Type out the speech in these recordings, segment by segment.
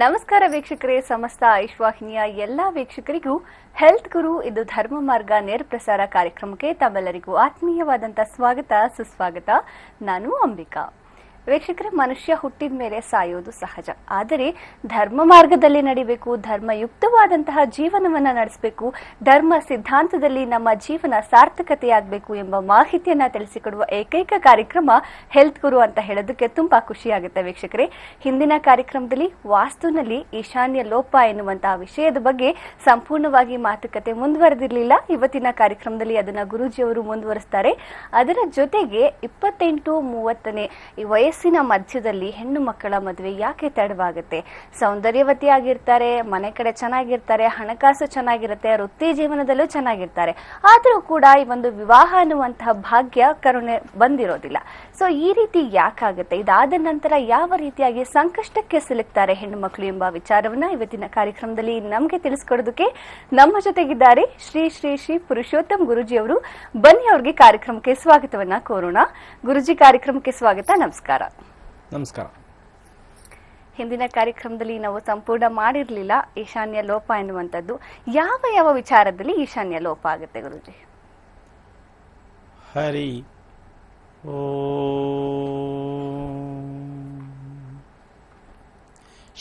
ನಮಸ್ಕಾರ ವೀಕ್ಷಕರೇ ಸಮಸ್ತ ಐಶ್ವಾಹಿನಿಯ ಎಲ್ಲ ವೀಕ್ಷಕರಿಗೂ ಹೆಲ್ತ್ ಗುರು ಇದು ಧರ್ಮ ಮಾರ್ಗ ನೇರ ಪ್ರಸಾರ ಕಾರ್ಯಕ್ರಮಕ್ಕೆ ತಮ್ಮೆಲ್ಲರಿಗೂ ಆತ್ಮೀಯವಾದಂಥ ಸ್ವಾಗತ ಸುಸ್ವಾಗತ ನಾನು ಅಂಬಿಕಾ ವೀಕ್ಷಕರೇ ಮನುಷ್ಯ ಹುಟ್ಟಿದ ಮೇಲೆ ಸಾಯೋದು ಸಹಜ ಆದರೆ ಧರ್ಮ ಮಾರ್ಗದಲ್ಲಿ ನಡಿಬೇಕು ಧರ್ಮಯುಕ್ತವಾದಂತಹ ಜೀವನವನ್ನ ನಡೆಸಬೇಕು ಧರ್ಮ ಸಿದ್ಧಾಂತದಲ್ಲಿ ನಮ್ಮ ಜೀವನ ಸಾರ್ಥಕತೆಯಾಗಬೇಕು ಎಂಬ ಮಾಹಿತಿಯನ್ನ ತಿಳಿಸಿಕೊಡುವ ಏಕೈಕ ಕಾರ್ಯಕ್ರಮ ಹೆಲ್ತ್ ಗುರು ಅಂತ ಹೇಳೋದಕ್ಕೆ ತುಂಬಾ ಖುಷಿಯಾಗುತ್ತೆ ವೀಕ್ಷಕರೇ ಹಿಂದಿನ ಕಾರ್ಯಕ್ರಮದಲ್ಲಿ ವಾಸ್ತುನಲ್ಲಿ ಈಶಾನ್ಯ ಲೋಪ ಎನ್ನುವಂತಹ ವಿಷಯದ ಬಗ್ಗೆ ಸಂಪೂರ್ಣವಾಗಿ ಮಾತುಕತೆ ಮುಂದುವರೆದಿರಲಿಲ್ಲ ಇವತ್ತಿನ ಕಾರ್ಯಕ್ರಮದಲ್ಲಿ ಅದನ್ನ ಗುರೂಜಿಯವರು ಮುಂದುವರೆಸ್ತಾರೆ ಅದರ ಜೊತೆಗೆ ಇಪ್ಪತ್ತೆಂಟು ಮೂವತ್ತನೇ ಈ ವಯಸ್ಸು ವಯಸ್ಸಿನ ಮಧ್ಯದಲ್ಲಿ ಹೆಣ್ಣು ಮಕ್ಕಳ ಮದುವೆ ಯಾಕೆ ತಡವಾಗುತ್ತೆ ಸೌಂದರ್ಯವತಿಯಾಗಿರ್ತಾರೆ ಮನೆ ಕಡೆ ಚೆನ್ನಾಗಿರ್ತಾರೆ ಹಣಕಾಸು ಚೆನ್ನಾಗಿರುತ್ತೆ ವೃತ್ತಿ ಜೀವನದಲ್ಲೂ ಚೆನ್ನಾಗಿರ್ತಾರೆ ಆದರೂ ಕೂಡ ಈ ಒಂದು ವಿವಾಹ ಅನ್ನುವಂತಹ ಭಾಗ್ಯ ಕರುಣೆ ಬಂದಿರೋದಿಲ್ಲ ಸೊ ಈ ರೀತಿ ಯಾಕಾಗುತ್ತೆ ಇದಾದ ನಂತರ ಯಾವ ರೀತಿಯಾಗಿ ಸಂಕಷ್ಟಕ್ಕೆ ಸಿಲುಕ್ತಾರೆ ಹೆಣ್ಣು ಮಕ್ಕಳು ಎಂಬ ವಿಚಾರವನ್ನ ಇವತ್ತಿನ ಕಾರ್ಯಕ್ರಮದಲ್ಲಿ ನಮಗೆ ತಿಳಿಸ್ಕೊಡೋದಕ್ಕೆ ನಮ್ಮ ಜೊತೆಗಿದ್ದಾರೆ ಶ್ರೀ ಶ್ರೀ ಶ್ರೀ ಪುರುಷೋತ್ತಮ್ ಗುರುಜಿ ಅವರು ಬನ್ನಿ ಅವ್ರಿಗೆ ಕಾರ್ಯಕ್ರಮಕ್ಕೆ ಸ್ವಾಗತವನ್ನ ಕೋರೋಣ ಗುರುಜಿ ಕಾರ್ಯಕ್ರಮಕ್ಕೆ ಸ್ವಾಗತ ನಮಸ್ಕಾರ ನಮಸ್ಕಾರ ನಮಸ್ಕಾರ ಹಿಂದಿನ ಕಾರ್ಯಕ್ರಮದಲ್ಲಿ ನಾವು ಸಂಪೂರ್ಣ ಮಾಡಿರಲಿಲ್ಲ ಈಶಾನ್ಯ ಲೋಪ ಎನ್ನುವಂಥದ್ದು ಯಾವ ಯಾವ ವಿಚಾರದಲ್ಲಿ ಈಶಾನ್ಯ ಲೋಪ ಆಗುತ್ತೆ ಗುರುಜಿ ಹರಿ ಓ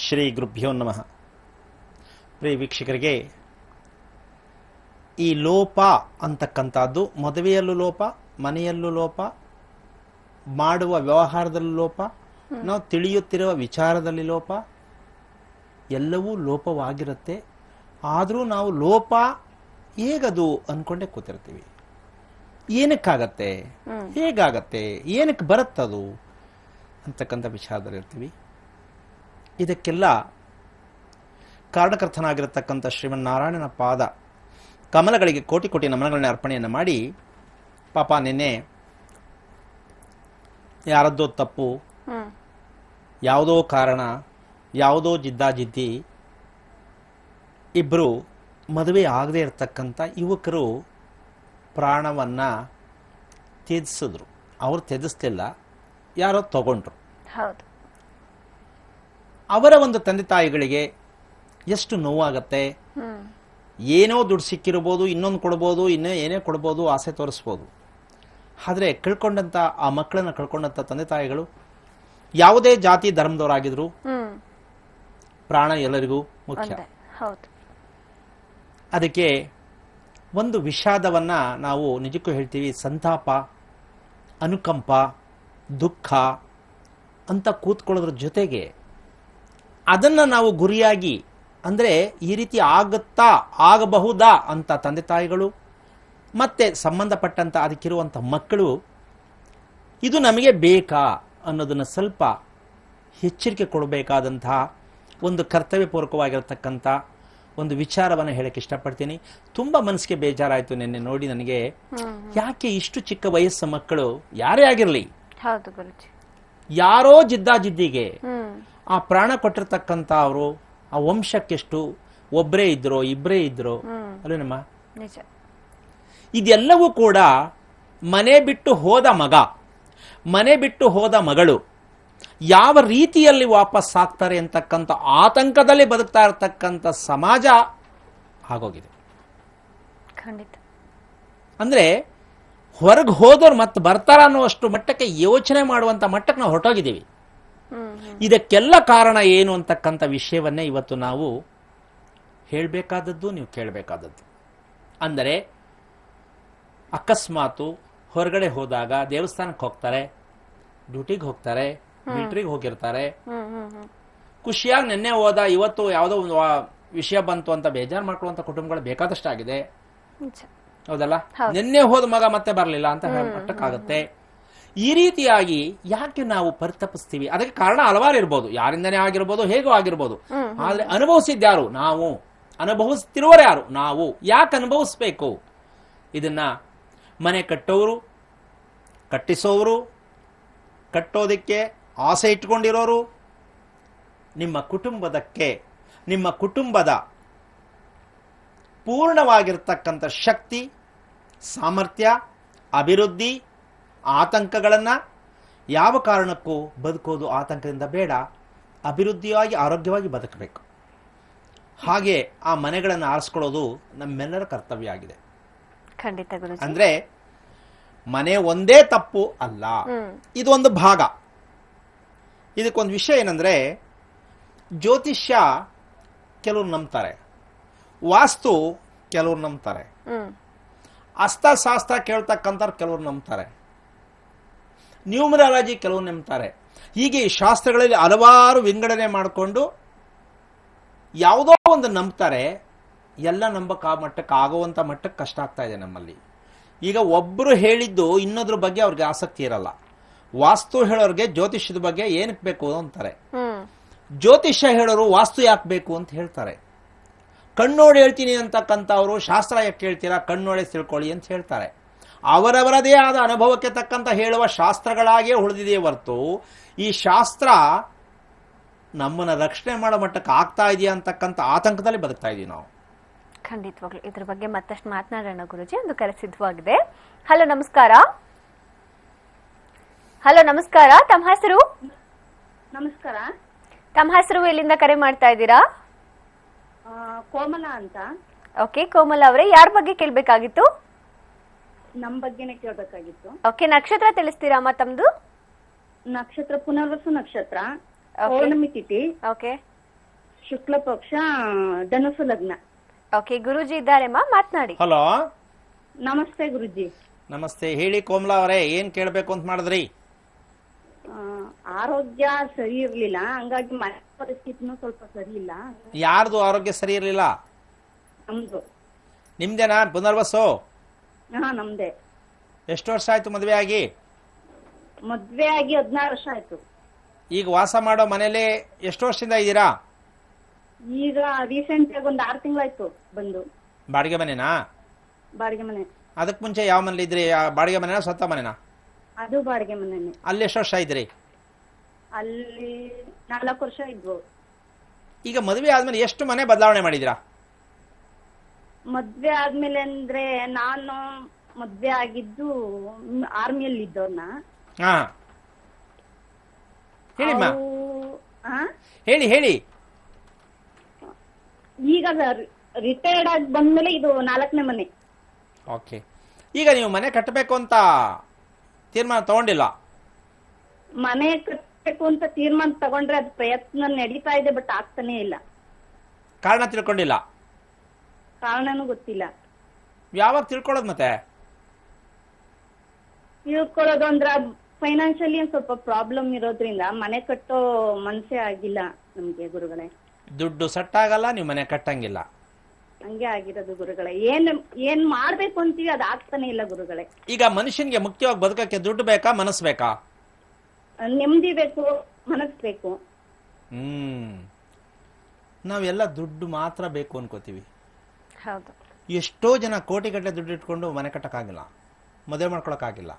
ಶ್ರೀ ಗುರುಭ್ಯೋ ನಮಃ ಪ್ರಿಯ ವೀಕ್ಷಕರಿಗೆ ಈ ಲೋಪ ಅಂತಕ್ಕಂಥದ್ದು ಮದುವೆಯಲ್ಲೂ ಲೋಪ ಮನೆಯಲ್ಲೂ ಲೋಪ ಮಾಡುವ ವ್ಯವಹಾರದಲ್ಲಿ ಲೋಪ ನಾವು ತಿಳಿಯುತ್ತಿರುವ ವಿಚಾರದಲ್ಲಿ ಲೋಪ ಎಲ್ಲವೂ ಲೋಪವಾಗಿರುತ್ತೆ ಆದರೂ ನಾವು ಲೋಪ ಹೇಗದು ಅನ್ಕೊಂಡೆ ಕೂತಿರ್ತೀವಿ ಏನಕ್ಕಾಗತ್ತೆ ಹೇಗಾಗತ್ತೆ ಏನಕ್ಕೆ ಬರುತ್ತದು ಅಂತಕ್ಕಂಥ ವಿಚಾರದಲ್ಲಿರ್ತೀವಿ ಇದಕ್ಕೆಲ್ಲ ಕಾರಣಕರ್ತನಾಗಿರತಕ್ಕಂಥ ಶ್ರೀಮನ್ನಾರಾಯಣನ ಪಾದ ಕಮಲಗಳಿಗೆ ಕೋಟಿ ಕೋಟಿ ನಮನಗಳನ್ನ ಅರ್ಪಣೆಯನ್ನು ಮಾಡಿ ಪಾಪ ನಿನ್ನೆ ಯಾರದ್ದೋ ತಪ್ಪು ಯಾವುದೋ ಕಾರಣ ಯಾವುದೋ ಜಿದ್ದಾಜಿದ್ದಿ ಇಬ್ಬರು ಮದುವೆ ಆಗದೆ ಇರತಕ್ಕಂಥ ಯುವಕರು ಪ್ರಾಣವನ್ನು ತ್ಯಜಿಸಿದ್ರು ಅವರು ತ್ಯಜಿಸ್ಲಿಲ್ಲ ಯಾರೋ ತಗೊಂಡ್ರು ಅವರ ಒಂದು ತಂದೆ ತಾಯಿಗಳಿಗೆ ಎಷ್ಟು ನೋವಾಗತ್ತೆ ಏನೋ ದುಡ್ಡು ಸಿಕ್ಕಿರ್ಬೋದು ಇನ್ನೊಂದು ಕೊಡ್ಬೋದು ಇನ್ನೂ ಏನೇ ಕೊಡ್ಬೋದು ಆಸೆ ತೋರಿಸ್ಬೋದು ಆದರೆ ಕಳ್ಕೊಂಡಂತ ಆ ಮಕ್ಕಳನ್ನ ಕಳ್ಕೊಂಡಂತ ತಂದೆ ತಾಯಿಗಳು ಯಾವುದೇ ಜಾತಿ ಧರ್ಮದವರಾಗಿದ್ರು ಪ್ರಾಣ ಎಲ್ಲರಿಗೂ ಮುಖ್ಯ ಅದಕ್ಕೆ ಒಂದು ವಿಷಾದವನ್ನ ನಾವು ನಿಜಕ್ಕೂ ಹೇಳ್ತೀವಿ ಸಂತಾಪ ಅನುಕಂಪ ದುಃಖ ಅಂತ ಕೂತ್ಕೊಳ್ಳೋದ್ರ ಜೊತೆಗೆ ಅದನ್ನು ನಾವು ಗುರಿಯಾಗಿ ಅಂದರೆ ಈ ರೀತಿ ಆಗುತ್ತಾ ಆಗಬಹುದಾ ಅಂತ ತಂದೆ ತಾಯಿಗಳು ಮತ್ತೆ ಸಂಬಂಧಪಟ್ಟಂಥ ಅದಕ್ಕಿರುವಂಥ ಮಕ್ಕಳು ಇದು ನಮಗೆ ಬೇಕಾ ಅನ್ನೋದನ್ನು ಸ್ವಲ್ಪ ಎಚ್ಚರಿಕೆ ಕೊಡಬೇಕಾದಂತಹ ಒಂದು ಕರ್ತವ್ಯಪೂರ್ವಕವಾಗಿರತಕ್ಕಂಥ ಒಂದು ವಿಚಾರವನ್ನು ಹೇಳಕ್ಕೆ ಇಷ್ಟಪಡ್ತೀನಿ ತುಂಬ ಮನಸ್ಸಿಗೆ ಬೇಜಾರಾಯಿತು ನಿನ್ನೆ ನೋಡಿ ನನಗೆ ಯಾಕೆ ಇಷ್ಟು ಚಿಕ್ಕ ವಯಸ್ಸ ಮಕ್ಕಳು ಯಾರೇ ಆಗಿರಲಿ ಯಾರೋ ಜಿದ್ದಾಜಿದ್ದಿಗೆ ಆ ಪ್ರಾಣ ಕೊಟ್ಟಿರ್ತಕ್ಕಂಥ ಅವರು ಆ ವಂಶಕ್ಕೆಷ್ಟು ಒಬ್ಬರೇ ಇದ್ರು ಇಬ್ಬರೇ ಇದ್ರು ಅಲ್ಲೇನಮ್ಮ ಇದೆಲ್ಲವೂ ಕೂಡ ಮನೆ ಬಿಟ್ಟು ಹೋದ ಮಗ ಮನೆ ಬಿಟ್ಟು ಹೋದ ಮಗಳು ಯಾವ ರೀತಿಯಲ್ಲಿ ವಾಪಸ್ ಆಗ್ತಾರೆ ಅಂತಕ್ಕಂಥ ಆತಂಕದಲ್ಲಿ ಬದುಕ್ತಾ ಇರತಕ್ಕಂಥ ಸಮಾಜ ಆಗೋಗಿದೆ ಖಂಡಿತ ಅಂದರೆ ಹೊರಗೆ ಹೋದವ್ರು ಮತ್ತೆ ಬರ್ತಾರ ಅನ್ನೋಷ್ಟು ಮಟ್ಟಕ್ಕೆ ಯೋಚನೆ ಮಾಡುವಂಥ ಮಟ್ಟಕ್ಕೆ ನಾವು ಹೊರಟೋಗಿದ್ದೀವಿ ಇದಕ್ಕೆಲ್ಲ ಕಾರಣ ಏನು ಅಂತಕ್ಕಂಥ ವಿಷಯವನ್ನೇ ಇವತ್ತು ನಾವು ಹೇಳಬೇಕಾದದ್ದು ನೀವು ಕೇಳಬೇಕಾದದ್ದು ಅಂದರೆ ಅಕಸ್ಮಾತು ಹೊರಗಡೆ ಹೋದಾಗ ದೇವಸ್ಥಾನಕ್ಕೆ ಹೋಗ್ತಾರೆ ಡ್ಯೂಟಿಗೆ ಹೋಗ್ತಾರೆ ಮಿಲ್ಟ್ರಿಗೆ ಹೋಗಿರ್ತಾರೆ ಖುಷಿಯಾಗಿ ನಿನ್ನೆ ಹೋದ ಇವತ್ತು ಯಾವುದೋ ಒಂದು ವಿಷಯ ಬಂತು ಅಂತ ಬೇಜಾರು ಮಾಡ್ಕೊಳ್ಳುವಂತ ಕುಟುಂಬಗಳು ಬೇಕಾದಷ್ಟಾಗಿದೆ ಹೌದಲ್ಲ ನಿನ್ನೆ ಹೋದ ಮಗ ಮತ್ತೆ ಬರಲಿಲ್ಲ ಅಂತ ಹೇಳಕ್ಕಾಗತ್ತೆ ಈ ರೀತಿಯಾಗಿ ಯಾಕೆ ನಾವು ಪರಿತಪಿಸ್ತೀವಿ ಅದಕ್ಕೆ ಕಾರಣ ಹಲವಾರು ಇರ್ಬೋದು ಯಾರಿಂದನೇ ಆಗಿರ್ಬೋದು ಹೇಗೋ ಆಗಿರ್ಬೋದು ಆದ್ರೆ ಅನುಭವಿಸಿದ್ಯಾರು ನಾವು ಅನುಭವಿಸ್ತಿರೋರು ಯಾರು ನಾವು ಯಾಕೆ ಅನುಭವಿಸ್ಬೇಕು ಇದನ್ನ ಮನೆ ಕಟ್ಟೋರು ಕಟ್ಟಿಸೋರು ಕಟ್ಟೋದಕ್ಕೆ ಆಸೆ ಇಟ್ಕೊಂಡಿರೋರು ನಿಮ್ಮ ಕುಟುಂಬದಕ್ಕೆ ನಿಮ್ಮ ಕುಟುಂಬದ ಪೂರ್ಣವಾಗಿರ್ತಕ್ಕಂಥ ಶಕ್ತಿ ಸಾಮರ್ಥ್ಯ ಅಭಿವೃದ್ಧಿ ಆತಂಕಗಳನ್ನು ಯಾವ ಕಾರಣಕ್ಕೂ ಬದುಕೋದು ಆತಂಕದಿಂದ ಬೇಡ ಅಭಿವೃದ್ಧಿಯಾಗಿ ಆರೋಗ್ಯವಾಗಿ ಬದುಕಬೇಕು ಹಾಗೆ ಆ ಮನೆಗಳನ್ನು ಆರಿಸ್ಕೊಳ್ಳೋದು ನಮ್ಮೆಲ್ಲರ ಕರ್ತವ್ಯ ಆಗಿದೆ ಖಂಡಿತ ಅಂದ್ರೆ ಮನೆ ಒಂದೇ ತಪ್ಪು ಅಲ್ಲ ಇದೊಂದು ಭಾಗ ಇದಕ್ಕೊಂದು ವಿಷಯ ಏನಂದ್ರೆ ಜ್ಯೋತಿಷ್ಯ ಕೆಲವ್ರು ನಂಬ್ತಾರೆ ವಾಸ್ತು ಕೆಲವ್ರು ನಂಬ್ತಾರೆ ಅಸ್ತಶಾಸ್ತ್ರ ಕೇಳ್ತಕ್ಕಂಥವ್ರು ಕೆಲವ್ರು ನಂಬ್ತಾರೆ ನ್ಯೂಮರಾಲಜಿ ಕೆಲವ್ರು ನಂಬ್ತಾರೆ ಹೀಗೆ ಈ ಶಾಸ್ತ್ರಗಳಲ್ಲಿ ಹಲವಾರು ವಿಂಗಡಣೆ ಮಾಡಿಕೊಂಡು ಯಾವುದೋ ಒಂದು ನಂಬ್ತಾರೆ ಎಲ್ಲ ನಂಬಕ್ಕೆ ಆ ಮಟ್ಟಕ್ಕೆ ಆಗುವಂಥ ಮಟ್ಟಕ್ಕೆ ಕಷ್ಟ ಆಗ್ತಾ ಇದೆ ನಮ್ಮಲ್ಲಿ ಈಗ ಒಬ್ಬರು ಹೇಳಿದ್ದು ಇನ್ನೊದ್ರ ಬಗ್ಗೆ ಅವ್ರಿಗೆ ಆಸಕ್ತಿ ಇರಲ್ಲ ವಾಸ್ತು ಹೇಳೋರಿಗೆ ಜ್ಯೋತಿಷ್ಯದ ಬಗ್ಗೆ ಏನಕ್ಕೆ ಬೇಕು ಅಂತಾರೆ ಜ್ಯೋತಿಷ್ಯ ಹೇಳೋರು ವಾಸ್ತು ಯಾಕೆ ಬೇಕು ಅಂತ ಹೇಳ್ತಾರೆ ಕಣ್ಣೋಡಿ ಹೇಳ್ತೀನಿ ಅಂತಕ್ಕಂಥವ್ರು ಶಾಸ್ತ್ರ ಯಾಕೆ ಹೇಳ್ತೀರಾ ಕಣ್ಣೋಡೆ ತಿಳ್ಕೊಳ್ಳಿ ಅಂತ ಹೇಳ್ತಾರೆ ಅವರವರದೇ ಆದ ಅನುಭವಕ್ಕೆ ತಕ್ಕಂತ ಹೇಳುವ ಶಾಸ್ತ್ರಗಳಾಗೇ ಉಳಿದಿದೆ ಹೊರತು ಈ ಶಾಸ್ತ್ರ ನಮ್ಮನ್ನು ರಕ್ಷಣೆ ಮಾಡೋ ಮಟ್ಟಕ್ಕೆ ಆಗ್ತಾ ಇದೆಯಾ ಅಂತಕ್ಕಂಥ ಆತಂಕದಲ್ಲಿ ಬದುಕ್ತಾ ಇದೀವಿ ನಾವು ಖಂಡಿತವಾಗ್ಲು ಇದ್ರ ಬಗ್ಗೆ ಮತ್ತಷ್ಟು ಮಾತನಾಡೋಣ ಗುರುಜಿ ಒಂದು ಕರೆ ಸಿದ್ಧವಾಗಿದೆ ಹಲೋ ನಮಸ್ಕಾರ ಹಲೋ ನಮಸ್ಕಾರ ತಮ್ಮ ಹೆಸರು ನಮಸ್ಕಾರ ತಮ್ಮ ಹೆಸರು ಎಲ್ಲಿಂದ ಕರೆ ಮಾಡ್ತಾ ಇದ್ದೀರಾ ಕೋಮಲಾ ಅಂತ ಓಕೆ ಕೋಮಲ ಅವರೇ ಯಾರ ಬಗ್ಗೆ ಕೇಳಬೇಕಾಗಿತ್ತು ನಮ್ಮ ಬಗ್ಗೆನೇ ಕೇಳಬೇಕಾಗಿತ್ತು ಓಕೆ ನಕ್ಷತ್ರ ತಿಳಿಸ್ತೀರಾ ಮಾ ತಮ್ದು ನಕ್ಷತ್ರ ಪುನರ್ವಸು ನಕ್ಷತ್ರ ಪೌರ್ಣಮಿ ತಿಥಿ ಓಕೆ ಶುಕ್ಲ ಪಕ್ಷ ಧನುಸು ಲಗ್ನ ಓಕೆ ಗುರುಜಿ ಇದ್ದಾರೆ ಮಾತನಾಡಿ ಹಲೋ ನಮಸ್ತೆ ಗುರುಜಿ ನಮಸ್ತೆ ಹೇಳಿ ಕೋಮಲಾ ಅವರೇ ಏನ್ ಕೇಳಬೇಕು ಅಂತ ಮಾಡಿದ್ರಿ ಆರೋಗ್ಯ ಸರಿ ಇರ್ಲಿಲ್ಲ ಹಂಗಾಗಿ ಮನೆ ಪರಿಸ್ಥಿತಿನೂ ಸ್ವಲ್ಪ ಸರಿ ಇಲ್ಲ ಯಾರ್ದು ಆರೋಗ್ಯ ಸರಿ ಇರ್ಲಿಲ್ಲ ನಮ್ದು ನಿಮ್ದೇನಾ ಪುನರ್ವಸು ಹಾ ನಮ್ದೇ ಎಷ್ಟು ವರ್ಷ ಆಯ್ತು ಮದ್ವೆ ಆಗಿ ಮದ್ವೆ ಆಗಿ ಹದಿನಾರು ವರ್ಷ ಆಯ್ತು ಈಗ ವಾಸ ಮಾಡೋ ಮನೇಲಿ ಎಷ್ಟು ವರ್ಷದಿಂದ ಇದ್ದೀರಾ ಈಗ ರೀಸೆಂಟ್ ಆಗಿ ಒಂದು ಆರು ಆಯ್ತು ಬಂದು ಬಾಡಿಗೆ ಮನೆನಾ ಬಾಡಿಗೆ ಮನೆ ಅದಕ್ಕೆ ಮುಂಚೆ ಯಾವ ಮನೇಲಿ ಇದ್ರಿ ಬಾಡಿಗೆ ಮನೆನಾ ಸ್ವಂತ ಮನೆನಾ ಅದು ಬಾಡಿಗೆ ಮನೆ ಅಲ್ಲಿ ಎಷ್ಟು ವರ್ಷ ಇದ್ರಿ ಅಲ್ಲಿ ನಾಲ್ಕು ವರ್ಷ ಇದ್ವು ಈಗ ಮದುವೆ ಆದ್ಮೇಲೆ ಎಷ್ಟು ಮನೆ ಬದಲಾವಣೆ ಮಾಡಿದಿರಾ ಮದ್ವೆ ಆದ್ಮೇಲೆ ಅಂದ್ರೆ ನಾನು ಮದ್ವೆ ಆಗಿದ್ದು ಆರ್ಮಿಯಲ್ಲಿ ಇದ್ದವ್ರನ್ನ ಹಾ ಹೇಳಿ ಹೇಳಿ ಈಗ ರಿಟೈರ್ಡ್ ಆಗಿ ಬಂದ್ಮೇಲೆ ಇದು ನಾಲ್ಕನೇ ಮನೆ ಓಕೆ ಈಗ ನೀವು ಮನೆ ಕಟ್ಟಬೇಕು ಅಂತ ತೀರ್ಮಾನ ತಗೊಂಡಿಲ್ಲ ಮನೆ ಕಟ್ಟಬೇಕು ಅಂತ ತೀರ್ಮಾನ ತಗೊಂಡ್ರೆ ಅದು ಪ್ರಯತ್ನ ನಡೀತಾ ಇದೆ ಬಟ್ ಆಗ್ತಾನೆ ಇಲ್ಲ ಕಾರಣ ತಿಳ್ಕೊಂಡಿಲ್ಲ ಕಾರಣನೂ ಗೊತ್ತಿಲ್ಲ ಯಾವಾಗ ತಿಳ್ಕೊಳ್ಳೋದು ಮತ್ತೆ ತಿಳ್ಕೊಳ್ಳೋದು ಅಂದ್ರೆ ಫೈನಾನ್ಷಿಯಲಿ ಸ್ವಲ್ಪ ಪ್ರಾಬ್ಲಮ್ ಇರೋದ್ರಿಂದ ಮನೆ ಕಟ್ಟೋ ಮನಸ್ಸೇ ಆಗಿಲ್ಲ ನಮ್ಗೆ ಗುರುಗಳೇ ದುಡ್ಡು ಸಟ್ಟಾಗಲ್ಲ ನೀವು ಮನೆ ಕಟ್ಟಂಗಿಲ್ಲ ಹಂಗೆ ಆಗಿರೋದು ಗುರುಗಳೇ ಏನ್ ಏನ್ ಮಾಡ್ಬೇಕು ಅಂತೀವಿ ಅದು ಆಗ್ತಾನೆ ಇಲ್ಲ ಗುರುಗಳೇ ಈಗ ಮನುಷ್ಯನಿಗೆ ಮುಖ್ಯವಾಗಿ ಬದುಕಕ್ಕೆ ದುಡ್ಡು ಬೇಕಾ ಮನಸ್ ಬೇಕಾ ನೆಮ್ಮದಿ ಬೇಕು ಮನಸ್ ಬೇಕು ಹ್ಮ್ ನಾವೆಲ್ಲ ದುಡ್ಡು ಮಾತ್ರ ಬೇಕು ಅನ್ಕೋತೀವಿ ಎಷ್ಟೋ ಜನ ಕೋಟಿಗಟ್ಟಲೆ ದುಡ್ಡು ಇಟ್ಕೊಂಡು ಮನೆ ಕಟ್ಟಕ್ಕಾಗಿಲ್ಲ ಮದುವೆ ಮಾಡ್ಕೊಳಕ್ಕಾಗಿಲ್ಲ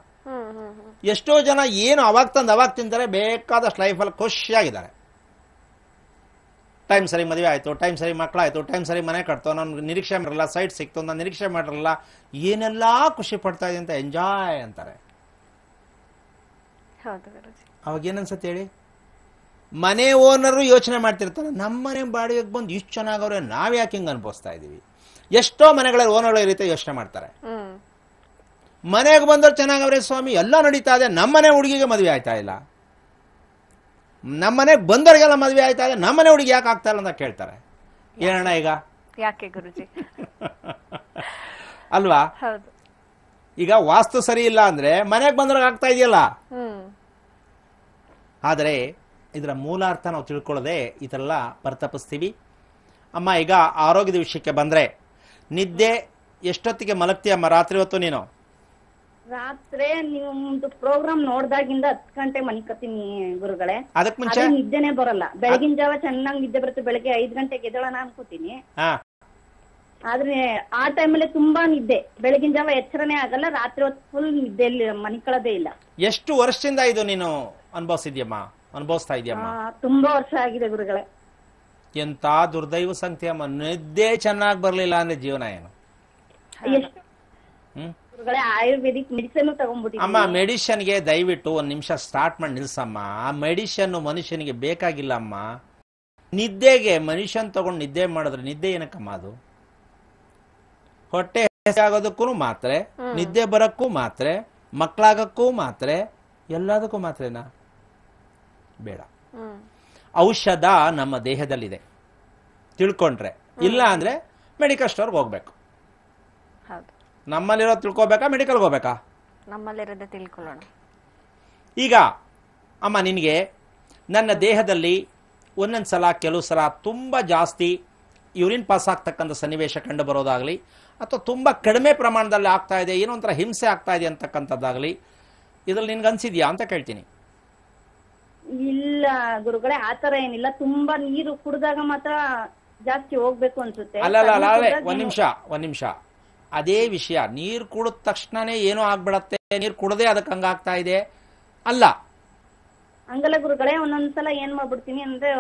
ಎಷ್ಟೋ ಜನ ಏನು ಅವಾಗ ತಂದು ಅವಾಗ ತಿಂತಾರೆ ಬೇಕಾದಷ್ಟು ಲೈಫಲ್ಲಿ ಖುಷಿಯಾಗಿದ್ದಾರೆ ಟೈಮ್ ಸರಿ ಮದುವೆ ಆಯಿತು ಟೈಮ್ ಸರಿ ಮಕ್ಕಳಾಯಿತು ಟೈಮ್ ಸರಿ ಮನೆ ಕಟ್ತು ನಾನು ನಿರೀಕ್ಷೆ ಮಾಡಿರಲ್ಲ ಸೈಟ್ ಸಿಕ್ತು ನಾನು ನಿರೀಕ್ಷೆ ಮಾಡಿರಲ್ಲ ಏನೆಲ್ಲ ಖುಷಿ ಪಡ್ತಾ ಇದೆ ಅಂತ ಎಂಜಾಯ್ ಅಂತಾರೆ ಅವಾಗ ಏನನ್ಸತ್ತೆ ಹೇಳಿ ಮನೆ ಓನರು ಯೋಚನೆ ಮಾಡ್ತಿರ್ತಾರೆ ನಮ್ಮ ಮನೆ ಬಾಡಿಗೆ ಬಂದು ಇಷ್ಟು ಚೆನ್ನಾಗವ್ರೆ ನಾವು ಯಾಕೆ ಹಿಂಗೆ ಅನುಭವಿಸ್ತಾ ಇದ್ದೀವಿ ಎಷ್ಟೋ ಮನೆಗಳಲ್ಲಿ ಓನರ್ಗಳು ರೀತಿ ಯೋಚನೆ ಮಾಡ್ತಾರೆ ಮನೆಗೆ ಬಂದವ್ರು ಚೆನ್ನಾಗವ್ರೆ ಸ್ವಾಮಿ ಎಲ್ಲ ನಡೀತಾ ಇದೆ ನಮ್ಮನೆ ಹುಡುಗಿಗೆ ಮದುವೆ ಆಯ್ತಾ ಇಲ್ಲ ನಮ್ಮ ಮನೆಗೆ ಬಂದವರಿಗೆಲ್ಲ ಮದುವೆ ಆಯ್ತಾ ಇದೆ ನಮ್ಮನೆ ಹುಡುಗಿ ಯಾಕೆ ಆಗ್ತಾ ಇಲ್ಲ ಅಂತ ಕೇಳ್ತಾರೆ ಏನಣ್ಣ ಈಗ ಯಾಕೆ ಗುರುಜಿ ಅಲ್ವಾ ಈಗ ವಾಸ್ತು ಸರಿ ಇಲ್ಲ ಅಂದ್ರೆ ಮನೆಗೆ ಬಂದವ್ರಿಗೆ ಆಗ್ತಾ ಇದೆಯಲ್ಲ ಆದರೆ ಇದರ ಮೂಲಾರ್ಥ ನಾವು ತಿಳ್ಕೊಳ್ಳದೆ ಇದೆಲ್ಲ ಪರಿತಪಿಸ್ತೀವಿ ಅಮ್ಮ ಈಗ ಆರೋಗ್ಯದ ವಿಷಯಕ್ಕೆ ಬಂದರೆ ನಿದ್ದೆ ಎಷ್ಟೊತ್ತಿಗೆ ಮಲಗ್ತೀಯಮ್ಮ ರಾತ್ರಿ ಹೊತ್ತು ನೀನು ರಾತ್ರಿ ನಿಮ್ದು ಪ್ರೋಗ್ರಾಮ್ ನೋಡ್ದಾಗಿಂದ ಹತ್ ಗಂಟೆ ಮನಿಕತ್ತೀನಿ ಗುರುಗಳೇ ಅದಕ್ಕೆ ಮುಂಚೆ ನಿದ್ದೆನೆ ಬರಲ್ಲ ಬೆಳಗಿನ ಜಾವ ಚೆನ್ನಾಗ್ ನಿದ್ದೆ ಬರುತ್ತೆ ಬೆಳಗ್ಗೆ ಐದ್ ಗಂಟೆಗೆ ಎದ್ದೇಳೋಣ ಅನ್ಕೋತೀನಿ ಆದ್ರೆ ಆ ಟೈಮಲ್ಲಿ ತುಂಬಾ ನಿದ್ದೆ ಬೆಳಗಿನ ಜಾವ ಎಚ್ಚರನೇ ಆಗಲ್ಲ ರಾತ್ರಿ ಹೊತ್ತು ಫುಲ್ ನಿದ್ದೆಯಲ್ಲಿ ಮನಿಕಳದೇ ಇಲ್ಲ ಎಷ್ಟು ವರ್ಷದಿಂದ ಇದು ನೀನು ಅನುಭವಿಸಿದ್ಯಮ್ಮ ಅನುಭವಿಸ್ತಾ ಇದೆಯಮ್ಮ ತುಂಬಾ ವರ್ಷ ಆಗಿದೆ ಗುರುಗಳೇ ಎಂತ ದುರ್ದೈವ ಸಂಖ್ಯೆ ಅಮ್ಮ ನಿದ್ದೆ ಚೆನ್ನಾಗಿ ಬರ್ಲಿಲ್ಲ ಅಂದ್ರೆ ಜೀವನ ಏನು ಹ್ಮ್ ಡಾಕ್ಟರ್ಗಳೇ ಅಮ್ಮ ದಯವಿಟ್ಟು ಒಂದ್ ನಿಮಿಷ ಸ್ಟಾರ್ಟ್ ಮಾಡಿ ನಿಲ್ಸಮ್ಮ ಆ ಮೆಡಿಷನ್ ಮನುಷ್ಯನಿಗೆ ಬೇಕಾಗಿಲ್ಲಮ್ಮ ನಿದ್ದೆಗೆ ಮನುಷ್ಯನ್ ತಗೊಂಡು ನಿದ್ದೆ ಮಾಡಿದ್ರೆ ನಿದ್ದೆ ಏನಕ್ಕಮ್ಮ ಅದು ಹೊಟ್ಟೆ ಆಗೋದಕ್ಕೂ ಮಾತ್ರೆ ನಿದ್ದೆ ಬರಕ್ಕೂ ಮಾತ್ರೆ ಮಕ್ಕಳಾಗಕ್ಕೂ ಮಾತ್ರೆ ಎಲ್ಲದಕ್ಕೂ ಮಾತ್ರೆನಾ ಬೇಡ ಔಷಧ ನಮ್ಮ ದೇಹದಲ್ಲಿದೆ ತಿಳ್ಕೊಂಡ್ರೆ ಇಲ್ಲ ಅಂದ್ರೆ ಮೆಡಿಕಲ್ ಸ್ಟೋರ್ಗೆ ಹೋಗ್ಬೇಕು ನಮ್ಮಲ್ಲಿರೋ ತಿಳ್ಕೊಬೇಕಾ ಮೆಡಿಕಲ್ಗೆ ಹೋಗ್ಬೇಕಾ ನಮ್ಮಲ್ಲಿರೋದೇ ತಿಳ್ಕೊಳ್ಳೋಣ ಈಗ ಅಮ್ಮ ನಿನಗೆ ನನ್ನ ದೇಹದಲ್ಲಿ ಒಂದೊಂದು ಸಲ ಕೆಲವು ಸಲ ತುಂಬ ಜಾಸ್ತಿ ಯೂರಿನ್ ಪಾಸ್ ಆಗ್ತಕ್ಕಂಥ ಸನ್ನಿವೇಶ ಕಂಡು ಬರೋದಾಗಲಿ ಅಥವಾ ತುಂಬ ಕಡಿಮೆ ಪ್ರಮಾಣದಲ್ಲಿ ಆಗ್ತಾ ಇದೆ ಏನೋ ಒಂಥರ ಹಿಂಸೆ ಆಗ್ತಾ ಇದೆ ಅಂತಕ್ಕಂಥದ್ದಾಗಲಿ ಇದ್ರಲ್ಲಿ ನಿನ್ಗೆ ಅನ್ಸಿದ್ಯಾ ಅಂತ ಕೇಳ್ತೀನಿ ಇಲ್ಲ ಗುರುಗಳೇ ಆ ತರ ಏನಿಲ್ಲ ತುಂಬಾ ನೀರು ಕುಡಿದಾಗ ಮಾತ್ರ ಜಾಸ್ತಿ ಹೋಗ್ಬೇಕು ಅನ್ಸುತ್ತೆ ಅಲ್ಲ ಅಲ್ಲ ಅಲ್ಲ ಒಂದ್ ನಿಮಿಷ ಒಂದ್ ನಿಮಿಷ ಅದೇ ವಿಷಯ ನೀರು ಕುಡಿದ ತಕ್ಷಣನೇ ಏನೋ ಆಗ್ಬಿಡತ್ತೆ ನೀರು ಕುಡದೆ ಅದಕ್ಕೆ ಹಂಗಾಗ್ತಾ ಇದೆ ಅಲ್ಲ ಅಂಗಲ ಗುರುಗಳೇ ಒಂದೊಂದ್ಸಲ ಏನ್ ಮಾಡ್ಬಿಡ್ತೀನಿ ಅಂದ್ರೆ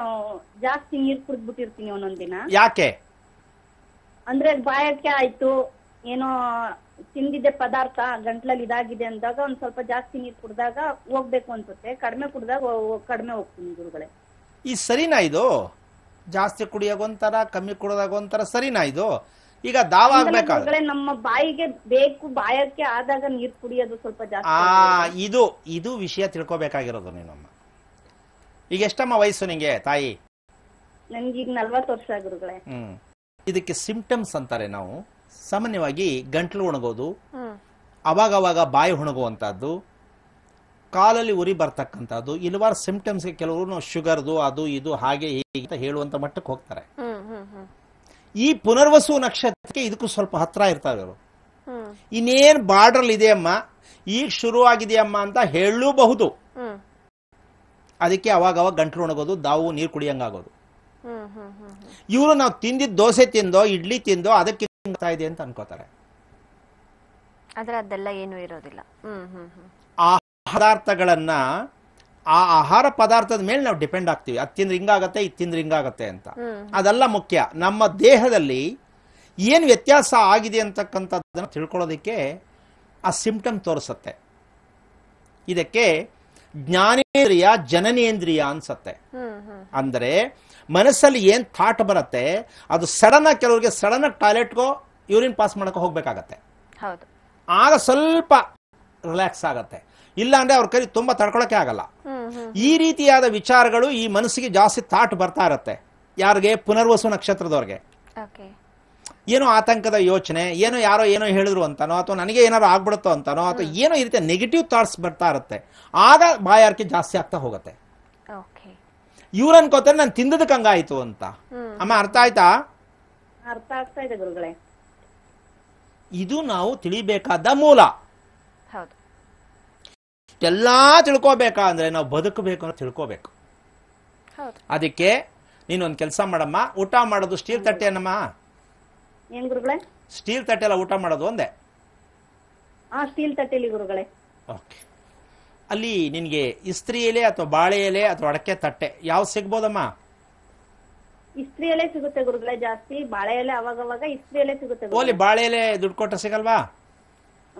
ಜಾಸ್ತಿ ನೀರ್ ಕುಡಿದ್ಬಿಟ್ಟಿರ್ತೀನಿ ದಿನ ಯಾಕೆ ಅಂದ್ರೆ ಬಾಯಕ್ಕೆ ಆಯ್ತು ಏನೋ ತಿಂದಿದ್ದೆ ಪದಾರ್ಥ ಗಂಟ್ಲಲ್ಲಿ ಇದಾಗಿದೆ ಅಂದಾಗ ಒಂದ್ ಸ್ವಲ್ಪ ಜಾಸ್ತಿ ನೀರ್ ಕುಡ್ದಾಗ ಹೋಗ್ಬೇಕು ಅನ್ಸುತ್ತೆ ಕಡಿಮೆ ಕುಡ್ದಾಗ ಕಡಿಮೆ ಹೋಗ್ತೀನಿ ಗುರುಗಳೇ ಈ ಸರಿನಾ ಇದು ಜಾಸ್ತಿ ಕುಡಿಯೋಗೊಂಥರ ಕಮ್ಮಿ ಕುಡಿದಾಗ ಒಂಥರ ಸರಿನಾ ಇದು ಈಗ ದಾವ ಆಗ್ಬೇಕಾದ್ರೆ ನಮ್ಮ ಬಾಯಿಗೆ ಬೇಕು ಬಾಯಕ್ಕೆ ಆದಾಗ ನೀರ್ ಕುಡಿಯೋದು ಸ್ವಲ್ಪ ಜಾಸ್ತಿ ಆ ಇದು ಇದು ವಿಷಯ ತಿಳ್ಕೋಬೇಕಾಗಿರೋದು ನೀನಮ್ಮ ಈಗ ಎಷ್ಟಮ್ಮ ವಯಸ್ಸು ನಿಂಗೆ ತಾಯಿ ನನ್ಗೆ ಈಗ ವರ್ಷ ಗುರುಗಳೇ ಹ್ಮ್ ಇದಕ್ಕೆ ಸಿಂಪ್ಟಮ್ಸ್ ಅಂತಾರೆ ನಾವು ಸಾಮಾನ್ಯವಾಗಿ ಗಂಟ್ಲು ಒಣಗೋದು ಅವಾಗ ಅವಾಗ ಬಾಯಿ ಒಣಗುವಂತಹದ್ದು ಕಾಲಲ್ಲಿ ಉರಿ ಬರ್ತಕ್ಕಂಥದ್ದು ಇಲ್ವಾರು ಸಿಂಪ್ಟಮ್ಸ್ಗೆ ಕೆಲವರು ಶುಗರ್ದು ಅದು ಇದು ಹಾಗೆ ಹೀಗೆ ಅಂತ ಹೇಳುವಂಥ ಮಟ್ಟಕ್ಕೆ ಹೋಗ್ತಾರೆ ಈ ಪುನರ್ವಸು ನಕ್ಷತ್ರಕ್ಕೆ ಇದಕ್ಕೂ ಸ್ವಲ್ಪ ಹತ್ರ ಇರ್ತಾರೆ ಇನ್ನೇನ್ ಬಾರ್ಡರ್ ಇದೆ ಅಮ್ಮ ಈಗ ಶುರುವಾಗಿದೆಯಮ್ಮ ಅಂತ ಹೇಳೂಬಹುದು ಅದಕ್ಕೆ ಅವಾಗ ಅವಾಗ ಗಂಟ್ಲು ಒಣಗೋದು ದಾವು ನೀರು ಕುಡಿಯಂಗಾಗೋದು ಇವರು ನಾವು ತಿಂದಿದ್ದ ದೋಸೆ ತಿಂದೋ ಇಡ್ಲಿ ತಿಂದೋ ಅದಕ್ಕೆ ಇದೆ ಅಂತ ಅನ್ಕೋತಾರೆ ಅದೆಲ್ಲ ಏನು ಇರೋದಿಲ್ಲ ಆ ಪದಾರ್ಥಗಳನ್ನ ಆ ಆಹಾರ ಪದಾರ್ಥದ ಮೇಲೆ ನಾವು ಡಿಪೆಂಡ್ ಆಗ್ತೀವಿ ಅದು ತಿಂದ್ರೆ ಹಿಂಗಾಗತ್ತೆ ಇದು ತಿಂದ್ರೆ ಹಿಂಗಾಗತ್ತೆ ಅಂತ ಅದೆಲ್ಲ ಮುಖ್ಯ ನಮ್ಮ ದೇಹದಲ್ಲಿ ಏನು ವ್ಯತ್ಯಾಸ ಆಗಿದೆ ಅಂತಕ್ಕಂಥದ್ದನ್ನು ತಿಳ್ಕೊಳ್ಳೋದಕ್ಕೆ ಆ ಸಿಂಪ್ಟಮ್ ತೋರಿಸುತ್ತೆ ಇದಕ್ಕೆ ಜ್ಞಾನೇಂದ್ರಿಯ ಜನನೇಂದ್ರಿಯ ಅನ್ಸತ್ತೆ ಅಂದರೆ ಮನಸ್ಸಲ್ಲಿ ಏನು ಥಾಟ್ ಬರುತ್ತೆ ಅದು ಸಡನ್ ಆಗಿ ಕೆಲವರಿಗೆ ಸಡನ್ ಆಗಿ ಟಾಯ್ಲೆಟ್ಗೋ ಯೂರಿನ್ ಪಾಸ್ ಮಾಡಕ್ಕೆ ಹೋಗಬೇಕಾಗತ್ತೆ ಆಗ ಸ್ವಲ್ಪ ರಿಲ್ಯಾಕ್ಸ್ ಆಗತ್ತೆ ಇಲ್ಲಾಂದ್ರೆ ಅವ್ರ ಕೈ ತುಂಬಾ ತಡ್ಕೊಳಕ್ಕೆ ಆಗಲ್ಲ ಈ ರೀತಿಯಾದ ವಿಚಾರಗಳು ಈ ಮನಸ್ಸಿಗೆ ಜಾಸ್ತಿ ತಾಟ್ ಬರ್ತಾ ಇರತ್ತೆ ಯಾರಿಗೆ ಪುನರ್ವಸು ನಕ್ಷತ್ರದವ್ರಿಗೆ ಏನೋ ಆತಂಕದ ಯೋಚನೆ ಏನೋ ಯಾರೋ ಏನೋ ಹೇಳಿದ್ರು ಅಂತಾನೋ ಅಥವಾ ನನಗೆ ಏನಾರು ಆಗ್ಬಿಡುತ್ತೋ ಅಂತಾನೋ ಅಥವಾ ಏನೋ ಈ ರೀತಿಯ ನೆಗೆಟಿವ್ ಥಾಟ್ಸ್ ಬರ್ತಾ ಇರುತ್ತೆ ಆಗ ಬಾಯಾರಿಕೆ ಜಾಸ್ತಿ ಆಗ್ತಾ ಹೋಗುತ್ತೆ ಇವ್ರು ಅನ್ಕೋತಾರೆ ನಾನು ತಿಂದದ ಕಂಗಾಯ್ತು ಅಂತ ಅಮ್ಮ ಅರ್ಥ ಆಯ್ತಾ ಅರ್ಥ ಗುರುಗಳೇ ಇದು ನಾವು ತಿಳಿಬೇಕಾದ ಮೂಲ ಎಲ್ಲಾ ತಿಳ್ಕೋಬೇಕಾ ಅಂದ್ರೆ ನಾವು ಬದುಕಬೇಕು ಅಂತ ತಿಳ್ಕೋಬೇಕು ಅದಕ್ಕೆ ನೀನೊಂದು ಕೆಲಸ ಮಾಡಮ್ಮ ಊಟ ಮಾಡೋದು ಸ್ಟೀಲ್ ತಟ್ಟೆ ಗುರುಗಳೇ ಸ್ಟೀಲ್ ತಟ್ಟೆ ಎಲ್ಲ ಊಟ ಮಾಡೋದು ಒಂದೇ ಸ್ಟೀಲ್ ತಟ್ಟೆಲಿ ಗುರುಗಳೇ ಓಕೆ ಅಲ್ಲಿ ನಿನ್ಗೆ ಇಸ್ತ್ರಿ ಎಲೆ ಅಥವಾ ಬಾಳೆ ಎಲೆ ಅಥವಾ ಅಡಕೆ ತಟ್ಟೆ ಯಾವ್ದು ಸಿಗ್ಬೋದಮ್ಮ ಇಸ್ತ್ರಿ ಎಲೆ ಸಿಗುತ್ತೆ ಗುರುಗಳೇ ಜಾಸ್ತಿ ಬಾಳೆ ಎಲೆ ಅವಾಗ ಅವಾಗ ಇಸ್ತ್ರಿ ಎಲೆ ಸಿಗುತ್ತೆ ಓಲಿ ಬಾಳೆ ಎಲೆ ದುಡ್ಡು ಕೊಟ್ಟರೆ ಸಿಗಲ್ವಾ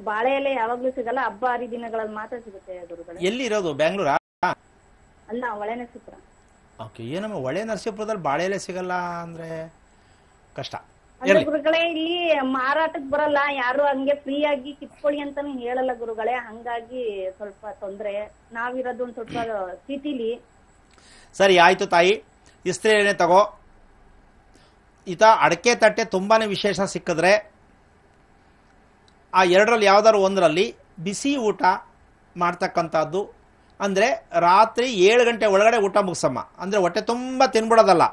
ಬಾಳೆ ಎಲೆ ಯಾವಾಗ್ಲೂ ಸಿಗಲ್ಲ ಹಬ್ಬ ಹರಿದಿನಗಳಲ್ಲಿ ಮಾತ್ರ ಸಿಗುತ್ತೆ ಗುರುಗಳು ಎಲ್ಲಿ ಇರೋದು ಬ್ಯಾಂಗ್ಳೂರಾ ಅಲ್ಲ ಒಳೆ ನರಸೀಪುರ ಓಕೆ ಏನಮ್ಮ ಒಳೆ ನರಸೀಪುರದಲ್ಲಿ ಬಾಳೆ ಎಲೆ ಸಿಗಲ್ಲ ಅಂದ್ರೆ ಕಷ್ಟ ಗುರುಗಳೇ ಇಲ್ಲಿ ಮಾರಾಟಕ್ಕೆ ಬರಲ್ಲ ಯಾರು ಹಂಗೆ ಫ್ರೀ ಆಗಿ ಕಿತ್ಕೊಳ್ಳಿ ಅಂತಾನು ಹೇಳಲ್ಲ ಗುರುಗಳೇ ಹಂಗಾಗಿ ಸ್ವಲ್ಪ ತೊಂದ್ರೆ ನಾವಿರೋದು ಒಂದ್ ಸ್ವಲ್ಪ ಸ್ಥಿತಿಲಿ ಸರಿ ಆಯ್ತು ತಾಯಿ ಇಸ್ತ್ರಿ ಎಣ್ಣೆ ತಗೋ ಈತ ಅಡಕೆ ತಟ್ಟೆ ತುಂಬಾನೇ ವಿಶೇಷ ಸಿಕ್ಕಿದ್ರೆ ಆ ಎರಡರಲ್ಲಿ ಯಾವುದಾದ್ರು ಒಂದರಲ್ಲಿ ಬಿಸಿ ಊಟ ಮಾಡ್ತಕ್ಕಂಥದ್ದು ಅಂದರೆ ರಾತ್ರಿ ಏಳು ಗಂಟೆ ಒಳಗಡೆ ಊಟ ಮುಗಿಸಮ್ಮ ಅಂದರೆ ಹೊಟ್ಟೆ ತುಂಬ ತಿನ್ಬಿಡೋದಲ್ಲ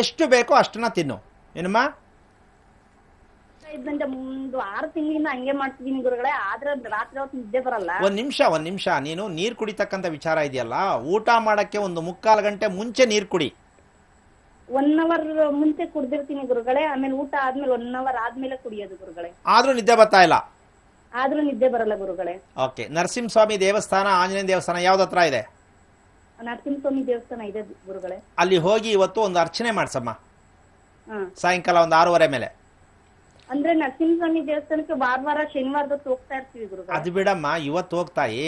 ಎಷ್ಟು ಬೇಕೋ ಅಷ್ಟನ್ನ ತಿನ್ನು ಏನಮ್ಮ ಒಂದ್ ನಿಮಿಷ ಒಂದ್ ನಿಮಿಷ ನೀನು ನೀರ್ ಕುಡಿತಕ್ಕಂತ ವಿಚಾರ ಇದೆಯಲ್ಲ ಊಟ ಮಾಡಕ್ಕೆ ಒಂದು ಮುಕ್ಕಾಲು ಗಂಟೆ ಮುಂಚೆ ನೀರ್ ಕುಡಿ ಒನ್ ಅವರ್ ಮುಂಚೆ ಕುಡ್ದಿರ್ತೀನಿ ಗುರುಗಳೇ ಆಮೇಲೆ ಊಟ ಆದ್ಮೇಲೆ ಒನ್ ಅವರ್ ಆದ್ಮೇಲೆ ಕುಡಿಯೋದು ಗುರುಗಳೇ ಆದ್ರೂ ನಿದ್ದೆ ಬರ್ತಾ ಇಲ್ಲ ಆದ್ರೂ ನಿದ್ದೆ ಬರಲ್ಲ ಗುರುಗಳೇ ಓಕೆ ನರಸಿಂಹಸ್ವಾಮಿ ದೇವಸ್ಥಾನ ಆಂಜನೇಯ ದೇವಸ್ಥಾನ ಯಾವ್ದ ಹತ್ರ ಇದೆ ನರಸಿಂಹಸ್ವಾಮಿ ದೇವಸ್ಥಾನ ಇದೆ ಗುರುಗಳೇ ಅಲ್ಲಿ ಹೋಗಿ ಇವತ್ತು ಒಂದು ಅರ್ಚನೆ ಮಾಡ್ಸಮ್ಮ ಸಾಯಂಕಾಲ ಒಂದ್ ಆರೂವರೆ ಮೇಲೆ ಅಂದ್ರೆ ನರಸಿಂಹಸ್ವಾಮಿ ದೇವಸ್ಥಾನಕ್ಕೆ ವಾರ ವಾರ ಹೋಗ್ತಾ ಇರ್ತೀವಿ ಗುರುಗಳೇ ಅದು ಬಿಡಮ್ಮ ಇವತ್ತು ಹೋಗ್ತಾಯಿ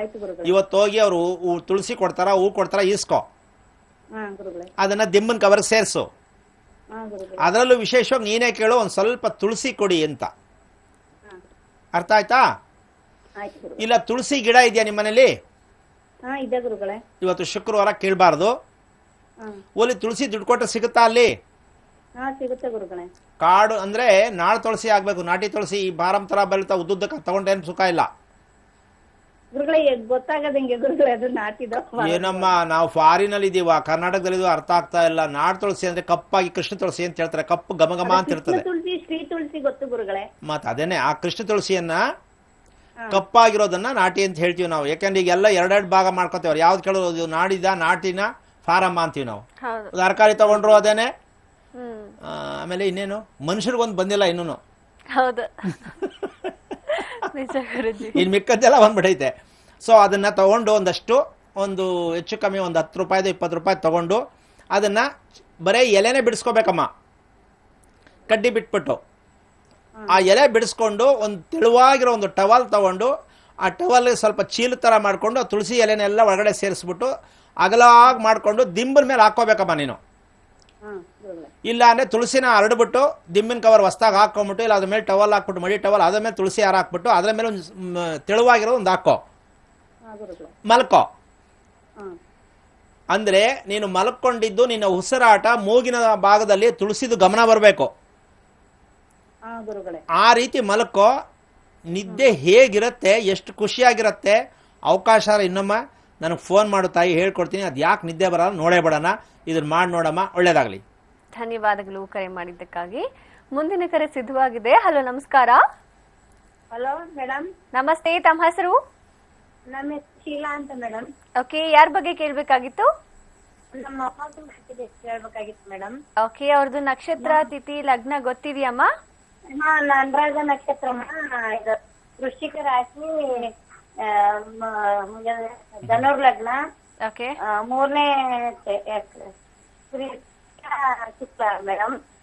ಆಯ್ತು ಇವತ್ತು ಹೋಗಿ ಅವರು ತುಳಸಿ ಕೊಡ್ತಾರ ಹೂ ಕೊಡ್ತಾರ ಈಸ್ಕೋ ಅದನ್ನ ದಿಮ್ಮನ್ ಕವರ್ ಸೇರ್ಸು ಅದರಲ್ಲೂ ವಿಶೇಷವಾಗಿ ನೀನೇ ಕೇಳು ಒಂದ್ ಸ್ವಲ್ಪ ತುಳಸಿ ಕೊಡಿ ಅಂತ ಅರ್ಥ ಆಯ್ತಾ ಇಲ್ಲ ತುಳಸಿ ಗಿಡ ಇದೆಯಾ ನಿಮ್ಮನೇಲಿ ಇವತ್ತು ಶುಕ್ರವಾರ ಕೇಳಬಾರ್ದು ಓಲಿ ತುಳಸಿ ದುಡ್ಡು ಕೊಟ್ಟರೆ ಸಿಗುತ್ತಾ ಅಲ್ಲಿ ಕಾಡು ಅಂದ್ರೆ ನಾಳೆ ತುಳಸಿ ಆಗ್ಬೇಕು ನಾಟಿ ತುಳಸಿ ಈ ಬಾರಂ ತರ ಬರೀತಾ ಉದ್ದುದ್ದಕ್ಕೆ ತಗೊಂಡೇನು ಸುಖ ಇಲ್ಲ ಗುರುಗಳೇ ಗೊತ್ತಾಗದಂಗೆ ಏನಮ್ಮ ನಾವು ಫಾರಿನ್ ಅಲ್ಲಿ ಇದೀವ ಕರ್ನಾಟಕದಲ್ಲಿ ಅರ್ಥ ಆಗ್ತಾ ಇಲ್ಲ ನಾಡ್ ತುಳಸಿ ಅಂದ್ರೆ ಕಪ್ಪಾಗಿ ಕೃಷ್ಣ ತುಳಸಿ ಅಂತ ಹೇಳ್ತಾರೆ ಕಪ್ಪು ಗಮಗಮ ಅಂತ ಇರ್ತದೆ ತುಳಸಿ ಶ್ರೀ ತುಳಸಿ ಗೊತ್ತು ಗುರುಗಳೇ ಅದೇನೆ ಆ ಕೃಷ್ಣ ತುಳಸಿಯನ್ನ ಕಪ್ಪಾಗಿರೋದನ್ನ ನಾಟಿ ಅಂತ ಹೇಳ್ತೀವಿ ನಾವು ಯಾಕಂದ್ರೆ ಈಗೆಲ್ಲ ಎರಡೆರಡು ಭಾಗ ಮಾಡ್ಕೊತೇವ್ರಿ ಯಾವ್ದು ಕೇಳೋದು ನಾಡಿದ ನಾಟಿನ ಫಾರಮ್ಮ ಅಂತೀವಿ ನಾವು ತರಕಾರಿ ತಗೊಂಡ್ರು ಅದೇನೆ ಆಮೇಲೆ ಇನ್ನೇನು ಮನುಷ್ಯರ್ಗೊಂದು ಬಂದಿಲ್ಲ ಇನ್ನೂನು ಹೌದು ಇನ್ನು ಮಿಕ್ಕದ್ದೆಲ್ಲ ಬಂದ್ಬಿಟ್ಟೈತೆ ಸೊ ಅದನ್ನ ತಗೊಂಡು ಒಂದಷ್ಟು ಒಂದು ಹೆಚ್ಚು ಕಮ್ಮಿ ಒಂದು ಹತ್ತು ರೂಪಾಯಿದು ಇಪ್ಪತ್ತು ರೂಪಾಯಿ ತಗೊಂಡು ಅದನ್ನ ಬರೀ ಎಲೆನೇ ಬಿಡಿಸ್ಕೋಬೇಕಮ್ಮ ಕಡ್ಡಿ ಬಿಟ್ಬಿಟ್ಟು ಆ ಎಲೆ ಬಿಡಿಸ್ಕೊಂಡು ಒಂದು ತೆಳುವಾಗಿರೋ ಒಂದು ಟವಲ್ ತಗೊಂಡು ಆ ಟವಲ್ ಸ್ವಲ್ಪ ಚೀಲ ಥರ ಮಾಡಿಕೊಂಡು ತುಳಸಿ ಎಲೆನೆಲ್ಲ ಒಳಗಡೆ ಸೇರಿಸ್ಬಿಟ್ಟು ಅಗಲಾಗಿ ಮಾಡಿಕೊಂಡು ದಿಂಬಲ್ ಮೇಲೆ ಹಾಕೋಬೇಕಮ್ಮ ನೀನು ಇಲ್ಲ ಅಂದ್ರೆ ತುಳಸಿನ ಹರಡ್ಬಿಟ್ಟು ದಿಮ್ಮಿನ ಕವರ್ ಹೊಸ್ದಾಗ ಹಾಕೊಂಬಿಟ್ಟು ಇಲ್ಲ ಅದ್ರ ಮೇಲೆ ಟವಲ್ ಹಾಕ್ಬಿಟ್ಟು ಮಡಿ ಟವಲ್ ಅದ್ರ ಮೇಲೆ ತುಳಸಿ ಯಾರು ಹಾಕ್ಬಿಟ್ಟು ಅದ್ರ ಮೇಲೆ ಒಂದು ತೆಳುವಾಗಿರೋ ಒಂದು ಹಾಕೋ ಮಲ್ಕೋ ಅಂದ್ರೆ ನೀನು ಮಲ್ಕೊಂಡಿದ್ದು ನಿನ್ನ ಉಸಿರಾಟ ಮೂಗಿನ ಭಾಗದಲ್ಲಿ ತುಳಸಿದು ಗಮನ ಬರಬೇಕು ಆ ರೀತಿ ಮಲ್ಕೋ ನಿದ್ದೆ ಹೇಗಿರುತ್ತೆ ಎಷ್ಟು ಖುಷಿಯಾಗಿರುತ್ತೆ ಅವಕಾಶ ಇನ್ನೊಮ್ಮ ನನಗೆ ಫೋನ್ ಮಾಡು ತಾಯಿ ಹೇಳ್ಕೊಡ್ತೀನಿ ಅದು ಯಾಕೆ ನಿದ್ದೆ ಬರಲ್ಲ ನೋಡೇ ಬಿಡೋಣ ಇದನ್ನ ಮಾಡಿ ನೋಡಮ್ಮ ಒಳ್ಳೇದಾಗಲಿ ಧನ್ಯವಾದಗಳು ಕರೆ ಮಾಡಿದ್ದಕ್ಕಾಗಿ ಮುಂದಿನ ಕರೆ ಸಿದ್ಧವಾಗಿದೆ ಹಲೋ ನಮಸ್ಕಾರ ಹಲೋ ಮೇಡಮ್ ನಮಸ್ತೆ ತಮ್ಮ ಹೆಸರು ಶೀಲಾ ಅಂತ ಮೇಡಮ್ ಓಕೆ ಯಾರ ಬಗ್ಗೆ ಕೇಳಬೇಕಾಗಿತ್ತು ನಮ್ಮ ಅಪ್ಪನ ಮೇಡಮ್ ಓಕೆ ಅವ್ರದ್ದು ನಕ್ಷತ್ರ ತಿಥಿ ಲಗ್ನ ಗೊತ್ತಿದೆಯಮ್ಮ ಹಾ ನಕ್ಷತ್ರ ಇದು ವೃಶ್ಚಿಕ ರಾಶಿ ಧನುರ್ ಲಗ್ನ ಮೂರನೇ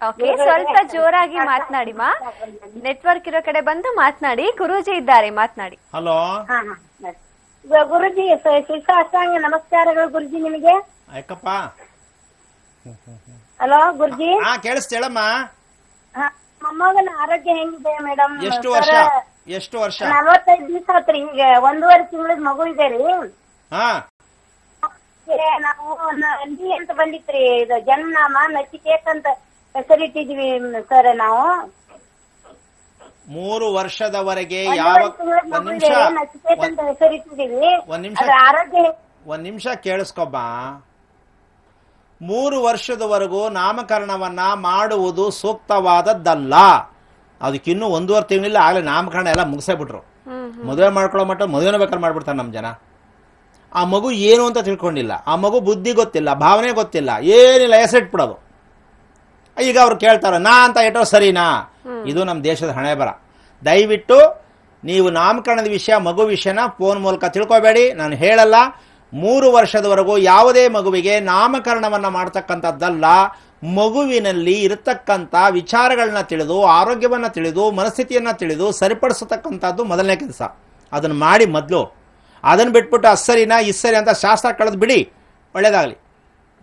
ಓಕೆ ಸ್ವಲ್ಪ ಜೋರಾಗಿ ಮಾತನಾಡಿ ಮಾ ನೆಟ್ವರ್ಕ್ ಇರೋ ಕಡೆ ಬಂದು ಮಾತನಾಡಿ ಗುರುಜಿ ಇದ್ದಾರೆ ಮಾತನಾಡಿ ಹಲೋ ಗುರುಜಿ ಶಿಲ್ಪಾ ಅಷ್ಟಾಂಗ ನಮಸ್ಕಾರಗಳು ಗುರುಜಿ ನಿಮಗೆ ಅಯ್ಯಕ್ಕಪ್ಪ ಹಲೋ ಗುರುಜಿ ಹಾ ಕೇಳಿಸ್ತೇಳಮ್ಮ ಮೊಮ್ಮಗನ ಆರೋಗ್ಯ ಹೆಂಗಿದೆ ಮೇಡಮ್ ಎಷ್ಟು ವರ್ಷ ಎಷ್ಟು ವರ್ಷ ನಲವತ್ತೈದು ದಿವಸ ಆತ್ರಿ ಈಗ ಒಂದೂವರೆ ತಿಂಗಳದ ಮಗು ಇದೆ ರೀ ಅಂತ ಬಂದಿತ್ರಿ ಅಂತ ಸರ್ ನಾವು ಮೂರು ವರ್ಷದವರೆಗೆ ಯಾವ ಒಂದ್ ನಿಮಿಷ ಅಂತ ಒಂದ್ ನಿಮಿಷ ಆರೋಗ್ಯ ಕೇಳಿಸ್ಕೊಬ್ಬ ಮೂರು ವರ್ಷದವರೆಗೂ ನಾಮಕರಣವನ್ನ ಮಾಡುವುದು ಸೂಕ್ತವಾದದ್ದಲ್ಲ ಅದಕ್ಕಿನ್ನೂ ಒಂದೂವರೆ ತಿಂಗಳಿಲ್ಲ ಆಗಲೇ ನಾಮಕರಣ ಎಲ್ಲ ಮುಗಿಸೇ ಬಿಟ್ರು ಮದುವೆ ಮಾಡ್ಕೊಳ್ಳೋ ಮಟ್ಟ ಮದುವೆನ ಬೇಕಾದ್ರೆ ಮಾಡ್ಬಿಡ್ತಾರೆ ನಮ್ಮ ಜನ ಆ ಮಗು ಏನು ಅಂತ ತಿಳ್ಕೊಂಡಿಲ್ಲ ಆ ಮಗು ಬುದ್ಧಿ ಗೊತ್ತಿಲ್ಲ ಭಾವನೆ ಗೊತ್ತಿಲ್ಲ ಏನಿಲ್ಲ ಎಸೆಟ್ಬಿಡೋದು ಬಿಡೋದು ಈಗ ಅವ್ರು ಕೇಳ್ತಾರೆ ನಾ ಅಂತ ಇಟ್ಟೋ ಸರಿನಾ ಇದು ನಮ್ಮ ದೇಶದ ಹಣೆ ಬರ ದಯವಿಟ್ಟು ನೀವು ನಾಮಕರಣದ ವಿಷಯ ಮಗು ವಿಷಯನ ಫೋನ್ ಮೂಲಕ ತಿಳ್ಕೊಬೇಡಿ ನಾನು ಹೇಳಲ್ಲ ಮೂರು ವರ್ಷದವರೆಗೂ ಯಾವುದೇ ಮಗುವಿಗೆ ನಾಮಕರಣವನ್ನು ಮಾಡ್ತಕ್ಕಂಥದ್ದಲ್ಲ ಮಗುವಿನಲ್ಲಿ ಇರತಕ್ಕಂಥ ವಿಚಾರಗಳನ್ನ ತಿಳಿದು ಆರೋಗ್ಯವನ್ನು ತಿಳಿದು ಮನಸ್ಥಿತಿಯನ್ನು ತಿಳಿದು ಸರಿಪಡಿಸತಕ್ಕಂಥದ್ದು ಮೊದಲನೇ ಕೆಲಸ ಅದನ್ನು ಮಾಡಿ ಮೊದಲು ಅದನ್ನು ಬಿಟ್ಬಿಟ್ಟು ಅಸ್ಸರಿನ ಇಸ್ಸರಿ ಅಂತ ಶಾಸ್ತ್ರ ಕಳೆದು ಬಿಡಿ ಒಳ್ಳೇದಾಗಲಿ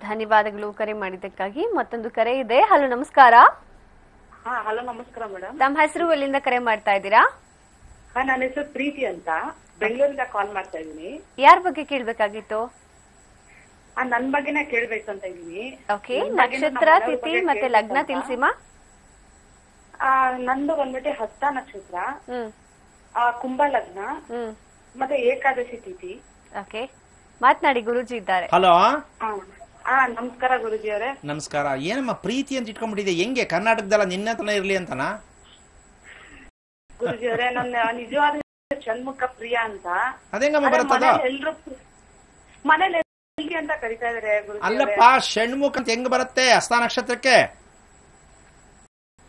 ಧನ್ಯವಾದಗಳು ಕರೆ ಮಾಡಿದ್ದಕ್ಕಾಗಿ ಮತ್ತೊಂದು ಕರೆ ಇದೆ ಹಲೋ ನಮಸ್ಕಾರ ಹಲೋ ನಮಸ್ಕಾರ ಮೇಡಮ್ ತಮ್ಮ ಹೆಸರು ಎಲ್ಲಿಂದ ಕರೆ ಮಾಡ್ತಾ ಇದ್ದೀರಾ ನನ್ನ ಹೆಸರು ಪ್ರೀತಿ ಅಂತ ಬೆಂಗಳೂರಿಂದ ಕಾಲ್ ಮಾಡ್ತಾ ಇದ್ದೀನಿ ಯಾರ ಬಗ್ಗೆ ಕೇಳ್ಬೇಕಾಗಿತ್ತು ನನ್ ಕೇಳ್ಬೇಕು ಅಂತ ಇದ್ದೀನಿ ಓಕೆ ನಕ್ಷತ್ರ ತಿಥಿ ಮತ್ತೆ ಲಗ್ನ ತಿಳಿಸಿಮ ನಂದು ಬಂದ್ಬಿಟ್ಟು ಹಸ್ತ ನಕ್ಷತ್ರ ಕುಂಭ ಲಗ್ನ ಮತ್ತೆ ಏಕಾದಶಿ ತಿಥಿ ಓಕೆ ಮಾತನಾಡಿ ಗುರುಜಿ ಇದ್ದಾರೆ ಹಲೋ ನಮಸ್ಕಾರ ಗುರುಜಿ ಅವರೇ ನಮಸ್ಕಾರ ಏನಮ್ಮ ಪ್ರೀತಿ ಅಂತ ಇಟ್ಕೊಂಡ್ಬಿಟ್ಟಿದೆ ಹೆಂಗೆ ಕರ್ನಾಟಕದಲ್ಲ ನಿನ್ನ ಇರ್ಲಿ ಅಂತನಾ ಗುರುಜಿ ಅವರೇ ನನ್ನ ನಿಜವಾದ ಷಣ್ಮುಖ ಪ್ರಿಯ ಅಂತ ಅದೇಂಗಮ್ಮ ಬರುತ್ತದ ಎಲ್ರು ಮನೇಲಿ ಅಂತ ಕರಿತಾ ಇದಾರೆ ಅಲ್ಲಪ್ಪ ಷಣ್ಮುಖ ಅಂತ ಹೆಂಗ್ ಬರುತ್ತೆ ಹಸ್ತ ನಕ್ಷತ್ರಕ್ಕೆ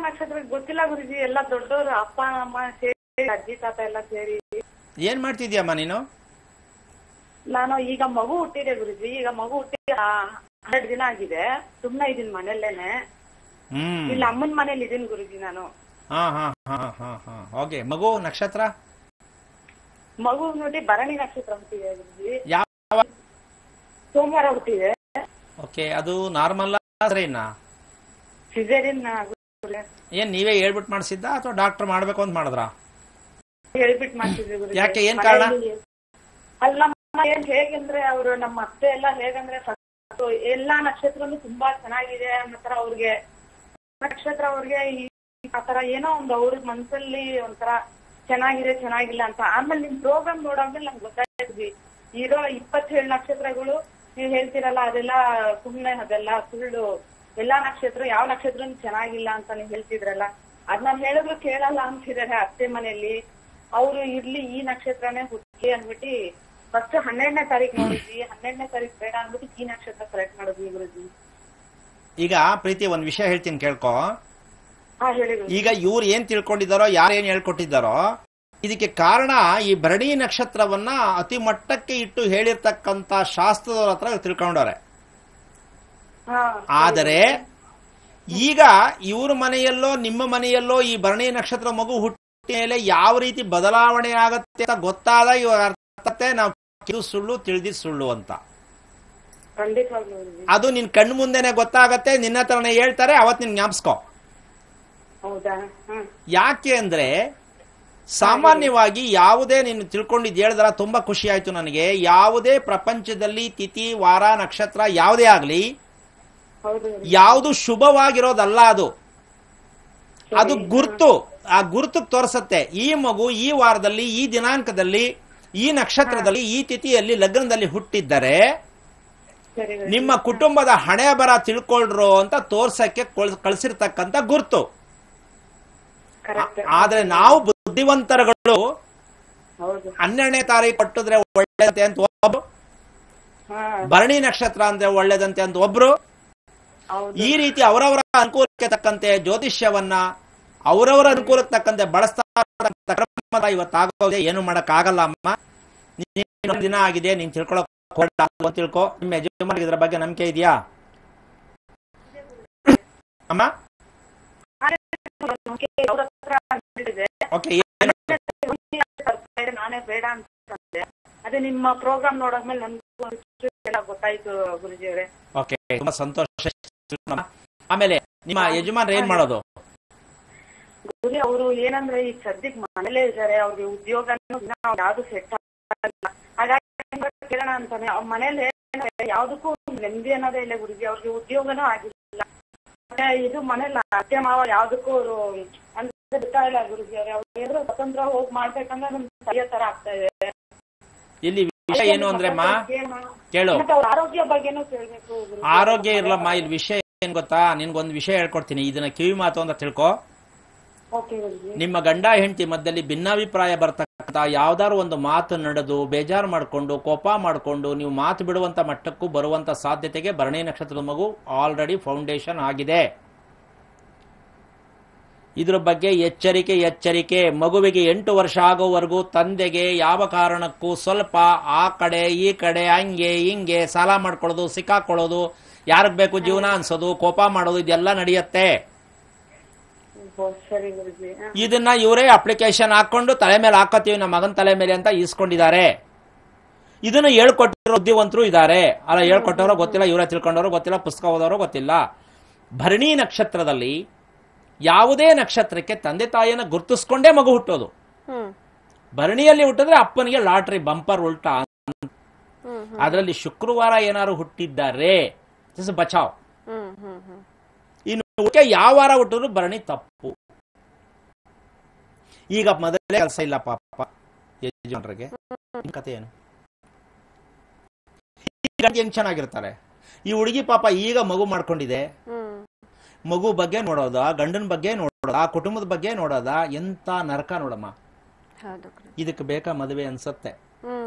ನಕ್ಷತ್ರಕ್ಕೆ ಗೊತ್ತಿಲ್ಲ ಗುರುಜಿ ಎಲ್ಲ ದೊಡ್ಡವರು ಅಪ್ಪ ಅಮ್ಮ ಸೇರಿ ಅಜ್ಜಿ ತಾತ ಎಲ್ಲ ಸೇರಿ ಏನ್ ಮಾಡ್ತಿದ್ಯಮ್ಮ ನೀನು ನಾನು ಈಗ ಮಗು ಹುಟ್ಟಿದೆ ಗುರುಜಿ ಈಗ ಮಗು ಹುಟ್ಟಿ ಹನ್ನೆರಡು ದಿನ ಆಗಿದೆ ಸುಮ್ನೆ ಇದೀನಿ ಮನೇಲೇನೆ ಇಲ್ಲ ಅಮ್ಮನ ಮನೇಲಿ ಇದೀನಿ ಗುರುಜಿ ನಾನು ಹಾ ಹಾ ಹಾ ಹಾ ಓಕೆ ಮಗು ನಕ್ಷತ್ರ ಮಗು ನೋಡಿ ಭರಣಿ ನಕ್ಷತ್ರ ಹುಟ್ಟಿದೆ ಗುರುಜಿ ಯಾವ ಸೋಮವಾರ ಹುಟ್ಟಿದೆ ಓಕೆ ಅದು ನಾರ್ಮಲ್ ಇನ್ನ ಸಿಜೇರಿನ್ ಏನ್ ನೀವೇ ಹೇಳ್ಬಿಟ್ಟು ಮಾಡಿಸಿದ್ದ ಅಥವಾ ಡಾಕ್ಟರ್ ಮಾಡ್ಬೇಕು ಅಂತ ಮಾಡಿದ್ರಾ ಹೇಳ್ಬಿಟ್ಟು ಮಾಡ್ತಿದ್ವಿ ಯಾಕೆ ಏನ್ ಕಾರಣ ಅಲ್ಲಮ್ಮ ಏನ್ ಹೇಗಂದ್ರೆ ಅವರು ನಮ್ಮ ಅತ್ತೆ ಎಲ್ಲ ಹೇಗಂದ್ರೆ ಎಲ್ಲಾ ನಕ್ಷತ್ರನು ತುಂಬಾ ಚೆನ್ನಾಗಿದೆ ಅನ್ನತರ ಅವ್ರಿಗೆ ನಕ್ಷತ್ರ ಅವ್ರಿಗೆ ಆತರ ಏನೋ ಒಂದು ಅವ್ರ ಮನ್ಸಲ್ಲಿ ಒಂಥರ ಚೆನ್ನಾಗಿದೆ ಚೆನ್ನಾಗಿಲ್ಲ ಅಂತ ಆಮೇಲೆ ನಿಮ್ ಪ್ರೋಗ್ರಾಮ್ ನೋಡಾದ್ಮೇಲೆ ನಮ್ಗೆ ಗೊತ್ತಾಗ್ತಿದ್ವಿ ಇರೋ ಇಪ್ಪತ್ತೇಳು ನಕ್ಷತ್ರಗಳು ನೀವ್ ಹೇಳ್ತಿರಲ್ಲ ಅದೆಲ್ಲ ಸುಮ್ಮನೆ ಅದೆಲ್ಲ ಸುಳ್ಳು ಎಲ್ಲಾ ನಕ್ಷತ್ರ ಯಾವ ನಕ್ಷತ್ರ ಚೆನ್ನಾಗಿಲ್ಲ ಅಂತ ನೀವು ಹೇಳ್ತಿದ್ರಲ್ಲ ಅದ್ ನಾನ್ ಹೇಳಿದ್ರು ಕೇಳಲ್ಲ ಅಂತಿದಾರೆ ಅತ್ತೆ ಮನೆಯಲ್ಲಿ ಅವ್ರು ಇರ್ಲಿ ಈ ನಕ್ಷತ್ರನೇ ಹುಟ್ಟಿ ಅನ್ಬಿಟ್ಟು ಫಸ್ಟ್ ಹನ್ನೆರಡನೇ ತಾರೀಕು ನೋಡಿದ್ವಿ ಹನ್ನೆರಡನೇ ತಾರೀಕು ಬೇಡ ಅನ್ಬಿಟ್ಟು ಈ ನಕ್ಷತ್ರ ಸೆಲೆಕ್ಟ್ ಮಾಡಿದ್ವಿ ಇವ್ರದ್ದು ಈಗ ಪ್ರೀತಿ ಒಂದ್ ವಿಷಯ ಹೇಳ್ತೀನಿ ಕೇಳ್ಕೊ ಈಗ ಇವ್ರು ಏನ್ ತಿಳ್ಕೊಂಡಿದ್ದಾರೋ ಯಾರೇನ್ ಹೇಳ್ಕೊಟ್ಟಿದ್ದಾರೋ ಇದಕ್ಕೆ ಕಾರಣ ಈ ಭರಣಿ ನಕ್ಷತ್ರವನ್ನ ಅತಿ ಮಟ್ಟಕ್ಕೆ ಇಟ್ಟು ಹೇಳಿರ್ತಕ್ಕಂತ ಶಾಸ್ತ್ರದವ್ರ ಹತ್ರ ತಿಳ್ಕೊಂಡವ್ರೆ ಆದರೆ ಈಗ ಇವ್ರ ಮನೆಯಲ್ಲೋ ನಿಮ್ಮ ಮನೆಯಲ್ಲೋ ಈ ಭರಣಿ ನಕ್ಷತ್ರ ಮಗು ಹುಟ್ಟಿ ಮೇಲೆ ಯಾವ ರೀತಿ ಬದಲಾವಣೆ ಆಗತ್ತೆ ಅಂತ ಗೊತ್ತಾದ ಇವಾಗ ಅರ್ಥತೆ ನಾವು ಸುಳ್ಳು ತಿಳಿದ ಸುಳ್ಳು ಅಂತ ಅದು ನಿನ್ ಕಣ್ಣು ಮುಂದೆನೆ ಗೊತ್ತಾಗತ್ತೆ ನಿನ್ನ ಹೇಳ್ತಾರೆ ಅವತ್ ನಿನ್ ಜ್ಞಾಪಿಸ್ಕೋ ಯಾಕೆ ಅಂದ್ರೆ ಸಾಮಾನ್ಯವಾಗಿ ಯಾವುದೇ ನೀನು ತಿಳ್ಕೊಂಡಿದ್ದ ಹೇಳಿದ್ರ ತುಂಬಾ ಖುಷಿ ಆಯ್ತು ನನಗೆ ಯಾವುದೇ ಪ್ರಪಂಚದಲ್ಲಿ ತಿಥಿ ವಾರ ನಕ್ಷತ್ರ ಯಾವುದೇ ಆಗ್ಲಿ ಯಾವುದು ಶುಭವಾಗಿರೋದಲ್ಲ ಅದು ಅದು ಗುರ್ತು ಆ ಗುರುತು ತೋರಿಸುತ್ತೆ ಈ ಮಗು ಈ ವಾರದಲ್ಲಿ ಈ ದಿನಾಂಕದಲ್ಲಿ ಈ ನಕ್ಷತ್ರದಲ್ಲಿ ಈ ತಿಥಿಯಲ್ಲಿ ಲಗ್ನದಲ್ಲಿ ಹುಟ್ಟಿದ್ದರೆ ನಿಮ್ಮ ಕುಟುಂಬದ ಹಣೆ ಬರ ತಿಳ್ಕೊಳ್ರು ಅಂತ ತೋರ್ಸಕ್ಕೆ ಕಳ್ಸಿರ್ತಕ್ಕಂತ ಗುರುತು ಆದ್ರೆ ನಾವು ಬುದ್ಧಿವಂತರುಗಳು ಹನ್ನೆರಡನೇ ತಾರೀಕು ಕೊಟ್ಟಿದ್ರೆ ಒಳ್ಳೇದಂತೆ ಅಂತ ಒಬ್ರು ಭರಣಿ ನಕ್ಷತ್ರ ಅಂದ್ರೆ ಒಳ್ಳೇದಂತೆ ಅಂತ ಒಬ್ರು ಈ ರೀತಿ ಅವರವರ ಅನುಕೂಲಕ್ಕೆ ತಕ್ಕಂತೆ ಜ್ಯೋತಿಷ್ಯವನ್ನ ಅವರವರ ಅನುಕೂಲಕ್ಕೆ ತಕ್ಕಂತೆ ಬಳಸ್ತಾ ಇವತ್ತಾಗೋದೆ ಏನು ಮಾಡೋಕ್ಕಾಗಲ್ಲ ಅಮ್ಮ ನೀನು ದಿನ ಆಗಿದೆ ನೀನ್ ತಿಳ್ಕೊಳಕ್ ತಿಳ್ಕೊ ನಿಮ್ಮ ಯಜಮಾನಿಗೆ ಇದ್ರ ಬಗ್ಗೆ ನಂಬಿಕೆ ಇದೆಯಾ ಅಮ್ಮ ಓಕೆ ನಾನೇ ಬೇಡ ಅಂತಂದೆ ಅದೇ ನಿಮ್ಮ ಪ್ರೋಗ್ರಾಮ್ ನೋಡಾದ್ಮೇಲೆ ನನ್ಗೂ ಎಲ್ಲ ಗೊತ್ತಾಯ್ತು ಗುರುಜಿ ಅವರೇ ಓಕೆ ತುಂಬಾ ಸಂತೋಷ ಆಮೇಲೆ ನಿಮ್ಮ ಯಜಮಾನ್ ಏನ್ ಮಾಡೋದು ಗುರಿ ಅವರು ಏನಂದ್ರೆ ಈ ಸದ್ಯಕ್ ಮನೇಲೇ ಇದ್ದಾರೆ ಅವ್ರಿಗೆ ಉದ್ಯೋಗ ಯಾವ್ದು ಸೆಟ್ ಇಲ್ಲ ಹಾಗಾಗಿ ಕೇಳೋಣ ಅಂತಾನೆ ಅವ್ರ ಮನೇಲಿ ಯಾವ್ದಕ್ಕೂ ನೆಮ್ಮದಿ ಅನ್ನೋದೇ ಇಲ್ಲ ಗುರುಜಿ ಅವ್ರಿಗೆ ಉದ್ಯೋಗನೂ ಆಗಿಲ್ಲ ಇದು ಮನೇಲಿ ಅತ್ತೆ ಮಾವ ಯಾವ್ದಕ್ಕೂ ಅವರು ಅಂದ್ರೆ ಬಿಡ್ತಾ ಇಲ್ಲ ಗುರುಜಿ ಅವ್ರೆ ಅವ್ರು ಏನಾದ್ರು ಸ್ವತಂತ್ರ ಹೋಗಿ ಮಾಡ್ಬೇಕಂದ್ರೆ ನಮ್ಗೆ ಸರಿಯ ತರ ಆಗ್ತಾ ಇದೆ ಇಲ್ಲಿ ವಿಷಯ ಏನು ಅಂದ್ರೆ ಮಾ ಕೇಳು ಆರೋಗ್ಯ ಬಗ್ಗೆನು ಕೇಳ್ಬೇಕು ಆರೋಗ್ಯ ಇರ್ಲಮ್ಮ ಇಲ್ಲಿ ವಿಷಯ ಏನ್ ಗೊತ್ತಾ ನಿನ್ಗೊಂದ್ ವಿಷಯ ಹೇಳ್ಕೊಡ್ತೀನಿ ಇದನ್ನ ಕಿವಿ ಮಾತು ಅಂತ ತಿಳ್ಕೊ ನಿಮ್ಮ ಗಂಡ ಹೆಂಡತಿ ಮಧ್ಯದಲ್ಲಿ ಭಿನ್ನಾಭಿಪ್ರಾಯ ಬರ್ತಕ್ಕಂಥ ಯಾವ್ದಾದ್ರು ಒಂದು ಮಾತು ನಡೆದು ಬೇಜಾರು ಮಾಡಿಕೊಂಡು ಕೋಪ ಮಾಡಿಕೊಂಡು ನೀವು ಮಾತು ಬಿಡುವಂತ ಮಟ್ಟಕ್ಕೂ ಬರುವಂತ ಸಾಧ್ಯತೆಗೆ ಭರಣಿ ನಕ್ಷತ್ರದ ಮಗು ಆಲ್ರೆಡಿ ಫೌಂಡೇಶನ್ ಆಗಿದೆ ಇದ್ರ ಬಗ್ಗೆ ಎಚ್ಚರಿಕೆ ಎಚ್ಚರಿಕೆ ಮಗುವಿಗೆ ಎಂಟು ವರ್ಷ ಆಗೋವರೆಗೂ ತಂದೆಗೆ ಯಾವ ಕಾರಣಕ್ಕೂ ಸ್ವಲ್ಪ ಆ ಕಡೆ ಈ ಕಡೆ ಹಂಗೆ ಹಿಂಗೆ ಸಾಲ ಮಾಡ್ಕೊಳ್ಳೋದು ಸಿಕ್ಕಾಕೊಳ್ಳೋದು ಯಾರಿಗೆ ಬೇಕು ಜೀವನ ಅನ್ಸೋದು ಕೋಪ ಮಾಡೋದು ಇದೆಲ್ಲ ನಡೆಯುತ್ತೆ Uh-huh. ಇದನ್ನ ಇವರೇ ಅಪ್ಲಿಕೇಶನ್ ಹಾಕೊಂಡು ತಲೆ ಮೇಲೆ ಹಾಕತ್ತೀವಿ ನಮ್ಮ ಮಗನ ತಲೆ ಮೇಲೆ ಅಂತ ಈಸ್ಕೊಂಡಿದ್ದಾರೆ ಇದನ್ನ ಹೇಳ್ಕೊಟ್ಟಿರೋ ಬುದ್ಧಿವಂತರು ಇದ್ದಾರೆ ಅಲ್ಲ ಹೇಳ್ಕೊಟ್ಟವರು ಗೊತ್ತಿಲ್ಲ ಇವರೇ ತಿಳ್ಕೊಂಡವರು ಗೊತ್ತಿಲ್ಲ ಪುಸ್ತಕ ಓದೋರು ಗೊತ್ತಿಲ್ಲ ಭರಣಿ ನಕ್ಷತ್ರದಲ್ಲಿ ಯಾವುದೇ ನಕ್ಷತ್ರಕ್ಕೆ ತಂದೆ ತಾಯಿಯನ್ನು ಗುರುತಿಸ್ಕೊಂಡೇ ಮಗು ಹುಟ್ಟೋದು ಭರಣಿಯಲ್ಲಿ ಹುಟ್ಟಿದ್ರೆ ಅಪ್ಪನಿಗೆ ಲಾಟ್ರಿ ಬಂಪರ್ ಉಲ್ಟಾ ಅದರಲ್ಲಿ ಶುಕ್ರವಾರ ಏನಾದ್ರು ಹುಟ್ಟಿದ್ದಾರೆ ಬಚಾವ್ ಊಟಕ್ಕೆ ಯಾವ ವಾರ ಹುಟ್ಟಿದ್ರು ಭರಣಿ ತಪ್ಪು ಈಗ ಮೊದಲೇ ಕೆಲಸ ಇಲ್ಲ ಪಾಪ ಯಜಮಾನರಿಗೆ ಕತೆ ಏನು ಹೆಂಗ್ ಚೆನ್ನಾಗಿರ್ತಾರೆ ಈ ಹುಡುಗಿ ಪಾಪ ಈಗ ಮಗು ಮಾಡ್ಕೊಂಡಿದೆ ಮಗು ಬಗ್ಗೆ ನೋಡೋದ ಗಂಡನ ಬಗ್ಗೆ ನೋಡೋದ ಕುಟುಂಬದ ಬಗ್ಗೆ ನೋಡೋದ ಎಂತ ನರಕ ನೋಡಮ್ಮ ಇದಕ್ಕೆ ಬೇಕಾ ಮದುವೆ ಅನ್ಸತ್ತೆ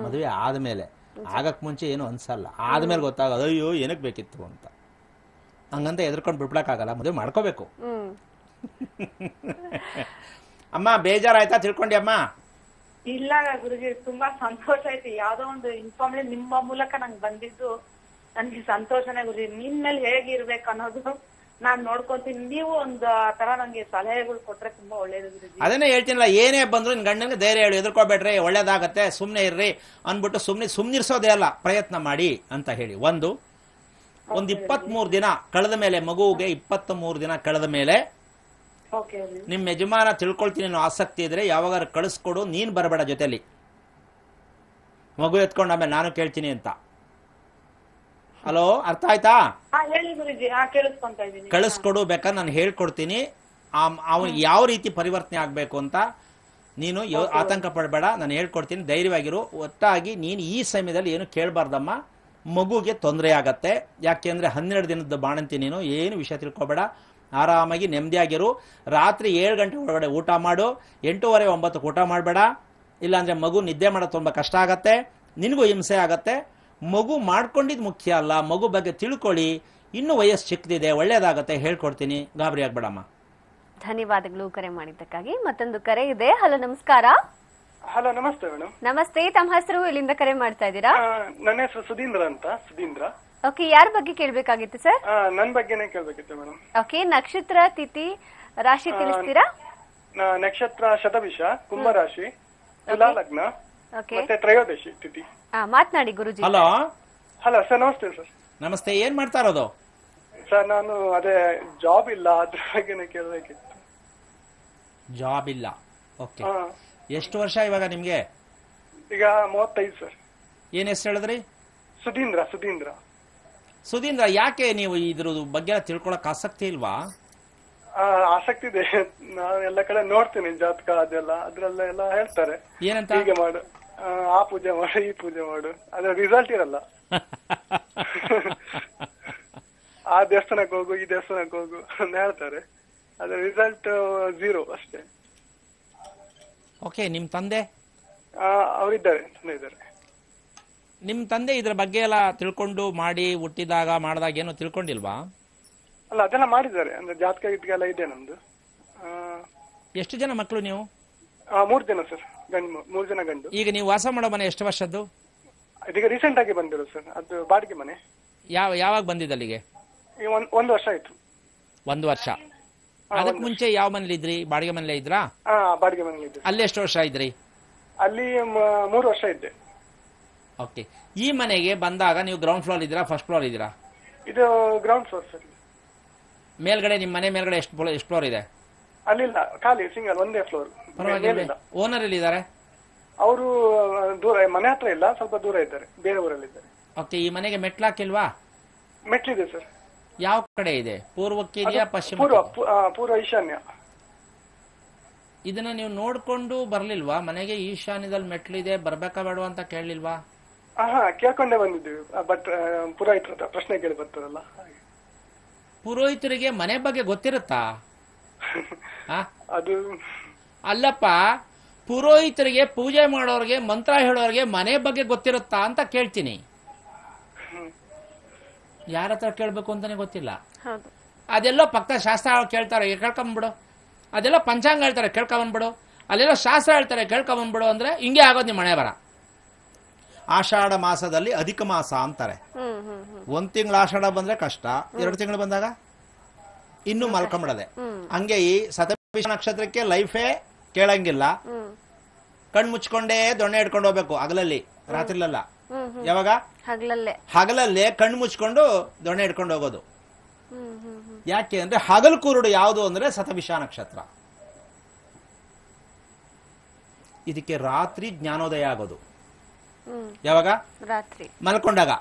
ಮದುವೆ ಆದ್ಮೇಲೆ ಆಗಕ್ ಮುಂಚೆ ಏನು ಅನ್ಸಲ್ಲ ಆದ್ಮೇಲೆ ಗೊತ್ತಾಗೋದು ಅಯ್ಯೋ ಏನಕ್ಕೆ ಬೇಕಿತ್ತು ಅಂತ ಹಂಗಂತ ಎದ್ರಕೊಂಡು ಆಗಲ್ಲ ಮದುವೆ ಮಾಡ್ಕೋಬೇಕು ಅಮ್ಮ ಬೇಜಾರಾಯ್ತಾ ತಿಳ್ಕೊಂಡಿ ಅಮ್ಮ ಇಲ್ಲ ಗುರುಜಿ ತುಂಬಾ ಸಂತೋಷ ಐತಿ ಯಾವ್ದೋ ಒಂದು ಇನ್ಫಾರ್ಮೇಶನ್ ನಿಮ್ಮ ಮೂಲಕ ನಂಗೆ ಬಂದಿದ್ದು ನನ್ಗೆ ಸಂತೋಷನೇ ಗುರುಜಿ ನಿಮ್ಮಲ್ಲಿ ಹೇಗಿರ್ಬೇಕು ಅನ್ನೋದು ನಾನ್ ನೋಡ್ಕೊಂತೀನಿ ನೀವು ಒಂದು ಆ ತರ ನಂಗೆ ಸಲಹೆಗಳು ಕೊಟ್ರೆ ತುಂಬಾ ಒಳ್ಳೇದು ಗುರುಜಿ ಅದನ್ನೇ ಹೇಳ್ತೀನಿಲ್ಲ ಏನೇ ಬಂದ್ರು ನಿನ್ ಗಂಡನಿಗೆ ಧೈರ್ಯ ಹೇಳಿ ಎದುರ್ಕೋಬೇಡ್ರಿ ಒಳ್ಳೇದಾಗತ್ತೆ ಸುಮ್ನೆ ಇರ್ರಿ ಅನ್ಬಿಟ್ಟು ಸುಮ್ನೆ ಸುಮ್ನಿರ್ಸೋದೇ ಅಲ್ಲ ಪ್ರಯತ್ನ ಮಾಡಿ ಅಂತ ಹೇಳಿ ಒಂದು ಒಂದ್ ಇಪ್ಪತ್ತ್ ಮೂರು ದಿನ ಕಳೆದ ಮೇಲೆ ಮಗುವಿಗೆ ಇಪ್ಪತ್ತ್ ಮೂರು ದಿನ ಕಳೆದ ಮೇಲೆ ನಿಮ್ ಯಜಮಾನ ತಿಳ್ಕೊಳ್ತೀನಿ ಅನ್ನೋ ಆಸಕ್ತಿ ಇದ್ರೆ ಯಾವಾಗಾರು ಕಳಿಸ್ಕೊಡು ನೀನ್ ಬರಬೇಡ ಜೊತೆಲಿ ಮಗು ಎತ್ಕೊಂಡು ಆಮೇಲೆ ನಾನು ಕೇಳ್ತೀನಿ ಅಂತ ಹಲೋ ಅರ್ಥ ಆಯ್ತಾ ಕಳಿಸ್ಕೊಡು ಬೇಕಾ ನಾನು ಹೇಳ್ಕೊಡ್ತೀನಿ ಯಾವ ರೀತಿ ಪರಿವರ್ತನೆ ಆಗ್ಬೇಕು ಅಂತ ನೀನು ಆತಂಕ ಪಡಬೇಡ ನಾನು ಹೇಳ್ಕೊಡ್ತೀನಿ ಧೈರ್ಯವಾಗಿರು ಒಟ್ಟಾಗಿ ನೀನು ಈ ಸಮಯದಲ್ಲಿ ಏನು ಕೇಳಬಾರ್ದಮ್ಮ ಮಗುಗೆ ತೊಂದರೆ ಆಗತ್ತೆ ಯಾಕೆಂದರೆ ಹನ್ನೆರಡು ದಿನದ ಬಾಣಂತಿ ನೀನು ಏನು ವಿಷಯ ತಿಳ್ಕೊಬೇಡ ಆರಾಮಾಗಿ ನೆಮ್ಮದಿಯಾಗಿರು ರಾತ್ರಿ ಏಳು ಗಂಟೆ ಒಳಗಡೆ ಊಟ ಮಾಡು ಎಂಟೂವರೆ ಒಂಬತ್ತು ಊಟ ಮಾಡಬೇಡ ಇಲ್ಲಾಂದರೆ ಮಗು ನಿದ್ದೆ ಮಾಡೋದು ತುಂಬ ಕಷ್ಟ ಆಗತ್ತೆ ನಿನಗೂ ಹಿಂಸೆ ಆಗತ್ತೆ ಮಗು ಮಾಡ್ಕೊಂಡಿದ್ದು ಮುಖ್ಯ ಅಲ್ಲ ಮಗು ಬಗ್ಗೆ ತಿಳ್ಕೊಳ್ಳಿ ಇನ್ನೂ ವಯಸ್ಸು ಚಿಕ್ಕದಿದೆ ಒಳ್ಳೇದಾಗತ್ತೆ ಹೇಳ್ಕೊಡ್ತೀನಿ ಗಾಬರಿ ಆಗ್ಬೇಡಮ್ಮ ಧನ್ಯವಾದಗಳು ಕರೆ ಮಾಡಿದ್ದಕ್ಕಾಗಿ ಮತ್ತೊಂದು ಕರೆ ಇದೆ ಹಲೋ ನಮಸ್ಕಾರ ಹಲೋ ನಮಸ್ತೆ ಮೇಡಮ್ ನಮಸ್ತೆ ತಮ್ಮ ಹೆಸರು ಇಲ್ಲಿಂದ ಕರೆ ಮಾಡ್ತಾ ಇದ್ದೀರಾ ನನ್ನ ಹೆಸರು ಸುಧೀಂದ್ರ ಅಂತ ಸುಧೀಂದ್ರ ಓಕೆ ಯಾರ ಬಗ್ಗೆ ಕೇಳಬೇಕಾಗಿತ್ತು ಸರ್ ನನ್ನ ಬಗ್ಗೆನೇ ಕೇಳಬೇಕಿತ್ತು ಮೇಡಮ್ ಓಕೆ ನಕ್ಷತ್ರ ತಿಥಿ ರಾಶಿ ತಿಳಿಸ್ತೀರಾ ನಕ್ಷತ್ರ ಶತವಿಷ ಕುಂಭ ರಾಶಿ ತುಲಾ ಲಗ್ನ ಮತ್ತೆ ತ್ರಯೋದಶಿ ತಿಥಿ ಮಾತನಾಡಿ ಗುರುಜಿ ಹಲೋ ಹಲೋ ಸರ್ ನಮಸ್ತೆ ಸರ್ ನಮಸ್ತೆ ಏನ್ ಮಾಡ್ತಾ ಇರೋದು ಸರ್ ನಾನು ಅದೇ ಜಾಬ್ ಇಲ್ಲ ಅದ್ರ ಬಗ್ಗೆನೇ ಕೇಳಬೇಕಿತ್ತು ಜಾಬ್ ಇಲ್ಲ ಓಕೆ ಎಷ್ಟು ವರ್ಷ ಇವಾಗ ನಿಮ್ಗೆ ಈಗ ಮೂವತ್ತೈದು ಸರ್ ಏನ್ ಹೆಸರು ಹೇಳಿದ್ರಿ ಸುಧೀಂದ್ರ ಸುಧೀಂದ್ರ ಸುಧೀಂದ್ರ ಯಾಕೆ ನೀವು ಇದ್ರ ಬಗ್ಗೆ ತಿಳ್ಕೊಳಕ್ ಆಸಕ್ತಿ ಇಲ್ವಾ ಆಸಕ್ತಿ ಇದೆ ನಾನು ಎಲ್ಲ ಕಡೆ ನೋಡ್ತೀನಿ ಜಾತಕ ಅದೆಲ್ಲ ಅದ್ರಲ್ಲ ಎಲ್ಲ ಹೇಳ್ತಾರೆ ಏನಂತ ಹೀಗೆ ಮಾಡು ಆ ಪೂಜೆ ಮಾಡು ಈ ಪೂಜೆ ಮಾಡು ಅದ್ರ ರಿಸಲ್ಟ್ ಇರಲ್ಲ ಆ ದೇವಸ್ಥಾನಕ್ಕೆ ಹೋಗು ಈ ದೇವಸ್ಥಾನಕ್ಕೆ ಹೋಗು ಅಂತ ಹೇಳ್ತಾರೆ ಅದ್ರ ರಿಸಲ್ಟ್ ಜೀರೋ ಅಷ್ಟೇ ಓಕೆ ನಿಮ್ಮ ತಂದೆ ಅವರಿದ್ದಾರೆ ಇದ್ದಾರೆ ನಿಮ್ಮ ತಂದೆ ಇದರ ಬಗ್ಗೆ ಎಲ್ಲ ತಿಳ್ಕೊಂಡು ಮಾಡಿ ಹುಟ್ಟಿದಾಗ ಮಾಡಿದಾಗ ಏನು ತಿಳ್ಕೊಂಡಿಲ್ವಾ ಅಲ್ಲ ಅದೆಲ್ಲ ಮಾಡಿದ್ದಾರೆ ಅಂದ್ರೆ ಜಾತಕ ಗೀತಕ ಎಲ್ಲ ಇದೆ ನಮ್ದು ಎಷ್ಟು ಜನ ಮಕ್ಕಳು ನೀವು ಮೂರು ಜನ ಸರ್ ಗಂಡು ಮೂರು ಜನ ಗಂಡು ಈಗ ನೀವು ವಾಸ ಮಾಡೋ ಮನೆ ಎಷ್ಟು ವರ್ಷದ್ದು ಇದೀಗ ರೀಸೆಂಟ್ ಆಗಿ ಬಂದಿರೋದು ಸರ್ ಅದು ಬಾಡಿಗೆ ಮನೆ ಯಾವ ಯಾವಾಗ ಬಂದಿದ್ದ ಅಲ್ಲಿಗೆ ಒಂದು ವರ್ಷ ಆಯ್ತು ಒಂದು ವರ್ಷ ಅದಕ್ ಮುಂಚೆ ಯಾವ ಮನೇಲಿ ಇದ್ರಿ ಬಾಡಿಗೆ ಮನೇಲಿ ಇದ್ರಾ ಬಾಡಿಗೆ ಮನೇಲಿ ಇದ್ರಿ ಅಲ್ಲಿ ಎಷ್ಟು ವರ್ಷ ಇದ್ರಿ ಅಲ್ಲಿ ಮೂರು ವರ್ಷ ಇದ್ದೆ ಓಕೆ ಈ ಮನೆಗೆ ಬಂದಾಗ ನೀವು ಗ್ರೌಂಡ್ ಫ್ಲೋರ್ ಇದ್ದೀರಾ ಫಸ್ಟ್ ಫ್ಲೋರ್ ಇದ್ದೀರಾ ಇದು ಗ್ರೌಂಡ್ ಫ್ಲೋರ್ ಸರ್ ಮೇಲ್ಗಡೆ ನಿಮ್ಮ ಮನೆ ಮೇಲ್ಗಡೆ ಎಷ್ಟು ಫ್ಲೋರ್ ಎಷ್ಟು ಫ್ಲೋರ್ ಇದೆ ಅಲ್ಲಿಲ್ಲ ಖಾಲಿ ಸಿಂಗಲ್ ಒಂದೇ ಫ್ಲೋರ್ ಪರವಾಗಿಲ್ಲ ಓನರ್ ಎಲ್ಲಿದ್ದಾರೆ ಅವರು ದೂರ ಮನೆ ಹತ್ರ ಇಲ್ಲ ಸ್ವಲ್ಪ ದೂರ ಇದ್ದಾರೆ ಬೇರೆ ಊರಲ್ಲಿ ಇದ್ದಾರೆ ಓಕೆ ಈ ಮನೆಗೆ ಮೆಟ್ಲಾಕಿಲ್ವಾ ಮೆಟ್ಲಿದೆ ಸರ್ ಯಾವ ಕಡೆ ಇದೆ ಪೂರ್ವಕ್ಕೆ ಇದೆಯಾ ಪಶ್ಚಿಮ ಪೂರ್ವ ಈಶಾನ್ಯ ಇದನ್ನ ನೀವು ನೋಡ್ಕೊಂಡು ಬರ್ಲಿಲ್ವಾ ಮನೆಗೆ ಈಶಾನ್ಯದಲ್ಲಿ ಮೆಟ್ಲಿದೆ ಬರ್ಬೇಕಾ ಬೇಡ ಅಂತ ಕೇಳಲಿಲ್ವಾ ಬಂದಿದ್ದೀವಿ ಬಟ್ ಪ್ರಶ್ನೆ ಪುರೋಹಿತರಿಗೆ ಮನೆ ಬಗ್ಗೆ ಗೊತ್ತಿರುತ್ತಾ ಅದು ಅಲ್ಲಪ್ಪ ಪುರೋಹಿತರಿಗೆ ಪೂಜೆ ಮಾಡೋರಿಗೆ ಮಂತ್ರ ಹೇಳೋರಿಗೆ ಮನೆ ಬಗ್ಗೆ ಗೊತ್ತಿರುತ್ತಾ ಅಂತ ಕೇಳ್ತೀನಿ ಯಾರ ಹತ್ರ ಕೇಳಬೇಕು ಅಂತಾನೆ ಗೊತ್ತಿಲ್ಲ ಅದೆಲ್ಲೋ ಪಕ್ಕ ಶಾಸ್ತ್ರ ಕೇಳ್ತಾರೆ ಕೇಳ್ಕೊಂಬಿಡು ಅದೆಲ್ಲ ಪಂಚಾಂಗ ಹೇಳ್ತಾರೆ ಕೇಳ್ಕೊಂಬಿಡು ಅಲ್ಲೆಲ್ಲ ಶಾಸ್ತ್ರ ಹೇಳ್ತಾರೆ ಕೇಳ್ಕೊಂಬಿಡು ಅಂದ್ರೆ ಹಿಂಗೆ ಆಗೋದು ನಿಮ್ಮ ಮನೆ ಬರ ಆಷಾಢ ಮಾಸದಲ್ಲಿ ಅಧಿಕ ಮಾಸ ಅಂತಾರೆ ಒಂದ್ ತಿಂಗಳು ಆಷಾಢ ಬಂದ್ರೆ ಕಷ್ಟ ಎರಡು ತಿಂಗಳು ಬಂದಾಗ ಇನ್ನು ಮಲ್ಕೊಂಬಿಡದೆ ಹಂಗೆ ಈ ಸತ ನಕ್ಷತ್ರಕ್ಕೆ ಲೈಫೇ ಕೇಳಂಗಿಲ್ಲ ಕಣ್ಣು ಮುಚ್ಕೊಂಡೇ ದೊಣ್ಣೆ ಇಟ್ಕೊಂಡು ಹೋಗ್ಬೇಕು ಅಗಲಲ್ಲಿ ರಾತ್ರಿಲಲ್ಲ ಯಾವಾಗ ಹಗಲಲ್ಲೇ ಕಣ್ಣು ಮುಚ್ಕೊಂಡು ದೊಣೆ ಹಿಡ್ಕೊಂಡು ಹೋಗೋದು ಯಾಕೆ ಅಂದ್ರೆ ಹಗಲು ಕುರುಡು ಯಾವುದು ಅಂದ್ರೆ ಸತವಿಷ ನಕ್ಷತ್ರ ಇದಕ್ಕೆ ರಾತ್ರಿ ಜ್ಞಾನೋದಯ ಆಗೋದು ಯಾವಾಗ ರಾತ್ರಿ ಮಲ್ಕೊಂಡಾಗ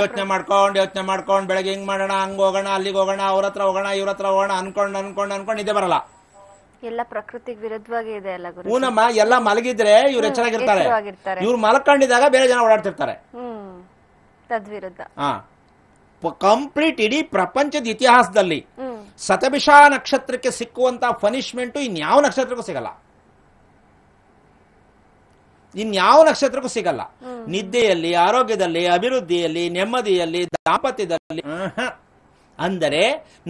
ಯೋಚನೆ ಮಾಡ್ಕೊಂಡು ಯೋಚನೆ ಮಾಡ್ಕೊಂಡು ಬೆಳಗ್ಗೆ ಹಿಂಗ್ ಮಾಡೋಣ ಹಂಗ ಹೋಗೋಣ ಅಲ್ಲಿಗೆ ಹೋಗೋಣ ಅವ್ರ ಹತ್ರ ಹೋಗೋಣ ಇವ್ರ ಹತ್ರ ಹೋಗೋಣ ಅನ್ಕೊಂಡು ಅನ್ಕೊಂಡು ಅನ್ಕೊಂಡು ಇದೆ ಬರಲ್ಲ ಎಲ್ಲ ಪ್ರಕೃತಿ ವಿರುದ್ಧವಾಗಿ ಇದೆ ಎಲ್ಲ ಮಲಗಿದ್ರೆ ಇವ್ರು ಎಚ್ಚರಾಗಿರ್ತಾರೆ ಇವ್ರು ಮಲ್ಕೊಂಡಿದಾಗ ಬೇರೆ ಜನ ಓಡಾಡ್ತಿರ್ತಾರೆ ತದ್ವಿರುದ್ಧ ಕಂಪ್ಲೀಟ್ ಇಡೀ ಪ್ರಪಂಚದ ಇತಿಹಾಸದಲ್ಲಿ ಸತಬಿಷಾ ನಕ್ಷತ್ರಕ್ಕೆ ಸಿಕ್ಕುವಂತ ಪನಿಷ್ಮೆಂಟ್ ಇನ್ಯಾವ ನಕ್ಷತ್ರಕ್ಕೂ ಸಿಗಲ್ಲ ಇನ್ಯಾವ ನಕ್ಷತ್ರಕ್ಕೂ ಸಿಗಲ್ಲ ನಿದ್ದೆಯಲ್ಲಿ ಆರೋಗ್ಯದಲ್ಲಿ ಅಭಿವೃದ್ಧಿಯಲ್ಲಿ ನೆಮ್ಮದಿಯಲ್ಲಿ ದಾಂಪತ್ಯದಲ್ಲಿ ಅಂದರೆ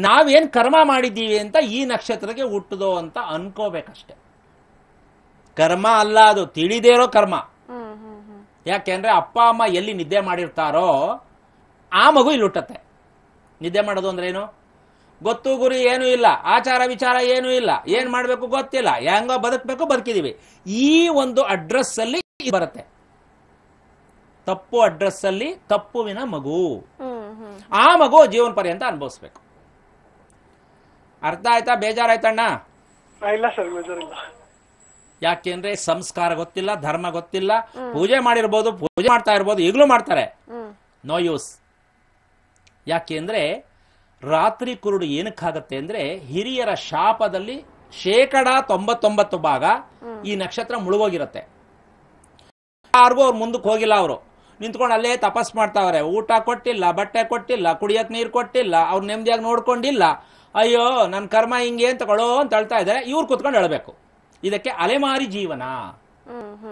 ನಾವೇನ್ ಕರ್ಮ ಮಾಡಿದ್ದೀವಿ ಅಂತ ಈ ನಕ್ಷತ್ರಕ್ಕೆ ಹುಟ್ಟದು ಅಂತ ಅನ್ಕೋಬೇಕಷ್ಟೆ ಕರ್ಮ ಅಲ್ಲ ಅದು ತಿಳಿದೇ ಇರೋ ಕರ್ಮ ಯಾಕೆಂದ್ರೆ ಅಪ್ಪ ಅಮ್ಮ ಎಲ್ಲಿ ನಿದ್ದೆ ಮಾಡಿರ್ತಾರೋ ಆ ಮಗು ಇಲ್ಲಿ ಹುಟ್ಟತ್ತೆ ನಿದ್ದೆ ಮಾಡೋದು ಅಂದ್ರೆ ಏನು ಗೊತ್ತು ಗುರಿ ಏನೂ ಇಲ್ಲ ಆಚಾರ ವಿಚಾರ ಏನೂ ಇಲ್ಲ ಏನು ಮಾಡಬೇಕು ಗೊತ್ತಿಲ್ಲ ಹೆಂಗೋ ಬದುಕಬೇಕು ಬದುಕಿದೀವಿ ಈ ಒಂದು ಅಡ್ರೆಸ್ಸಲ್ಲಿ ಬರುತ್ತೆ ತಪ್ಪು ಅಡ್ರೆಸ್ಸಲ್ಲಿ ತಪ್ಪುವಿನ ಮಗು ಆ ಮಗು ಜೀವನ ಪರ್ಯಂತ ಅನುಭವಿಸ್ಬೇಕು ಅರ್ಥ ಆಯ್ತಾ ಬೇಜಾರಾಯ್ತಣ್ಣ ಇಲ್ಲ ಸರ್ ಬೇಜಾರಿಲ್ಲ ಯಾಕೆಂದ್ರೆ ಸಂಸ್ಕಾರ ಗೊತ್ತಿಲ್ಲ ಧರ್ಮ ಗೊತ್ತಿಲ್ಲ ಪೂಜೆ ಮಾಡಿರ್ಬೋದು ಪೂಜೆ ಮಾಡ್ತಾ ಇರ್ಬೋದು ಈಗಲೂ ಮಾಡ್ತಾರೆ ನೋ ಯೂಸ್ ಯಾಕೆ ರಾತ್ರಿ ಕುರುಡು ಏನಕ್ಕಾಗತ್ತೆ ಅಂದ್ರೆ ಹಿರಿಯರ ಶಾಪದಲ್ಲಿ ಶೇಕಡ ತೊಂಬತ್ತೊಂಬತ್ತು ಭಾಗ ಈ ನಕ್ಷತ್ರ ಮುಳುಗೋಗಿರುತ್ತೆ ಯಾರಿಗೂ ಅವ್ರು ಮುಂದಕ್ಕೆ ಹೋಗಿಲ್ಲ ಅವರು ನಿಂತ್ಕೊಂಡು ಅಲ್ಲೇ ತಪಸ್ ಮಾಡ್ತಾವ್ರೆ ಊಟ ಕೊಟ್ಟಿಲ್ಲ ಬಟ್ಟೆ ಕೊಟ್ಟಿಲ್ಲ ಕುಡಿಯಕ್ ನೀರು ಕೊಟ್ಟಿಲ್ಲ ಅವ್ರು ನೆಮ್ಮದಿಯಾಗಿ ನೋಡ್ಕೊಂಡಿಲ್ಲ ಅಯ್ಯೋ ನನ್ನ ಕರ್ಮ ಹಿಂಗೆ ಅಂತ ಕೊಳೋ ಅಂತ ಹೇಳ್ತಾ ಇದ್ದಾರೆ ಇವ್ರು ಕುತ್ಕೊಂಡು ಹೇಳಬೇಕು ಇದಕ್ಕೆ ಅಲೆಮಾರಿ ಜೀವನ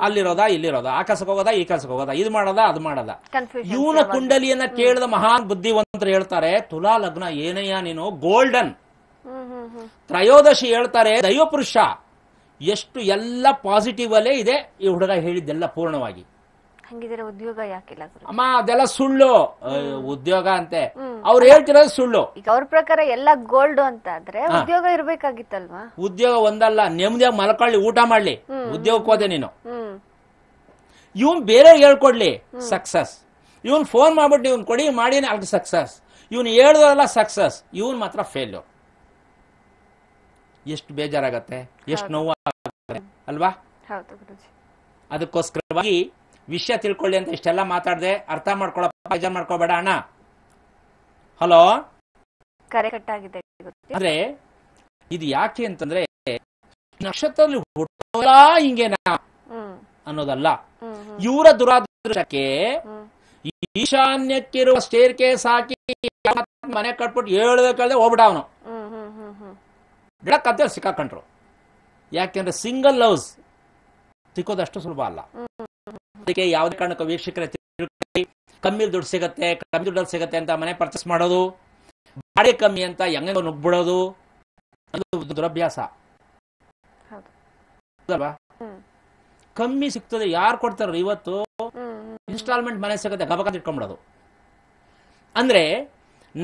ಅಲ್ಲಿರೋದಾ ಇಲ್ಲಿರೋದ ಆ ಕಸಕ್ಕೆ ಹೋಗೋದಾ ಈ ಕಸಕ್ಕೆ ಹೋಗೋದಾ ಇದು ಮಾಡೋದಾ ಅದು ಮಾಡದ ಇವನ ಕುಂಡಲಿಯನ್ನ ಕೇಳಿದ ಮಹಾನ್ ಬುದ್ಧಿವಂತರು ಹೇಳ್ತಾರೆ ತುಲಾ ಲಗ್ನ ಏನಯ್ಯ ನೀನು ಗೋಲ್ಡನ್ ತ್ರಯೋದಶಿ ಹೇಳ್ತಾರೆ ದೈವಪುರುಷ ಎಷ್ಟು ಎಲ್ಲ ಪಾಸಿಟಿವ್ ಅಲ್ಲೇ ಇದೆ ಈ ಹುಡುಗ ಹೇಳಿದ್ದೆಲ್ಲ ಪೂರ್ಣವಾಗಿ ಹಂಗಿದ್ರೆ ಉದ್ಯೋಗ ಯಾಕಿಲ್ಲ ಅಮ್ಮ ಅದೆಲ್ಲ ಸುಳ್ಳು ಉದ್ಯೋಗ ಅಂತೆ ಅವ್ರು ಹೇಳ್ತಿರೋದು ಸುಳ್ಳು ಈಗ ಅವ್ರ ಪ್ರಕಾರ ಎಲ್ಲ ಗೋಲ್ಡ್ ಅಂತ ಆದ್ರೆ ಉದ್ಯೋಗ ಇರ್ಬೇಕಾಗಿತ್ತಲ್ವಾ ಉದ್ಯೋಗ ಒಂದಲ್ಲ ನೆಮ್ಮದಿಯಾಗಿ ಮಲ್ಕೊಳ್ಳಿ ಊಟ ಮಾಡ್ಲಿ ಉದ್ಯೋಗಕ್ಕೆ ಹೋದೆ ನೀನು ಇವನ್ ಬೇರೆ ಹೇಳ್ಕೊಡ್ಲಿ ಸಕ್ಸಸ್ ಇವನ್ ಫೋನ್ ಮಾಡ್ಬಿಟ್ಟು ಇವನ್ ಕೊಡಿ ಮಾಡಿ ಅಲ್ಲಿ ಸಕ್ಸಸ್ ಇವನ್ ಹೇಳ್ದಲ್ಲ ಸಕ್ಸಸ್ ಇವನ್ ಮಾತ್ರ ಫೇಲ್ಯೂರ್ ಎಷ್ಟು ಬೇಜಾರಾಗತ್ತೆ ಎಷ್ಟು ನೋವು ಅಲ್ವಾ ಅದಕ್ಕೋಸ್ಕರವಾಗಿ ವಿಷಯ ತಿಳ್ಕೊಳ್ಳಿ ಅಂತ ಇಷ್ಟೆಲ್ಲ ಮಾತಾಡದೆ ಅರ್ಥ ಮಾಡ್ಕೊಳಪ್ಪ ಇದನ್ನ ಮಾಡ್ಕೋಬೇಡ ಅಣ್ಣ ಹಲೋ ಅಂದ್ರೆ ಇದು ಯಾಕೆ ಅಂತಂದ್ರೆ ನಕ್ಷತ್ರದಲ್ಲಿ ಹುಟ್ಟೋಲ್ಲ ಹಿಂಗೇನಾ ಅನ್ನೋದಲ್ಲ ಇವರ ದುರಾದೃಷ್ಟಕ್ಕೆ ಈಶಾನ್ಯಕ್ಕಿರುವ ಸ್ಟೇರ್ ಕೇಸ್ ಹಾಕಿ ಮನೆ ಕಟ್ಬಿಟ್ಟು ಹೇಳ್ಬೇಕಲ್ದೆ ಹೋಗ್ಬಿಡ ಅವನು ಕತ್ತೆ ಸಿಕ್ಕಾಕೊಂಡ್ರು ಯಾಕೆಂದ್ರೆ ಸಿಂಗಲ್ ಲವ್ಸ್ ಸಿಕ್ಕೋದಷ್ಟು ಸುಲಭ ಅಲ್ಲ ಮಾತಿಗೆ ಯಾವುದೇ ಕಾರಣಕ್ಕೂ ವೀಕ್ಷಕರ ಕಮ್ಮಿ ದುಡ್ಡು ಸಿಗುತ್ತೆ ಕಮ್ಮಿ ದುಡ್ಡಲ್ಲಿ ಸಿಗುತ್ತೆ ಅಂತ ಮನೆ ಪರ್ಚೇಸ್ ಮಾಡೋದು ಬಾಡಿಗೆ ಕಮ್ಮಿ ಅಂತ ಹೆಂಗ ನುಗ್ಬಿಡೋದು ದುರಭ್ಯಾಸ ಕಮ್ಮಿ ಸಿಗ್ತದೆ ಯಾರು ಕೊಡ್ತಾರ ಇವತ್ತು ಇನ್ಸ್ಟಾಲ್ಮೆಂಟ್ ಮನೆ ಸಿಗುತ್ತೆ ಗಬಕ ಇಟ್ಕೊಂಡ್ಬಿಡೋದು ಅಂದ್ರೆ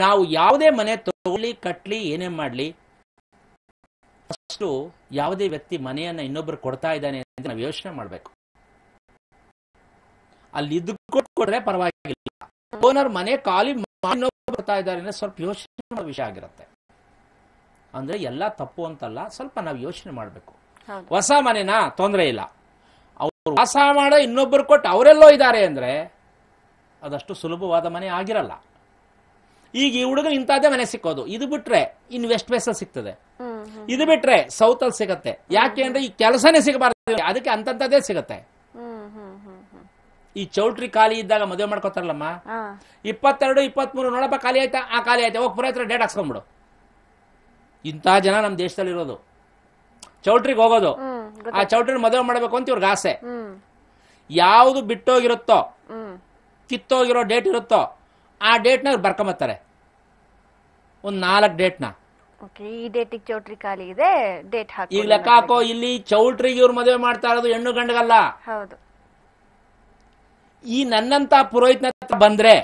ನಾವು ಯಾವುದೇ ಮನೆ ತಗೊಳ್ಳಿ ಕಟ್ಲಿ ಏನೇ ಮಾಡ್ಲಿ ಯಾವುದೇ ವ್ಯಕ್ತಿ ಮನೆಯನ್ನ ಇನ್ನೊಬ್ರು ಕೊಡ್ತಾ ಇದ್ದಾನೆ ಅಂತ ನಾವು ಯೋಚನೆ ಮಾಡ್ಬೇಕು ಅಲ್ಲಿ ಇದ್ದು ಕೊಟ್ರೆ ಪರವಾಗಿಲ್ಲ ಓನರ್ ಮನೆ ಖಾಲಿ ಬರ್ತಾ ಇದ್ದಾರೆ ಅಂದ್ರೆ ಸ್ವಲ್ಪ ಯೋಚನೆ ವಿಷಯ ಆಗಿರುತ್ತೆ ಅಂದ್ರೆ ಎಲ್ಲ ತಪ್ಪು ಅಂತಲ್ಲ ಸ್ವಲ್ಪ ನಾವು ಯೋಚನೆ ಮಾಡಬೇಕು ಹೊಸ ಮನೆನಾ ತೊಂದರೆ ಇಲ್ಲ ಅವ್ರು ವಾಸ ಮಾಡೋ ಇನ್ನೊಬ್ಬರು ಕೊಟ್ಟು ಅವರೆಲ್ಲೋ ಇದ್ದಾರೆ ಅಂದ್ರೆ ಅದಷ್ಟು ಸುಲಭವಾದ ಮನೆ ಆಗಿರಲ್ಲ ಈಗ ಈ ಹುಡುಗ ಇಂಥದ್ದೇ ಮನೆ ಸಿಕ್ಕೋದು ಇದು ಬಿಟ್ರೆ ಇನ್ ವೆಸ್ಟ್ ಬೇಸ್ ಅಲ್ಲಿ ಸಿಗ್ತದೆ ಇದು ಬಿಟ್ರೆ ಸೌತ್ ಅಲ್ಲಿ ಸಿಗತ್ತೆ ಯಾಕೆ ಅಂದ್ರೆ ಈ ಕೆಲಸನೇ ಸಿಗಬಾರ್ದು ಅದಕ್ಕೆ ಅಂತಂಥದ್ದೇ ಸಿಗತ್ತೆ ಈ ಚೌಟ್ರಿ ಖಾಲಿ ಇದ್ದಾಗ ಮದುವೆ ಮಾಡ್ಕೋತಾರಲ್ಲಮ್ಮ ಇಪ್ಪತ್ತೆರಡು ಇಪ್ಪತ್ಮೂರು ನೋಡಪ್ಪ ಖಾಲಿ ಆಯ್ತಾ ಆ ಖಾಲಿ ಆಯ್ತಾ ಹೋಗಿ ಪುರೋಹಿತರ ಡೇಟ್ ಹಾಕ್ಸ್ಕೊಂಡ್ಬಿಡು ಇಂತಹ ಜನ ನಮ್ಮ ದೇಶದಲ್ಲಿರೋದು ಚೌಟ್ರಿಗೆ ಹೋಗೋದು ಆ ಚೌಟ್ರಿ ಮದುವೆ ಮಾಡಬೇಕು ಅಂತ ಇವ್ರಿಗೆ ಆಸೆ ಯಾವುದು ಬಿಟ್ಟೋಗಿರುತ್ತೋ ಕಿತ್ತೋಗಿರೋ ಡೇಟ್ ಇರುತ್ತೋ ಆ ಡೇಟ್ನ ಅವ್ರು ಬರ್ಕೊಂಬತ್ತಾರೆ ಒಂದು ನಾಲ್ಕು ಡೇಟ್ನ ಚೌಟ್ರಿ ಖಾಲಿ ಇದೆ ಡೇಟ್ ಈಗ ಲೆಕ್ಕ ಹಾಕೋ ಇಲ್ಲಿ ಚೌಟ್ರಿಗೆ ಇವ್ರು ಮದುವೆ ಮಾಡ್ತಾ ಇರೋದು ಹೆಣ್ಣು ಗಂಡಗಲ್ಲ ಹೌದು ಈ ನನ್ನಂತ ಪುರೋಹಿತನ ಬಂದ್ರೆ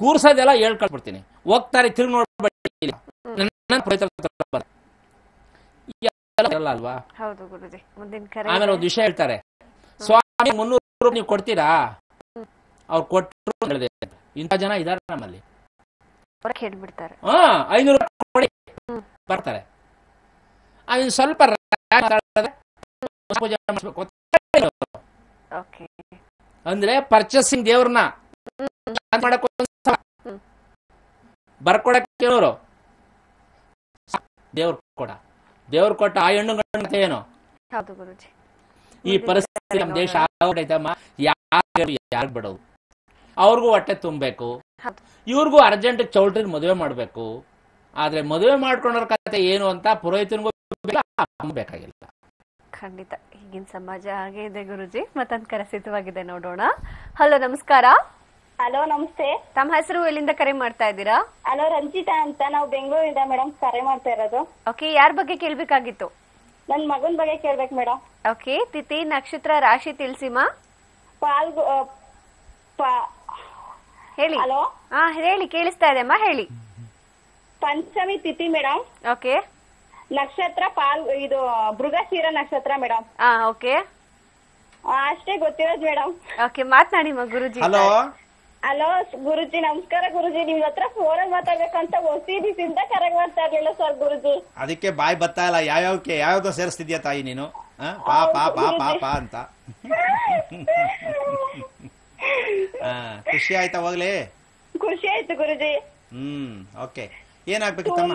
ಕೂರ್ಸೋದೆಲ್ಲ ಹೇಳ್ಕೊಳ್ಬಿಡ್ತೀನಿ ಹೋಗ್ತಾರೆ ತಿರುಗಿ ನೋಡ್ಬಿಟ್ಟಿಲ್ಲ ನನ್ನ ಆಮೇಲೆ ಒಂದು ವಿಷಯ ಹೇಳ್ತಾರೆ ಸ್ವಾಮಿ ಮುನ್ನೂರು ನೀವು ಕೊಡ್ತೀರಾ ಅವ್ರು ಕೊಟ್ಟರು ಇಂಥ ಜನ ಇದಾರೆ ನಮ್ಮಲ್ಲಿ ಹಾ ಐನೂರು ಕೊಡಿ ಬರ್ತಾರೆ ಸ್ವಲ್ಪ ಪೂಜೆ ಮಾಡಿಸ್ಬೇಕು ಅಂದ್ರೆ ಪರ್ಚೇಸಿಂಗ್ ದೇವ್ರನ್ನ ಬರ್ಕೊಡಕ್ ಕೇಳೋರು ದೇವ್ರ ಕೊಡ ದೇವ್ರ ಕೊಟ್ಟ ಆ ಹೆಣ್ಣು ಏನು ಈ ಪರಿಸ್ಥಿತಿ ನಮ್ಮ ದೇಶ ಯಾರು ಯಾರು ಬಿಡೋದು ಅವ್ರಿಗೂ ಹೊಟ್ಟೆ ತುಂಬಬೇಕು ಇವ್ರಿಗೂ ಅರ್ಜೆಂಟ್ ಚೌಲ್ಟ್ರಿನ ಮದುವೆ ಮಾಡಬೇಕು ಆದ್ರೆ ಮದುವೆ ಮಾಡ್ಕೊಂಡ್ರ ಕತೆ ಏನು ಅಂತ ಪುರೋಹಿತನಿಗೂ ಬೇಕಾಗಿಲ್ಲ ಖಂಡಿತ ಈಗಿನ ಸಮಾಜ ಹಾಗೆ ಇದೆ ಗುರುಜಿ ಮತ್ತೊಂದು ಕರೆ ಸಿದ್ಧವಾಗಿದೆ ನೋಡೋಣ ಹಲೋ ನಮಸ್ಕಾರ ಹಲೋ ನಮಸ್ತೆ ತಮ್ಮ ಹೆಸರು ಎಲ್ಲಿಂದ ಕರೆ ಮಾಡ್ತಾ ಇದ್ದೀರಾ ಹಲೋ ರಂಜಿತಾ ಅಂತ ನಾವು ಬೆಂಗಳೂರಿಂದ ಮೇಡಮ್ ಕರೆ ಮಾಡ್ತಾ ಇರೋದು ಓಕೆ ಯಾರ ಬಗ್ಗೆ ಕೇಳ್ಬೇಕಾಗಿತ್ತು ನನ್ನ ಮಗನ್ ಬಗ್ಗೆ ಕೇಳ್ಬೇಕು ಮೇಡಮ್ ಓಕೆ ತಿಥಿ ನಕ್ಷತ್ರ ರಾಶಿ ತಿಳಿಸಿಮ ಪಾಲ್ಗು ಹೇಳಿ ಹಲೋ ಹಾ ಹೇಳಿ ಕೇಳಿಸ್ತಾ ಇದೆಮ್ಮ ಹೇಳಿ ಪಂಚಮಿ ತಿಥಿ ಮೇಡಮ್ ಓಕೆ ನಕ್ಷತ್ರ ಪಾಲ್ ಇದು ಮೃಗಶೀರ ನಕ್ಷತ್ರ ಮೇಡಮ್ ಆ ಓಕೆ ಅಷ್ಟೇ ಗೊತ್ತಿರೋದು ಮೇಡಮ್ ಓಕೆ ಮಾತನಾಡಿ ಗುರುಜಿ ಹಲೋ ಹಲೋ ಗುರುಜಿ ನಮಸ್ಕಾರ ಗುರುಜಿ ನಿಮ್ ಹತ್ರ ಫೋನ್ ಮಾತಾಡ್ಬೇಕಂತ ಒಸಿ ದಿಸಿಂದ ಕರೆಗ್ ಮಾಡ್ತಾ ಇರ್ಲಿಲ್ಲ ಸರ್ ಗುರುಜಿ ಅದಕ್ಕೆ ಬಾಯಿ ಬತ್ತಾ ಇಲ್ಲ ಯಾವ್ಯಾವಕ್ಕೆ ಯಾವ್ದು ಸೇರಿಸ್ತಿದ್ಯಾ ತಾಯಿ ನೀನು ಹಾ ಪಾ ಪಾ ಪಾ ಪಾ ಅಂತ ಖುಷಿ ಆಯ್ತಾ ಹೋಗ್ಲಿ ಖುಷಿ ಆಯ್ತು ಗುರುಜಿ ಹ್ಮ್ ಓಕೆ ಏನಾಗ್ಬೇಕು ತಮ್ಮ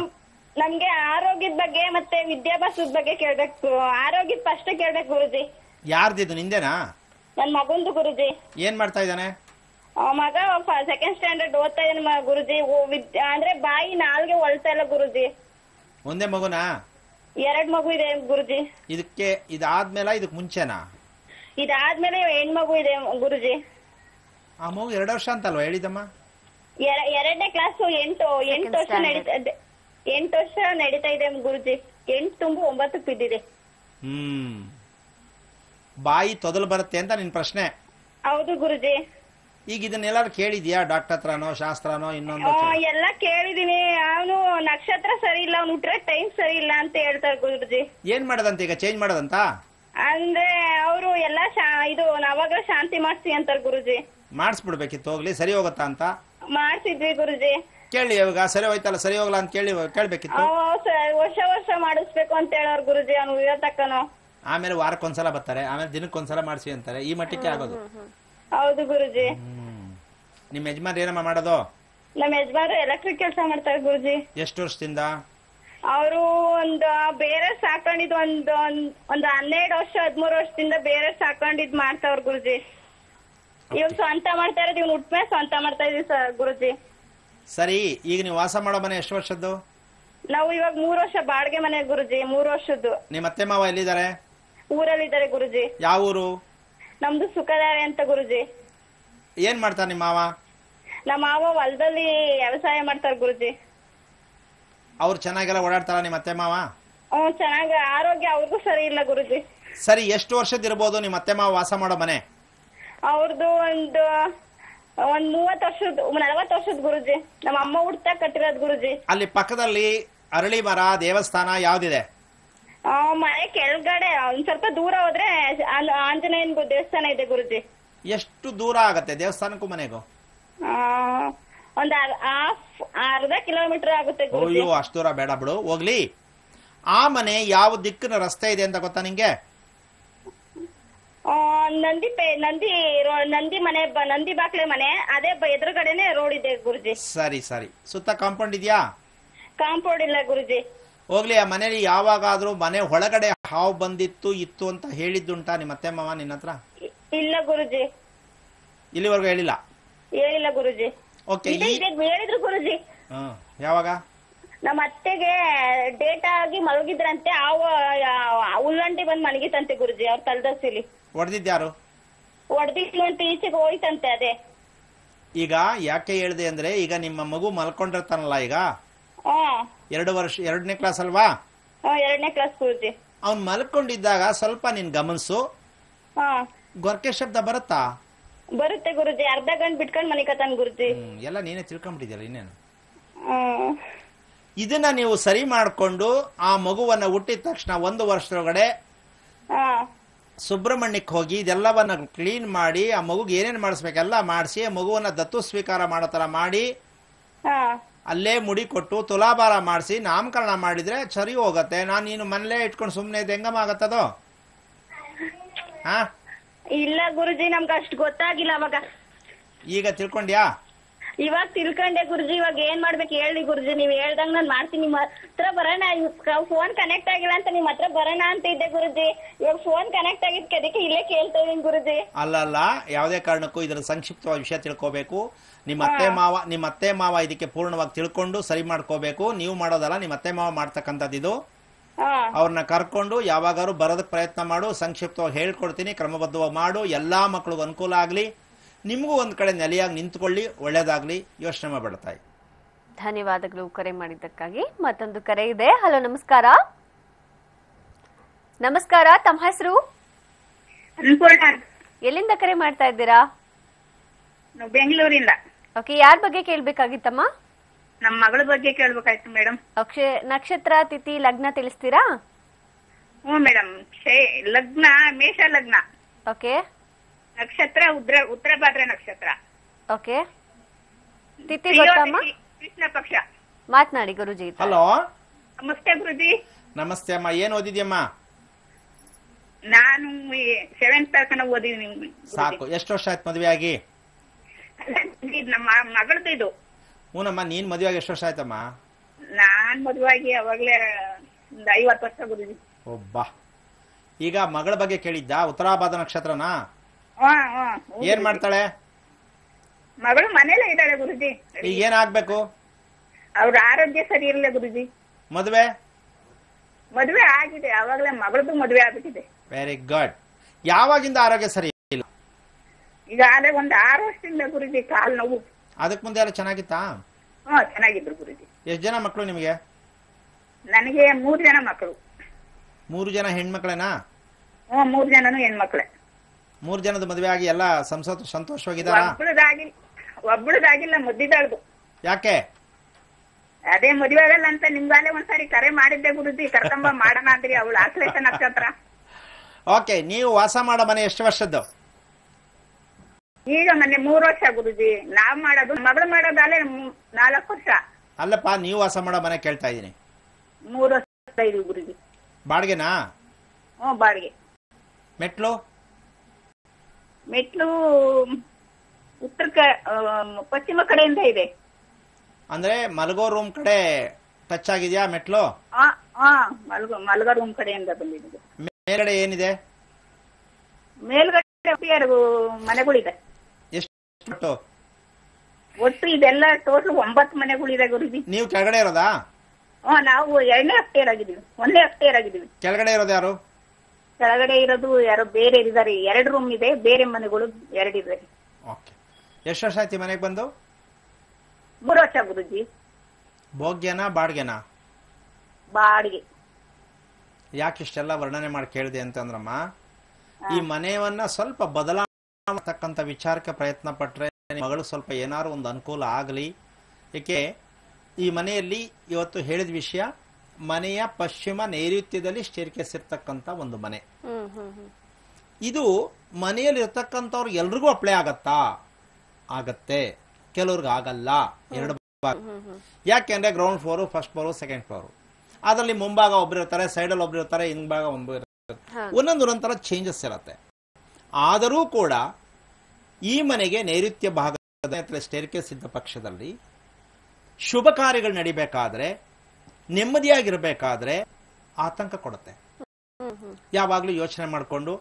ನಮ್ಗೆ ಆರೋಗ್ಯದ ಬಗ್ಗೆ ಮತ್ತೆ ವಿದ್ಯಾಭ್ಯಾಸದ ಬಗ್ಗೆ ಕೇಳ್ಬೇಕು ಆರೋಗ್ಯದ ಫಸ್ಟ್ ಕೇಳ್ಬೇಕು ಗುರುಜಿ ಯಾರ್ದಿದ್ದು ನಿಂದೇನಾ ನನ್ ಮಗಂದು ಗುರುಜಿ ಏನ್ ಮಾಡ್ತಾ ಇದ್ದಾನೆ ಮಗ ಸೆಕೆಂಡ್ ಸ್ಟ್ಯಾಂಡರ್ಡ್ ಓದ್ತಾ ಇದ್ದಾನೆ ಗುರುಜಿ ಅಂದ್ರೆ ಬಾಯಿ ನಾಲ್ಗೆ ಹೊಳ್ತಾ ಇಲ್ಲ ಗುರುಜಿ ಒಂದೇ ಮಗುನಾ ಎರಡ್ ಮಗು ಇದೆ ಗುರುಜಿ ಇದಕ್ಕೆ ಇದಾದ್ಮೇಲೆ ಇದಕ್ ಮುಂಚೆನಾ ಇದಾದ್ಮೇಲೆ ಹೆಣ್ಮಗು ಇದೆ ಗುರುಜಿ ಆ ಮಗು ಎರಡು ವರ್ಷ ಅಂತಲ್ವಾ ಹೇಳಿದಮ್ಮ ಎರಡನೇ ಕ್ಲಾಸ್ ಎಂಟು ಎಂಟು ವರ್ಷ ನಡೀತದೆ ಎಂಟು ವರ್ಷ ನಡೀತಾ ಇದೆ ಗುರುಜಿ ಎಂಟು ತುಂಬು ಒಂಬತ್ತು ಬಿದ್ದಿದೆ ಹ್ಮ್ ಬಾಯಿ ತೊದಲು ಬರುತ್ತೆ ಅಂತ ನಿನ್ ಪ್ರಶ್ನೆ ಹೌದು ಗುರುಜಿ ಈಗ ಇದನ್ನೆಲ್ಲಾರು ಕೇಳಿದ್ಯಾ ಡಾಕ್ಟರ್ ಹತ್ರನೋ ಶಾಸ್ತ್ರನೋ ಇನ್ನೊಂದು ಎಲ್ಲ ಕೇಳಿದೀನಿ ಅವನು ನಕ್ಷತ್ರ ಸರಿ ಇಲ್ಲ ಅವ್ನು ಹುಟ್ರೆ ಟೈಮ್ ಸರಿ ಇಲ್ಲ ಅಂತ ಹೇಳ್ತಾರೆ ಗುರುಜಿ ಏನ್ ಮಾಡೋದಂತ ಈಗ ಚೇಂಜ್ ಮಾಡದಂತ ಅಂದ್ರೆ ಅವರು ಎಲ್ಲ ಇದು ನಾವಾಗ ಶಾಂತಿ ಮಾಡ್ಸಿ ಅಂತಾರೆ ಗುರುಜಿ ಮಾಡಿಸ್ಬಿಡ್ಬೇಕಿತ್ತು ಹೋಗ್ಲಿ ಸರಿ ಹೋಗುತ್ತಾ ಅಂತ ಮಾಡ್ಸಿದ್ವಿ ಗುರುಜಿ ಕೇಳಿ ಇವಾಗ ಸರಿ ಹೋಯ್ತಲ್ಲ ಸರಿ ಹೋಗಲ್ಲ ಅಂತ ಕೇಳಿ ಕೇಳ್ಬೇಕಿತ್ತು ವರ್ಷ ವರ್ಷ ಮಾಡಿಸ್ಬೇಕು ಅಂತ ಹೇಳೋರು ಗುರುಜಿ ಅವ್ನು ವಾರಕ್ಕೆ ಆಮೇಲೆ ವಾರಕ್ಕೊಂದ್ಸಲ ಬರ್ತಾರೆ ಆಮೇಲೆ ದಿನಕ್ಕೊಂದ್ಸಲ ಮಾಡಿಸಿ ಅಂತಾರೆ ಈ ಮಟ್ಟಕ್ಕೆ ಆಗೋದು ಹೌದು ಗುರುಜಿ ನಿಮ್ಮ ಯಜಮಾನ್ ಏನಮ್ಮ ಮಾಡೋದು ನಮ್ಮ ಯಜಮಾನ್ ಎಲೆಕ್ಟ್ರಿಕ್ ಕೆಲಸ ಮಾಡ್ತಾರೆ ಗುರುಜಿ ಎಷ್ಟು ವರ್ಷದಿಂದ ಅವರು ಒಂದು ಬೇರೆ ಸಾಕೊಂಡಿದ್ ಒಂದ್ ಒಂದ್ ಹನ್ನೆರಡು ವರ್ಷ ಹದ್ಮೂರು ವರ್ಷದಿಂದ ಬೇರೆ ಸಾಕೊಂಡಿದ್ ಮಾಡ್ತಾವ್ರ ಗುರುಜಿ ಇವ್ ಸ್ವಂತ ಮಾಡ್ತಾ ಇರೋದು ಇವ್ನ ಹುಟ್ಟ್ಮೆ ಸ್ವಂತ ಮಾಡ್ತಾ ಇದೀವಿ ಸರ್ ಗುರುಜಿ ಸರಿ ಈಗ ನೀವು ವಾಸ ಮಾಡೋ ಮನೆ ಎಷ್ಟು ವರ್ಷದ್ದು ನಾವು ಇವಾಗ ಮೂರು ವರ್ಷ ಬಾಡಿಗೆ ಮನೆ ಗುರುಜಿ ಮೂರು ವರ್ಷದ್ದು ನಿಮ್ಮ ಅತ್ತೆ ಮಾವ ಎಲ್ಲಿದ್ದಾರೆ ಊರಲ್ಲಿದ್ದಾರೆ ಗುರುಜಿ ಯಾವ ಊರು ನಮ್ದು ಸುಖದಾರೆ ಅಂತ ಗುರುಜಿ ಏನ್ ಮಾಡ್ತಾರೆ ನಿಮ್ಮ ಮಾವ ನಮ್ಮ ಮಾವ ಹೊಲದಲ್ಲಿ ವ್ಯವಸಾಯ ಮಾಡ್ತಾರೆ ಗುರುಜಿ ಅವ್ರು ಚೆನ್ನಾಗೆಲ್ಲ ಓಡಾಡ್ತಾರ ನಿಮ್ಮ ಅತ್ತೆ ಮಾವ ಹ್ಮ್ ಚೆನ್ನಾಗ ಆರೋಗ್ಯ ಅವ್ರಿಗೂ ಸರಿ ಇಲ್ಲ ಗುರುಜಿ ಸರಿ ಎಷ್ಟು ಇರ್ಬೋದು ನಿಮ್ಮ ಅತ್ತೆ ಮಾವ ವಾಸ ಮಾಡೋ ಮನೆ ಅವ್ರದ್ದು ಒಂದು ಒಂದ್ ಮೂವತ್ ವರ್ಷದ ನಲವತ್ ವರ್ಷದ ಗುರುಜಿ ನಮ್ಮ ಅಮ್ಮ ಹುಡ್ತಾ ಕಟ್ಟಿರೋದ್ ಗುರುಜಿ ಅಲ್ಲಿ ಪಕ್ಕದಲ್ಲಿ ಅರಳಿ ಮರ ದೇವಸ್ಥಾನ ಯಾವ್ದಿದೆ ಮನೆ ಕೆಳಗಡೆ ಒಂದ್ ಸ್ವಲ್ಪ ದೂರ ಹೋದ್ರೆ ಆಂಜನೇಯನ್ ದೇವಸ್ಥಾನ ಇದೆ ಗುರುಜಿ ಎಷ್ಟು ದೂರ ಆಗತ್ತೆ ದೇವಸ್ಥಾನಕ್ಕೂ ಮನೆಗೂ ಒಂದ್ ಅರ್ಧ ಕಿಲೋಮೀಟರ್ ಆಗುತ್ತೆ ಅಷ್ಟು ದೂರ ಬೇಡ ಬಿಡು ಹೋಗ್ಲಿ ಆ ಮನೆ ಯಾವ ದಿಕ್ಕಿನ ರಸ್ತೆ ಇದೆ ಅಂತ ಗೊತ್ತಾ ನಿಂಗೆ ನಂದಿ ನಂದಿ ನಂದಿ ಮನೆ ನಂದಿ ಬಾಕ್ಲೆ ಮನೆ ಅದೇ ಬ- ಎದುರುಗಡೆನೆ ರೋಡ್ ಇದೆ ಗುರುಜಿ ಸರಿ ಸರಿ ಸುತ್ತ ಕಾಂಪೌಂಡ್ ಇದೆಯಾ ಕಾಂಪೌಂಡ್ ಇಲ್ಲ ಗುರುಜಿ ಹೋಗ್ಲಿ ಆ ಮನೇಲಿ ಯಾವಾಗಾದ್ರೂ ಮನೆ ಒಳಗಡೆ ಹಾವು ಬಂದಿತ್ತು ಇತ್ತು ಅಂತ ಹೇಳಿದ್ದುಂಟಾ ನಿಮ್ಮ ಅತ್ತೆ ಮಾವ ನಿನ್ನ ಹತ್ರ ಇಲ್ಲ ಗುರುಜಿ ಇಲ್ಲಿವರೆಗೂ ಹೇಳಿಲ್ಲ ಹೇಳಿಲ್ಲ ಗುರುಜಿ ಓಕೆ ಹೇಳಿದ್ರು ಗುರುಜಿ ಹ್ಮ್ ಯಾವಾಗ ನಮ್ಮ ಅತ್ತೆಗೆ ಡೇಟ್ ಆಗಿ ಮಲಗಿದ್ರಂತೆ ಅವ ಉಲ್ಲಂಡಿ ಬಂದ್ ಮಲಗಿತಂತೆ ಗುರುಜಿ ಅವ್ರ ತಲದಸಿಲಿ ಹೊಡೆದಿದ್ಯಾರು ಯಾರು ಅಂತ ಈಚೆಗೆ ಹೋಯ್ತಂತೆ ಅದೇ ಈಗ ಯಾಕೆ ಹೇಳ್ದೆ ಅಂದ್ರೆ ಈಗ ನಿಮ್ಮ ಮಗು ಮಲ್ಕೊಂಡಿರ್ತಾನಲ್ಲ ಈಗ ಎರಡು ವರ್ಷ ಎರಡನೇ ಕ್ಲಾಸ್ ಅಲ್ವಾ ಎರಡನೇ ಕ್ಲಾಸ್ ಗುರುಜಿ ಅವ್ನ್ ಮಲ್ಕೊಂಡಿದ್ದಾಗ ಸ್ವಲ್ಪ ನೀನ್ ಗಮನಿಸು ಗೊರ್ಕೆ ಶಬ್ದ ಬರುತ್ತಾ ಬರುತ್ತೆ ಗುರುಜಿ ಅರ್ಧ ಗಂಟೆ ಬಿಟ್ಕೊಂಡ್ ಮನಿಕತ್ತಾನ ಗುರುಜಿ ಎಲ್ಲ ನೀನೇ ತಿಳ್ಕೊಂಡ್ಬಿಟ್ಟಿದ್ಯಾಲ ಇನ್ನೇನು ಇದನ್ನ ನೀವು ಸರಿ ಮಾಡಿಕೊಂಡು ಆ ಮಗುವನ್ನ ಹುಟ್ಟಿದ ತಕ್ಷಣ ಒಂದು ವರ್ಷದೊಳಗಡೆ ಸುಬ್ರಹ್ಮಣ್ಯಕ್ಕೆ ಹೋಗಿ ಇದೆಲ್ಲವನ್ನ ಕ್ಲೀನ್ ಮಾಡಿ ಆ ಮಗುಗೆ ಏನೇನು ಮಾಡಿಸ್ಬೇಕೆಲ್ಲ ಮಾಡಿಸಿ ಮಗುವನ್ನ ದತ್ತು ಸ್ವೀಕಾರ ಮಾಡೋ ತರ ಮಾಡಿ ಅಲ್ಲೇ ಮುಡಿ ಕೊಟ್ಟು ತುಲಾಭಾರ ಮಾಡಿಸಿ ನಾಮಕರಣ ಮಾಡಿದ್ರೆ ಸರಿ ಹೋಗತ್ತೆ ನಾನು ನೀನು ಮನೇಲೆ ಇಟ್ಕೊಂಡು ಸುಮ್ಮನೆ ಇದು ಹೆಂಗಮ್ಮ ಆಗತ್ತದೋ ಹಾ ಇಲ್ಲ ಗುರುಜಿ ನಮ್ಗೆ ಅಷ್ಟು ಗೊತ್ತಾಗಿಲ್ಲ ಅವಾಗ ಈಗ ತಿಳ್ಕೊಂಡ್ಯಾ ಇವಾಗ ತಿಳ್ಕೊಂಡೆ ಗುರುಜಿ ಇವಾಗ ಏನ್ ಮಾಡ್ಬೇಕು ಹೇಳಿ ಗುರುಜಿ ನೀವ್ ಹೇಳ್ದಂಗ್ ನಾನ್ ಮಾಡ್ತೀನಿ ನಿಮ್ ಹತ್ರ ಬರೋಣ ಫೋನ್ ಕನೆಕ್ಟ್ ಆಗಿಲ್ಲ ಅಂತ ನಿಮ್ ಹತ್ರ ಬರೋಣ ಅಂತ ಇದ್ದೆ ಗುರುಜಿ ಇವಾಗ ಫೋನ್ ಕನೆಕ್ಟ್ ಆಗಿದ್ಕೆ ಅದಕ್ಕೆ ಇಲ್ಲೇ ಕೇಳ್ತಾ ಇದೀನಿ ಗುರುಜಿ ಅಲ್ಲ ಅಲ್ಲ ಯಾವುದೇ ಕಾರಣಕ್ಕೂ ಇದ್ರ ಸಂಕ್ಷಿಪ್ತವಾದ ವಿಷಯ ತಿಳ್ಕೊಬೇಕು ನಿಮ್ಮ ಅತ್ತೆ ಮಾವ ನಿಮ್ಮ ಅತ್ತೆ ಮಾವ ಇದಕ್ಕೆ ಪೂರ್ಣವಾಗಿ ತಿಳ್ಕೊಂಡು ಸರಿ ಮಾಡ್ಕೋಬೇಕು ನೀವು ಮಾಡೋದಲ್ಲ ನಿಮ್ಮ ಅತ್ತೆ ಮಾವ ಮಾಡ್ತಕ್ಕಂಥದ್ದು ಇದು ಅವ್ರನ್ನ ಕರ್ಕೊಂಡು ಯಾವಾಗಾರು ಬರೋದಕ್ಕೆ ಪ್ರಯತ್ನ ಮಾಡು ಸಂಕ್ಷಿಪ್ತವಾಗಿ ಹೇಳ್ಕೊಡ್ತೀನಿ ಕ್ರಮಬದ್ಧವಾಗಿ ಮಾಡು ಎಲ್ಲಾ ಮಕ್ಕಳಿಗೂ ಅನುಕೂಲ ಆಗಲಿ ನಿಮಗೂ ಒಂದು ಕಡೆ ನೆಲೆಯಾಗಿ ನಿಂತ್ಕೊಳ್ಳಿ ಒಳ್ಳೇದಾಗಲಿ ಯೋಚನೆ ಮಾಡಬೇಡ್ತಾಯಿ ಧನ್ಯವಾದಗಳು ಕರೆ ಮಾಡಿದ್ದಕ್ಕಾಗಿ ಮತ್ತೊಂದು ಕರೆ ಇದೆ ಹಲೋ ನಮಸ್ಕಾರ ನಮಸ್ಕಾರ ತಮ್ಮ ಹೆಸರು ಎಲ್ಲಿಂದ ಕರೆ ಮಾಡ್ತಾ ಇದ್ದೀರಾ ಬೆಂಗಳೂರಿಂದ ಓಕೆ ಯಾರ ಬಗ್ಗೆ ಕೇಳ್ಬೇಕಾಗಿತ್ತಮ್ಮ ನಮ್ಮ ಮಗಳ ಬಗ್ಗೆ ಕೇಳ್ಬೇಕಾಯ್ತು ಮೇಡಮ್ ಓಕೆ ನಕ್ಷತ್ರ ತಿಥಿ ಲಗ್ನ ತಿಳಿಸ್ತೀರಾ ಹ್ಞೂ ಮೇಡಮ್ ಲಗ್ನ ಮೇಷ ಲಗ್ನ ಓಕೆ ನಕ್ಷತ್ರ ಉದ್ರ ಉತ್ತರ ಭಾದ್ರ ನಕ್ಷತ್ರ ಓಕೆ ತಿಥಿ ಗೊತ್ತಮ್ಮ ಕೃಷ್ಣ ಪಕ್ಷ ಮಾತನಾಡಿ ಗುರುಜಿ ಹಲೋ ನಮಸ್ತೆ ಗುರುಜಿ ನಮಸ್ತೆ ಅಮ್ಮ ಏನ್ ಓದಿದ್ಯಮ್ಮ ನಾನು ಸೆವೆಂತ್ ತನಕ ಓದಿದ್ದೀನಿ ಸಾಕು ಎಷ್ಟು ವರ್ಷ ಆಯ್ತು ಮದುವೆ ಆಗಿ ನಮ್ಮ ಮಗಳದ್ದು ಇದು ಹ್ಞೂನಮ್ಮ ನೀನ್ ಮದುವೆ ಆಗಿ ಎಷ್ಟು ವರ್ಷ ಆಯ್ತಮ್ಮ ನಾನ್ ಮದುವೆ ಆಗಿ ಅವಾಗ್ಲೇ ಒಂದು ಐವತ್ತು ವರ್ಷ ಗುರುಜಿ ಒಬ್ಬ ಈಗ ಮಗಳ ಬಗ್ಗೆ ಕೇಳಿದ್ದ ಉತ್ತರಾಭಾದ ನಕ್ಷತ್ರನಾ ಏನ್ ಮಾಡ್ತಾಳೆ ಮಗಳು ಮನೇಲೇ ಇದ್ದಾಳೆ ಗುರುಜಿ ಈಗ ಆಗ್ಬೇಕು ಅವ್ರ ಆರೋಗ್ಯ ಸರಿ ಇರಲಿಲ್ಲ ಗುರುಜಿ ಮದುವೆ ಮದುವೆ ಆಗಿದೆ ಅವಾಗಲೇ ಮಗಳದ್ದು ಮದುವೆ ಆಗ್ಬಿಟ್ಟಿದೆ ವೆರಿ ಗುಡ್ ಯಾವಾಗಿಂದ ಆರೋಗ್ಯ ಸರಿ ಇಲ್ಲ ಈಗ ಆದ್ರೆ ಒಂದ್ ಆರು ವರ್ಷದಿಂದ ಗುರುಜಿ ಕಾಲ್ ನೋವು ಅದಕ್ಕೆ ಮುಂದೆ ಎಲ್ಲ ಚೆನ್ನಾಗಿತ್ತಾ ಹಾ ಚೆನ್ನಾಗಿದ್ರು ಗುರುಜಿ ಎಷ್ಟು ಜನ ಮಕ್ಕಳು ನಿಮಗೆ ನನಗೆ ಮೂರು ಜನ ಮಕ್ಕಳು ಮೂರು ಜನ ಹೆಣ್ಮಕ್ಳೇನಾ ಹಾ ಮೂರು ಜನನು ಹೆಣ್ಮಕ್ಳೇ ಮೂರ್ ಜನದ ಮದುವೆ ಆಗಿ ಎಲ್ಲ ಸಂಸತ್ ಸಂತೋಷವಾಗಿದ್ದಾರೆ ಒಬ್ಬಳದಾಗಿಲ್ಲ ಮುದ್ದಿದ್ದಾಳ್ದು ಯಾಕೆ ಅದೇ ಮದುವೆ ಆಗಲ್ಲ ಅಂತ ನಿಮ್ಗಾಲೇ ಒಂದ್ಸಾರಿ ಕರೆ ಮಾಡಿದ್ದೆ ಗುರುಜಿ ಕರ್ಕಂಬ ಮಾಡೋಣ ಅಂದ್ರಿ ಅವಳು ಆಶ್ಲೇಷ ನಕ್ಷತ್ರ ಓಕೆ ನೀವು ವಾಸ ಮಾಡೋ ಮನೆ ಎಷ್ಟು ವರ್ಷದ್ದು ಈಗ ಮೊನ್ನೆ ಮೂರ್ ವರ್ಷ ಗುರುಜಿ ನಾವ್ ಮಾಡೋದು ಮಗಳು ಮಾಡೋದಾಲೆ ನಾಲ್ಕು ವರ್ಷ ಅಲ್ಲಪ್ಪ ನೀವು ವಾಸ ಮಾಡೋ ಮನೆ ಕೇಳ್ತಾ ಇದೀನಿ ಮೂರು ವರ್ಷ ಗುರುಜಿ ಬಾಡಿಗೆನಾ ಹ್ಞೂ ಬಾಡಿಗೆ ಮೆಟ್ಲು ಮೆಟ್ಲು ಉತ್ತರ ಪಶ್ಚಿಮ ಕಡೆಯಿಂದ ಇದೆ ಅಂದ್ರೆ ಮಲಗೋ ರೂಮ್ ಕಡೆ ಟಚ್ ಆಗಿದ್ಯಾ ಮೆಟ್ಲು ಮಲಗೋ ರೂಮ್ ಕಡೆಯಿಂದ ಬಂದಿದೆ ಮೇಲ್ಗಡೆ ಏನಿದೆ ಮೇಲ್ಗಡೆ ಮನೆಗಳಿದೆ ಎಷ್ಟು ಒಟ್ಟು ಇದೆಲ್ಲ ಟೋಟಲ್ ಒಂಬತ್ತು ಮನೆಗಳಿದೆ ಗುರುಜಿ ನೀವು ಕೆಳಗಡೆ ಇರೋದಾ ಹಾ ನಾವು ಎರಡನೇ ಹಫ್ತೆ ಆಗಿದ್ದೀವಿ ಒಂದೇ ಹಫ್ತೆ ಆಗಿದ್ದೀವಿ ಕೆಳಗಡೆ ಇರೋದು ಯಾರು ಕೆಳಗಡೆ ಇರೋದು ಯಾರೋ ಬೇರೆ ಇದ್ದಾರೆ ಎರಡು ರೂಮ್ ಇದೆ ಬೇರೆ ಮನೆಗಳು ಎರಡು ಇದೆ ಎಷ್ಟು ವರ್ಷ ಆಯ್ತು ಮನೆಗೆ ಬಂದು ಮೂರು ವರ್ಷ ಗುರುಜಿ ಭೋಗ್ಯನಾ ಬಾಡ್ಗೆನಾ ಬಾಡಿಗೆ ಯಾಕೆ ಇಷ್ಟೆಲ್ಲ ವರ್ಣನೆ ಮಾಡಿ ಕೇಳಿದೆ ಅಂತಂದ್ರಮ್ಮ ಈ ಮನೆಯವನ್ನ ಸ್ವಲ್ಪ ಬದಲಾವಣೆ ವಿಚಾರಕ್ಕೆ ಪ್ರಯತ್ನ ಪಟ್ರೆ ಮಗಳು ಸ್ವಲ್ಪ ಏನಾದ್ರು ಒಂದು ಅನುಕೂಲ ಆಗಲಿ ಏಕೆ ಈ ಮನೆಯಲ್ಲಿ ಇವತ್ತು ಹೇಳಿದ ವಿಷಯ ಮನೆಯ ಪಶ್ಚಿಮ ನೈಋತ್ಯದಲ್ಲಿ ಸ್ಟೇರ್ಕೇಸ್ ಕೇಸ್ ಒಂದು ಮನೆ ಇದು ಮನೆಯಲ್ಲಿ ಇರ್ತಕ್ಕಂಥವ್ರು ಎಲ್ರಿಗೂ ಅಪ್ಲೈ ಆಗತ್ತಾ ಆಗತ್ತೆ ಕೆಲವ್ರಿಗೆ ಆಗಲ್ಲ ಎರಡು ಯಾಕೆಂದ್ರೆ ground floor first floor second floor ಅದರಲ್ಲಿ ಮುಂಭಾಗ ಒಬ್ರು ಇರ್ತಾರೆ ಸೈಡಲ್ಲಿ ಒಬ್ರು ಇರ್ತಾರೆ ಹಿಂಭಾಗ ಒಬ್ಬರು ಇರ್ತಾರೆ ಒಂದೊಂದು ಒಂಥರ ಚೇಂಜಸ್ ಇರುತ್ತೆ ಆದರೂ ಕೂಡ ಈ ಮನೆಗೆ ನೈಋತ್ಯ ಭಾಗದ ಸ್ಟೇರ್ಕೇಸ್ ಇದ್ದ ಪಕ್ಷದಲ್ಲಿ ಶುಭ ಕಾರ್ಯಗಳು ನಡಿಬೇಕಾದ್ರೆ ನೆಮ್ಮದಿಯಾಗಿರಬೇಕಾದ್ರೆ ಆತಂಕ ಕೊಡುತ್ತೆ ಯಾವಾಗಲೂ ಯೋಚನೆ ಮಾಡಿಕೊಂಡು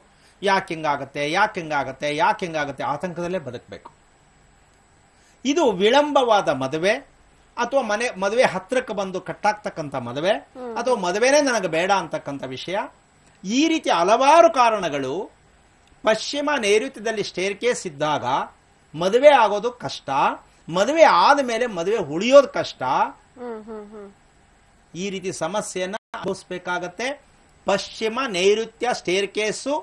ಯಾಕೆ ಹಿಂಗಾಗತ್ತೆ ಯಾಕೆ ಹಿಂಗಾಗತ್ತೆ ಯಾಕೆ ಹಿಂಗಾಗತ್ತೆ ಆತಂಕದಲ್ಲೇ ಬದುಕಬೇಕು ಇದು ವಿಳಂಬವಾದ ಮದುವೆ ಅಥವಾ ಮನೆ ಮದುವೆ ಹತ್ತಿರಕ್ಕೆ ಬಂದು ಕಟ್ಟಾಗ್ತಕ್ಕಂಥ ಮದುವೆ ಅಥವಾ ಮದುವೆನೇ ನನಗೆ ಬೇಡ ಅಂತಕ್ಕಂಥ ವಿಷಯ ಈ ರೀತಿ ಹಲವಾರು ಕಾರಣಗಳು ಪಶ್ಚಿಮ ನೈಋತ್ಯದಲ್ಲಿ ಸ್ಟೇರ್ ಕೇಸ್ ಇದ್ದಾಗ ಮದುವೆ ಆಗೋದು ಕಷ್ಟ ಮದುವೆ ಆದ ಮೇಲೆ ಮದುವೆ ಉಳಿಯೋದು ಕಷ್ಟ ಈ ರೀತಿ ಸಮಸ್ಯೆಯನ್ನು ಅನುಭವಿಸಬೇಕಾಗತ್ತೆ ಪಶ್ಚಿಮ ನೈಋತ್ಯ ಸ್ಟೇರ್ ಕೇಸು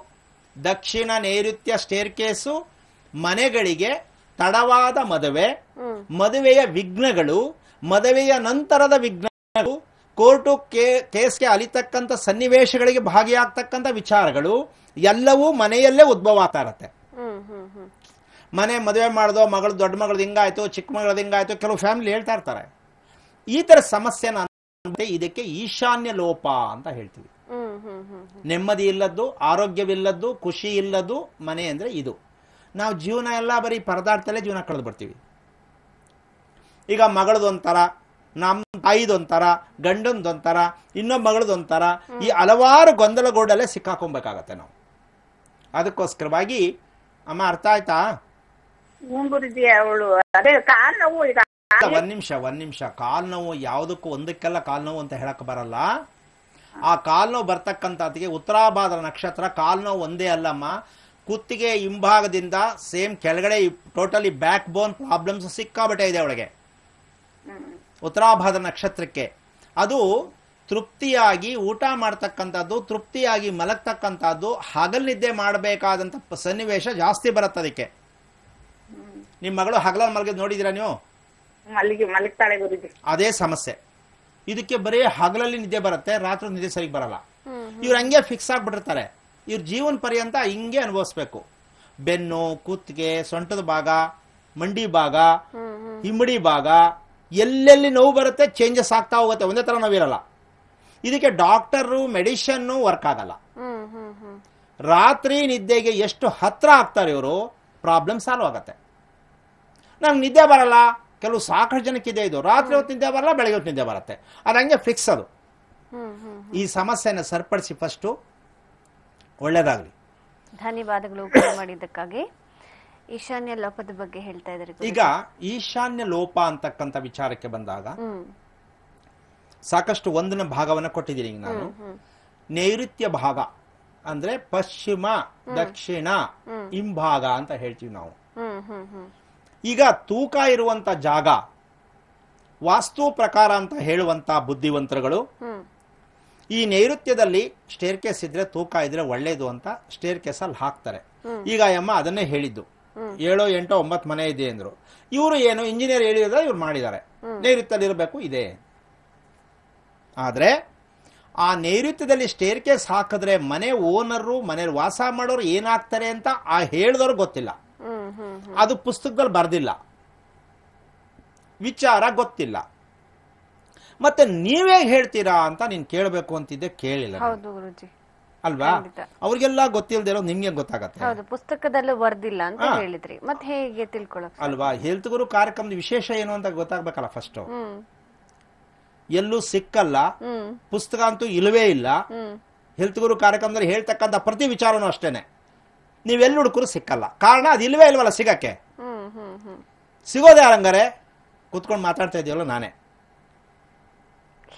ದಕ್ಷಿಣ ನೈಋತ್ಯ ಸ್ಟೇರ್ ಕೇಸು ಮನೆಗಳಿಗೆ ತಡವಾದ ಮದುವೆ ಮದುವೆಯ ವಿಘ್ನಗಳು ಮದುವೆಯ ನಂತರದ ವಿಘ್ನಗಳು ಕೋರ್ಟು ಕೇ ಕೇಸ್ಗೆ ಅಲಿತಕ್ಕಂಥ ಸನ್ನಿವೇಶಗಳಿಗೆ ಭಾಗಿಯಾಗ್ತಕ್ಕಂಥ ವಿಚಾರಗಳು ಎಲ್ಲವೂ ಮನೆಯಲ್ಲೇ ಉದ್ಭವ ಆಗ್ತಾ ಇರತ್ತೆ ಮನೆ ಮದುವೆ ಮಾಡೋದು ಮಗಳು ದೊಡ್ಡ ಮಗಳದ್ದು ಚಿಕ್ಕ ಮಗಳದ್ದು ಹಿಂಗಾಯ್ತು ಕೆಲವು ಫ್ಯಾಮಿಲಿ ಹೇಳ್ತಾ ಇರ್ತಾರೆ ಈ ಥರ ಸಮಸ್ಯೆನ ಇದಕ್ಕೆ ಈಶಾನ್ಯ ಲೋಪ ಅಂತ ಹೇಳ್ತೀವಿ ನೆಮ್ಮದಿ ಇಲ್ಲದ್ದು ಆರೋಗ್ಯವಿಲ್ಲದ್ದು ಖುಷಿ ಇಲ್ಲದ್ದು ಮನೆ ಅಂದ್ರೆ ಇದು ನಾವು ಜೀವನ ಎಲ್ಲ ಬರೀ ಪರದಾಡ್ತಲೇ ಜೀವನ ಕಳೆದು ಬರ್ತೀವಿ ಈಗ ಮಗಳದೊಂಥರ ನಮ್ಮ ತಾಯಿದೊಂಥರ ಗಂಡಂದೊಂಥರ ಇನ್ನೊಬ್ಬ ಮಗಳದೊಂಥರ ಈ ಹಲವಾರು ಗೊಂದಲಗೋಡಲ್ಲೇ ಸಿಕ್ಕಾಕೊಬೇಕಾಗತ್ತೆ ನಾವು ಅದಕ್ಕೋಸ್ಕರವಾಗಿ ಅಮ್ಮ ಅರ್ಥ ಆಯ್ತಾ ಅವಳು ಅದೇ ಕಾಲು ನೋವು ಒಂದ್ ನಿಮಿಷ ಒಂದ್ ನಿಮಿಷ ಕಾಲ್ ನೋವು ಯಾವುದಕ್ಕೂ ಒಂದಕ್ಕೆಲ್ಲ ಕಾಲ್ ನೋವು ಅಂತ ಹೇಳಕ್ ಬರಲ್ಲ ಆ ಕಾಲ್ ನೋವು ಬರ್ತಕ್ಕಂಥದ್ದಿಗೆ ಉತ್ತರಾಭಾದ್ರ ನಕ್ಷತ್ರ ಕಾಲ್ ನೋವು ಒಂದೇ ಅಲ್ಲಮ್ಮ ಕುತ್ತಿಗೆ ಹಿಂಭಾಗದಿಂದ ಸೇಮ್ ಕೆಳಗಡೆ ಟೋಟಲಿ ಬ್ಯಾಕ್ ಬೋನ್ ಪ್ರಾಬ್ಲಮ್ಸ್ ಸಿಕ್ಕಾಬಿಟ್ಟೆ ಇದೆ ಅವಳಿಗೆ ಉತ್ತರಾಭಾದ್ರ ನಕ್ಷತ್ರಕ್ಕೆ ಅದು ತೃಪ್ತಿಯಾಗಿ ಊಟ ಮಾಡ್ತಕ್ಕಂಥದ್ದು ತೃಪ್ತಿಯಾಗಿ ಮಲಗ್ತಕ್ಕಂಥದ್ದು ಹಗಲ್ ನಿದ್ದೆ ಸನ್ನಿವೇಶ ಜಾಸ್ತಿ ಬರುತ್ತೆ ಅದಕ್ಕೆ ನಿಮ್ಮ ಮಗಳು ಹಗಲಲ್ಲಿ ಮಲಗಿದ್ ನೋಡಿದಿರಾ ನೀವು ಅದೇ ಸಮಸ್ಯೆ ಇದಕ್ಕೆ ಬರೀ ಹಗಲಲ್ಲಿ ನಿದ್ದೆ ಬರುತ್ತೆ ರಾತ್ರಿ ನಿದ್ದೆ ಸರಿ ಬರಲ್ಲ ಇವ್ರು ಹಂಗೆ ಫಿಕ್ಸ್ ಆಗ್ಬಿಟ್ಟಿರ್ತಾರೆ ಇವ್ರ ಜೀವನ ಪರ್ಯಂತ ಹಿಂಗೆ ಅನುಭವಿಸ್ಬೇಕು ಬೆನ್ನು ಕುತ್ತಿಗೆ ಸೊಂಟದ ಭಾಗ ಮಂಡಿ ಭಾಗ ಹಿಮ್ಮಡಿ ಭಾಗ ಎಲ್ಲೆಲ್ಲಿ ನೋವು ಬರುತ್ತೆ ಚೇಂಜಸ್ ಆಗ್ತಾ ಹೋಗುತ್ತೆ ಒಂದೇ ತರ ನೋವಿರಲ್ಲ ಇದಕ್ಕೆ ಡಾಕ್ಟರು ಮೆಡಿಷನ್ನು ವರ್ಕ್ ಆಗಲ್ಲ ರಾತ್ರಿ ನಿದ್ದೆಗೆ ಎಷ್ಟು ಹತ್ರ ಆಗ್ತಾರೆ ಇವರು ಪ್ರಾಬ್ಲಮ್ ಸಾಲ್ವ್ ಆಗತ್ತೆ ನಂಗೆ ನಿದ್ದೆ ಬರಲ್ಲ ಕೆಲವು ಸಾಕಷ್ಟು ಜನಕ್ಕಿದೆ ಇದು ರಾತ್ರಿ ಹೊತ್ತು ನಿದ್ದೆ ಬರಲ್ಲ ಬೆಳಗ್ಗೆ ಹೊತ್ತು ನಿದ್ದೆ ಬರುತ್ತೆ ಅದು ಹಂಗೆ ಫಿಕ್ಸ್ ಅದು ಈ ಸಮಸ್ಯೆನ ಸರಿಪಡಿಸಿ ಫಸ್ಟು ಒಳ್ಳೇದಾಗಲಿ ಧನ್ಯವಾದಗಳು ಮಾಡಿದ್ದಕ್ಕಾಗಿ ಈಶಾನ್ಯ ಲೋಪದ ಬಗ್ಗೆ ಹೇಳ್ತಾ ಇದ್ದಾರೆ ಈಗ ಈಶಾನ್ಯ ಲೋಪ ಅಂತಕ್ಕಂಥ ವಿಚಾರಕ್ಕೆ ಬಂದಾಗ ಸಾಕಷ್ಟು ಒಂದನ ಭಾಗವನ್ನು ಕೊಟ್ಟಿದ್ದೀನಿ ಈಗ ನಾನು ನೈಋತ್ಯ ಭಾಗ ಅಂದ್ರೆ ಪಶ್ಚಿಮ ದಕ್ಷಿಣ ಹಿಂಭಾಗ ಅಂತ ಹೇಳ್ತೀವಿ ನಾವು ಈಗ ತೂಕ ಇರುವಂತ ಜಾಗ ವಾಸ್ತು ಪ್ರಕಾರ ಅಂತ ಹೇಳುವಂತ ಬುದ್ಧಿವಂತರುಗಳು ಈ ನೈಋತ್ಯದಲ್ಲಿ ಸ್ಟೇರ್ ಕೇಸ್ ಇದ್ರೆ ತೂಕ ಇದ್ರೆ ಒಳ್ಳೇದು ಅಂತ ಸ್ಟೇರ್ ಅಲ್ಲಿ ಹಾಕ್ತಾರೆ ಈಗ ಯಮ್ಮ ಅದನ್ನೇ ಹೇಳಿದ್ದು ಏಳು ಎಂಟು ಒಂಬತ್ತು ಮನೆ ಇದೆ ಅಂದ್ರು ಇವರು ಏನು ಇಂಜಿನಿಯರ್ ಹೇಳಿದ್ರೆ ಇವ್ರು ಮಾಡಿದ್ದಾರೆ ನೈಋತ್ಯದಲ್ಲಿ ಇರಬೇಕು ಇದೆ ಆದ್ರೆ ಆ ನೈಋತ್ಯದಲ್ಲಿ ಸ್ಟೇರ್ ಕೇಸ್ ಹಾಕಿದ್ರೆ ಮನೆ ಓನರ್ ಮನೇಲಿ ವಾಸ ಮಾಡೋರು ಏನಾಗ್ತಾರೆ ಅಂತ ಆ ಹೇಳಿದವ್ರು ಗೊತ್ತಿಲ್ಲ ಅದು ಪುಸ್ತಕದಲ್ಲಿ ಬರ್ದಿಲ್ಲ ವಿಚಾರ ಗೊತ್ತಿಲ್ಲ ಮತ್ತೆ ನೀವೇ ಹೇಳ್ತೀರಾ ಅಂತ ನೀನ್ ಕೇಳಬೇಕು ಅಂತಿದ್ದೆ ಕೇಳಿಲ್ಲ ಅಲ್ವಾ ಅವ್ರಿಗೆಲ್ಲ ಗೊತ್ತಿಲ್ದಿರೋ ನಿಮ್ಗೆ ಗೊತ್ತಾಗತ್ತೆ ಹೌದು ಬರ್ದಿಲ್ಲ ಅಂತ ಹೇಳಿದ್ರಿ ಮತ್ತೆ ಹೇಗೆ ತಿಳ್ಕೊಳಕ್ ಅಲ್ವಾ ಹೆಲ್ತ್ ಗುರು ಕಾರ್ಯಕ್ರಮದ ವಿಶೇಷ ಏನು ಅಂತ ಗೊತ್ತಾಗ್ಬೇಕಲ್ಲ ಫಸ್ಟ್ ಎಲ್ಲೂ ಸಿಕ್ಕಲ್ಲ ಪುಸ್ತಕ ಅಂತೂ ಇಲ್ಲವೇ ಇಲ್ಲ ಹೆಲ್ತ್ ಗುರು ಕಾರ್ಯಕ್ರಮದಲ್ಲಿ ಹೇಳ್ತಕ್ಕಂತ ಪ್ರತಿ ವಿಚಾರನೂ ಅಷ್ಟೇನೆ ನೀವೆಲ್ಲಿ ಹುಡುಕರು ಸಿಕ್ಕಲ್ಲ ಕಾರಣ ಅದು ಇಲ್ವೇ ಇಲ್ವಲ್ಲ ಸಿಗಕ್ಕೆ ಸಿಗೋದೇ ಹಂಗಾರೆ ಕೂತ್ಕೊಂಡು ಮಾತಾಡ್ತಾ ಇದೆಯಲ್ಲ ನಾನೇ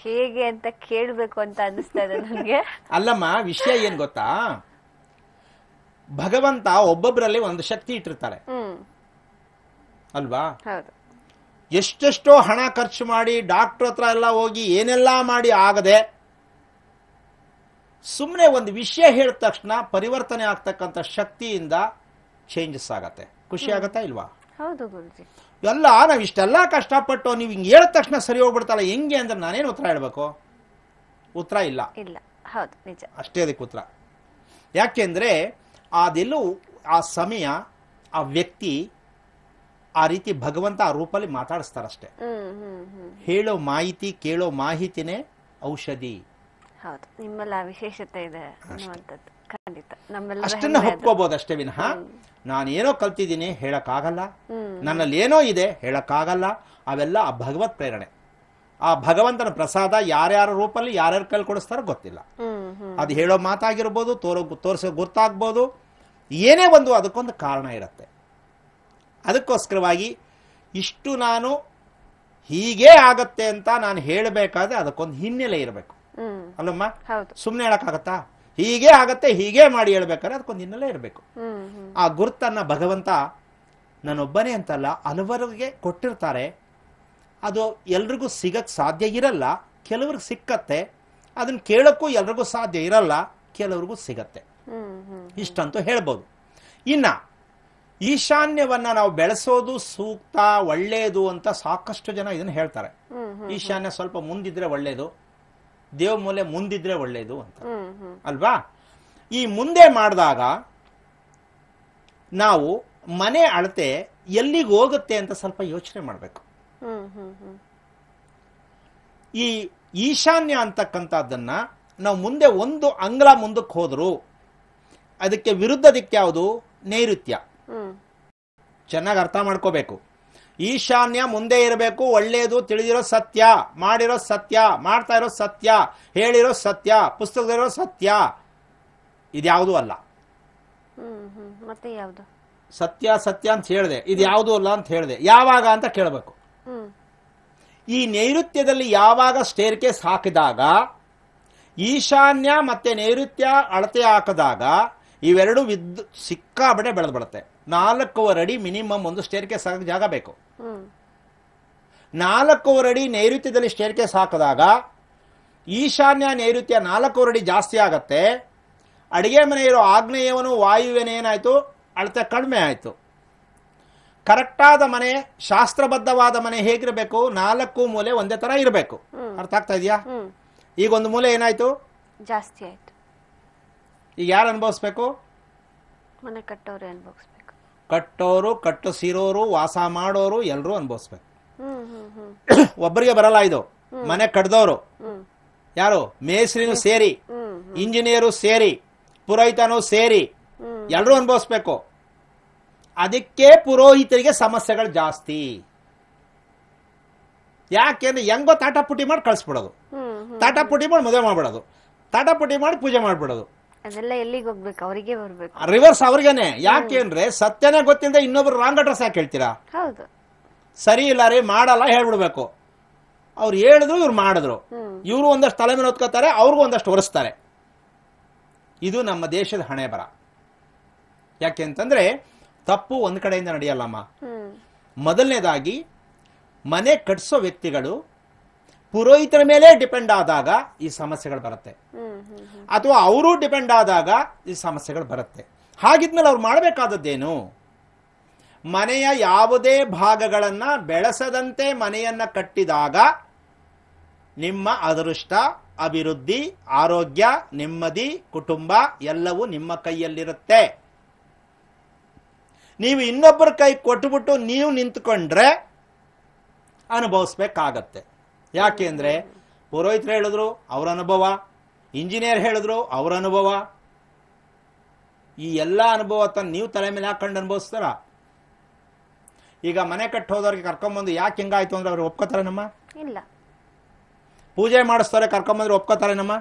ಹೇಗೆ ಅಂತ ಕೇಳಬೇಕು ಅಂತ ಅನಿಸ್ತಾ ಇದೆ ನನಗೆ ಅಲ್ಲಮ್ಮ ವಿಷಯ ಏನ್ ಗೊತ್ತಾ ಭಗವಂತ ಒಬ್ಬೊಬ್ಬರಲ್ಲಿ ಒಂದು ಶಕ್ತಿ ಇಟ್ಟಿರ್ತಾರೆ ಅಲ್ವಾ ಎಷ್ಟೆಷ್ಟೋ ಹಣ ಖರ್ಚು ಮಾಡಿ ಡಾಕ್ಟರ್ ಹತ್ರ ಎಲ್ಲ ಹೋಗಿ ಏನೆಲ್ಲಾ ಮಾಡಿ ಆಗದೆ ಸುಮ್ಮನೆ ಒಂದು ವಿಷಯ ಹೇಳಿದ ತಕ್ಷಣ ಪರಿವರ್ತನೆ ಆಗ್ತಕ್ಕಂಥ ಶಕ್ತಿಯಿಂದ ಚೇಂಜಸ್ ಆಗತ್ತೆ ಖುಷಿ ಆಗತ್ತಾ ಇಲ್ವಾ ಎಲ್ಲ ನಾವು ಇಷ್ಟೆಲ್ಲ ಕಷ್ಟಪಟ್ಟು ನೀವು ಹಿಂಗೆ ಹೇಳಿದ ತಕ್ಷಣ ಸರಿ ಹೋಗ್ಬಿಡ್ತಲ್ಲ ಹೆಂಗೆ ಅಂದ್ರೆ ನಾನೇನು ಉತ್ತರ ಹೇಳಬೇಕು ಉತ್ತರ ಇಲ್ಲ ಇಲ್ಲ ಹೌದು ನಿಜ ಅಷ್ಟೇ ಅದಕ್ಕೆ ಉತ್ತರ ಯಾಕೆಂದ್ರೆ ಅದೆಲ್ಲೂ ಆ ಸಮಯ ಆ ವ್ಯಕ್ತಿ ಆ ರೀತಿ ಭಗವಂತ ಆ ರೂಪಲ್ಲಿ ಮಾತಾಡಿಸ್ತಾರಷ್ಟೇ ಹೇಳೋ ಮಾಹಿತಿ ಕೇಳೋ ಮಾಹಿತಿನೇ ಔಷಧಿ ಹೌದು ವಿಶೇಷತೆ ಇದೆ ಅಷ್ಟನ್ನ ಒಪ್ಕೋಬಹುದು ಅಷ್ಟೇ ವಿನಃ ನಾನೇನೋ ಕಲ್ತಿದ್ದೀನಿ ಹೇಳಕ್ಕಾಗಲ್ಲ ನನ್ನಲ್ಲಿ ಏನೋ ಇದೆ ಹೇಳಕ್ಕಾಗಲ್ಲ ಅವೆಲ್ಲ ಆ ಭಗವತ್ ಪ್ರೇರಣೆ ಆ ಭಗವಂತನ ಪ್ರಸಾದ ಯಾರ್ಯಾರ ರೂಪಲ್ಲಿ ಯಾರ್ಯಾರು ಕೈಲಿ ಕೊಡಿಸ್ತಾರೋ ಗೊತ್ತಿಲ್ಲ ಅದು ಹೇಳೋ ಮಾತಾಗಿರ್ಬೋದು ತೋರೋ ತೋರಿಸೋ ಗೊತ್ತಾಗ್ಬೋದು ಏನೇ ಒಂದು ಅದಕ್ಕೊಂದು ಕಾರಣ ಇರುತ್ತೆ ಅದಕ್ಕೋಸ್ಕರವಾಗಿ ಇಷ್ಟು ನಾನು ಹೀಗೇ ಆಗತ್ತೆ ಅಂತ ನಾನು ಹೇಳಬೇಕಾದ್ರೆ ಅದಕ್ಕೊಂದು ಹಿನ್ನೆಲೆ ಇರಬೇಕು ಅಲ್ಲಮ್ಮ ಸುಮ್ಮನೆ ಹೇಳಕ್ಕಾಗತ್ತಾ ಹೀಗೆ ಆಗತ್ತೆ ಹೀಗೆ ಮಾಡಿ ಹೇಳ್ಬೇಕಾದ್ರೆ ಅದಕ್ಕೊಂದು ಹಿನ್ನೆಲೆ ಇರಬೇಕು ಆ ಗುರುತನ್ನ ಭಗವಂತ ನಾನೊಬ್ಬನೇ ಅಂತಲ್ಲ ಹಲವರಿಗೆ ಕೊಟ್ಟಿರ್ತಾರೆ ಅದು ಎಲ್ರಿಗೂ ಸಿಗಕ್ಕೆ ಸಾಧ್ಯ ಇರಲ್ಲ ಕೆಲವ್ರಿಗೆ ಸಿಕ್ಕತ್ತೆ ಅದನ್ನ ಕೇಳೋಕ್ಕೂ ಎಲ್ರಿಗೂ ಸಾಧ್ಯ ಇರಲ್ಲ ಕೆಲವ್ರಿಗೂ ಸಿಗತ್ತೆ ಇಷ್ಟಂತೂ ಹೇಳ್ಬೋದು ಇನ್ನ ಈಶಾನ್ಯವನ್ನ ನಾವು ಬೆಳೆಸೋದು ಸೂಕ್ತ ಒಳ್ಳೇದು ಅಂತ ಸಾಕಷ್ಟು ಜನ ಇದನ್ನ ಹೇಳ್ತಾರೆ ಈಶಾನ್ಯ ಸ್ವಲ್ಪ ಮುಂದಿದ್ರೆ ಒಳ್ಳೇದು ದೇವ ಮೂಲೆ ಮುಂದಿದ್ರೆ ಒಳ್ಳೇದು ಅಂತ ಅಲ್ವಾ ಈ ಮುಂದೆ ಮಾಡಿದಾಗ ನಾವು ಮನೆ ಅಳತೆ ಎಲ್ಲಿಗೆ ಹೋಗುತ್ತೆ ಅಂತ ಸ್ವಲ್ಪ ಯೋಚನೆ ಮಾಡಬೇಕು ಈ ಈಶಾನ್ಯ ಅಂತಕ್ಕಂಥದ್ದನ್ನ ನಾವು ಮುಂದೆ ಒಂದು ಅಂಗ್ಲ ಮುಂದಕ್ಕೆ ಹೋದ್ರು ಅದಕ್ಕೆ ವಿರುದ್ಧ ದಿಕ್ಕ ಯಾವುದು ನೈಋತ್ಯ ಚೆನ್ನಾಗಿ ಅರ್ಥ ಮಾಡ್ಕೋಬೇಕು ಈಶಾನ್ಯ ಮುಂದೆ ಇರಬೇಕು ಒಳ್ಳೆಯದು ತಿಳಿದಿರೋ ಸತ್ಯ ಮಾಡಿರೋ ಸತ್ಯ ಮಾಡ್ತಾ ಇರೋ ಸತ್ಯ ಹೇಳಿರೋ ಸತ್ಯ ಪುಸ್ತಕದಲ್ಲಿರೋ ಸತ್ಯ ಇದ್ಯಾವುದೂ ಅಲ್ಲ ಸತ್ಯ ಸತ್ಯ ಅಂತ ಹೇಳಿದೆ ಇದು ಅಲ್ಲ ಅಂತ ಹೇಳಿದೆ ಯಾವಾಗ ಅಂತ ಕೇಳಬೇಕು ಈ ನೈಋತ್ಯದಲ್ಲಿ ಯಾವಾಗ ಸ್ಟೇರ್ ಕೇಸ್ ಹಾಕಿದಾಗ ಈಶಾನ್ಯ ಮತ್ತೆ ನೈಋತ್ಯ ಅಳತೆ ಹಾಕಿದಾಗ ಇವೆರಡು ವಿದ್ಯುತ್ ಸಿಕ್ಕಾಬಡೆ ಬೆಳೆದ್ಬಿಡುತ್ತೆ ನಾಲ್ಕೂವರೆ ಅಡಿ ಮಿನಿಮಮ್ ಒಂದು ಸ್ಟೇರ್ ಕೇಸ್ ಹಾಕಕ್ಕೆ ಜಾಗ ಬೇಕು ನಾಲ್ಕೂವರೆ ಅಡಿ ನೈಋತ್ಯದಲ್ಲಿ ಸ್ಟೇರ್ ಕೇಸ್ ಹಾಕಿದಾಗ ಈಶಾನ್ಯ ನೈಋತ್ಯ ನಾಲ್ಕೂವರೆ ಅಡಿ ಜಾಸ್ತಿ ಆಗತ್ತೆ ಅಡುಗೆ ಮನೆ ಇರೋ ಆಗ್ನೇಯವನು ಏನಾಯ್ತು ಅಳತೆ ಕಡಿಮೆ ಆಯಿತು ಕರೆಕ್ಟಾದ ಮನೆ ಶಾಸ್ತ್ರಬದ್ಧವಾದ ಮನೆ ಹೇಗಿರಬೇಕು ನಾಲ್ಕು ಮೂಲೆ ಒಂದೇ ತರ ಇರಬೇಕು ಅರ್ಥ ಆಗ್ತಾ ಇದೆಯಾ ಈಗ ಒಂದು ಮೂಲೆ ಏನಾಯ್ತು ಜಾಸ್ತಿ ಆಯ್ತು ಈಗ ಯಾರು ಅನುಭವಿಸ್ಬೇಕು ಮನೆ ಅನುಭವಿಸ್ಬೇಕು ಕಟ್ಟೋರು ಕಟ್ಟಿಸಿರೋರು ವಾಸ ಮಾಡೋರು ಎಲ್ಲರೂ ಅನುಭವಿಸ್ಬೇಕು ಒಬ್ಬರಿಗೆ ಬರಲ್ಲ ಇದು ಮನೆ ಕಡ್ದವರು ಯಾರು ಮೇಸ್ರಿನೂ ಸೇರಿ ಇಂಜಿನಿಯರು ಸೇರಿ ಪುರೋಹಿತನೂ ಸೇರಿ ಎಲ್ಲರೂ ಅನುಭವಿಸ್ಬೇಕು ಅದಕ್ಕೆ ಪುರೋಹಿತರಿಗೆ ಸಮಸ್ಯೆಗಳು ಜಾಸ್ತಿ ಯಾಕೆಂದ್ರೆ ಹೆಂಗೋ ಪುಟ್ಟಿ ಮಾಡಿ ಕಳಿಸ್ಬಿಡೋದು ಪುಟ್ಟಿ ಮಾಡಿ ಮದುವೆ ಮಾಡ್ಬಿಡೋದು ಪುಟ್ಟಿ ಮಾಡಿ ಪೂಜೆ ಮಾಡ್ಬಿಡೋದು ಅದೆಲ್ಲ ಎಲ್ಲಿಗೆ ಹೋಗ್ಬೇಕು ಅವರಿಗೆ ಬರ್ಬೇಕು ರಿವರ್ಸ್ ಅವ್ರಿಗೇನೆ ಯಾಕೆಂದ್ರೆ ಸತ್ಯನೇ ಗೊತ್ತಿಲ್ಲದೆ ಇನ್ನೊಬ್ರು ರಾಂಗ್ ಅಡ್ರೆಸ್ ಯಾಕೆ ಹೇಳ್ತೀರಾ ಹೌದು ಸರಿ ಇಲ್ಲ ರೀ ಮಾಡಲ್ಲ ಹೇಳ್ಬಿಡ್ಬೇಕು ಅವ್ರು ಹೇಳಿದ್ರು ಇವ್ರು ಮಾಡಿದ್ರು ಇವರು ಒಂದಷ್ಟು ತಲೆ ಮೇಲೆ ಹೊತ್ಕೋತಾರೆ ಅವ್ರಿಗೂ ಒಂದಷ್ಟು ಒರೆಸ್ತಾರೆ ಇದು ನಮ್ಮ ದೇಶದ ಹಣೆ ಬರ ಯಾಕೆ ಅಂತಂದ್ರೆ ತಪ್ಪು ಒಂದ್ ಕಡೆಯಿಂದ ನಡೆಯಲ್ಲಮ್ಮ ಮೊದಲನೇದಾಗಿ ಮನೆ ಕಟ್ಸೋ ವ್ಯಕ್ತಿಗಳು ಪುರೋಹಿತರ ಮೇಲೆ ಡಿಪೆಂಡ್ ಆದಾಗ ಈ ಸಮಸ್ಯೆಗಳು ಬರುತ್ತೆ ಅಥವಾ ಅವರು ಡಿಪೆಂಡ್ ಆದಾಗ ಈ ಸಮಸ್ಯೆಗಳು ಬರುತ್ತೆ ಹಾಗಿದ್ಮೇಲೆ ಅವ್ರು ಮಾಡಬೇಕಾದದ್ದೇನು ಮನೆಯ ಯಾವುದೇ ಭಾಗಗಳನ್ನು ಬೆಳೆಸದಂತೆ ಮನೆಯನ್ನ ಕಟ್ಟಿದಾಗ ನಿಮ್ಮ ಅದೃಷ್ಟ ಅಭಿವೃದ್ಧಿ ಆರೋಗ್ಯ ನೆಮ್ಮದಿ ಕುಟುಂಬ ಎಲ್ಲವೂ ನಿಮ್ಮ ಕೈಯಲ್ಲಿರುತ್ತೆ ನೀವು ಇನ್ನೊಬ್ಬರ ಕೈ ಕೊಟ್ಟುಬಿಟ್ಟು ನೀವು ನಿಂತ್ಕೊಂಡ್ರೆ ಅನುಭವಿಸ್ಬೇಕಾಗತ್ತೆ ಯಾಕೆ ಅಂದ್ರೆ ಪುರೋಹಿತರು ಹೇಳಿದ್ರು ಅವರ ಅನುಭವ ಇಂಜಿನಿಯರ್ ಹೇಳಿದ್ರು ಅವರ ಅನುಭವ ಈ ಎಲ್ಲ ಅನುಭವ ತನ್ನ ನೀವು ತಲೆ ಮೇಲೆ ಹಾಕೊಂಡು ಅನುಭವಿಸ್ತಾರ ಈಗ ಮನೆ ಕಟ್ಟೋದವ್ರಿಗೆ ಹೋದವ್ರಿಗೆ ಕರ್ಕೊಂಬಂದು ಯಾಕೆ ಹೆಂಗಾಯ್ತು ಅಂದ್ರೆ ಅವ್ರು ಒಪ್ಕೋತಾರೆ ನಮ್ಮ ಇಲ್ಲ ಪೂಜೆ ಮಾಡಿಸ್ತಾರೆ ಕರ್ಕೊಂಬಂದ್ರೆ ಒಪ್ಕೋತಾರೆ ನಮ್ಮ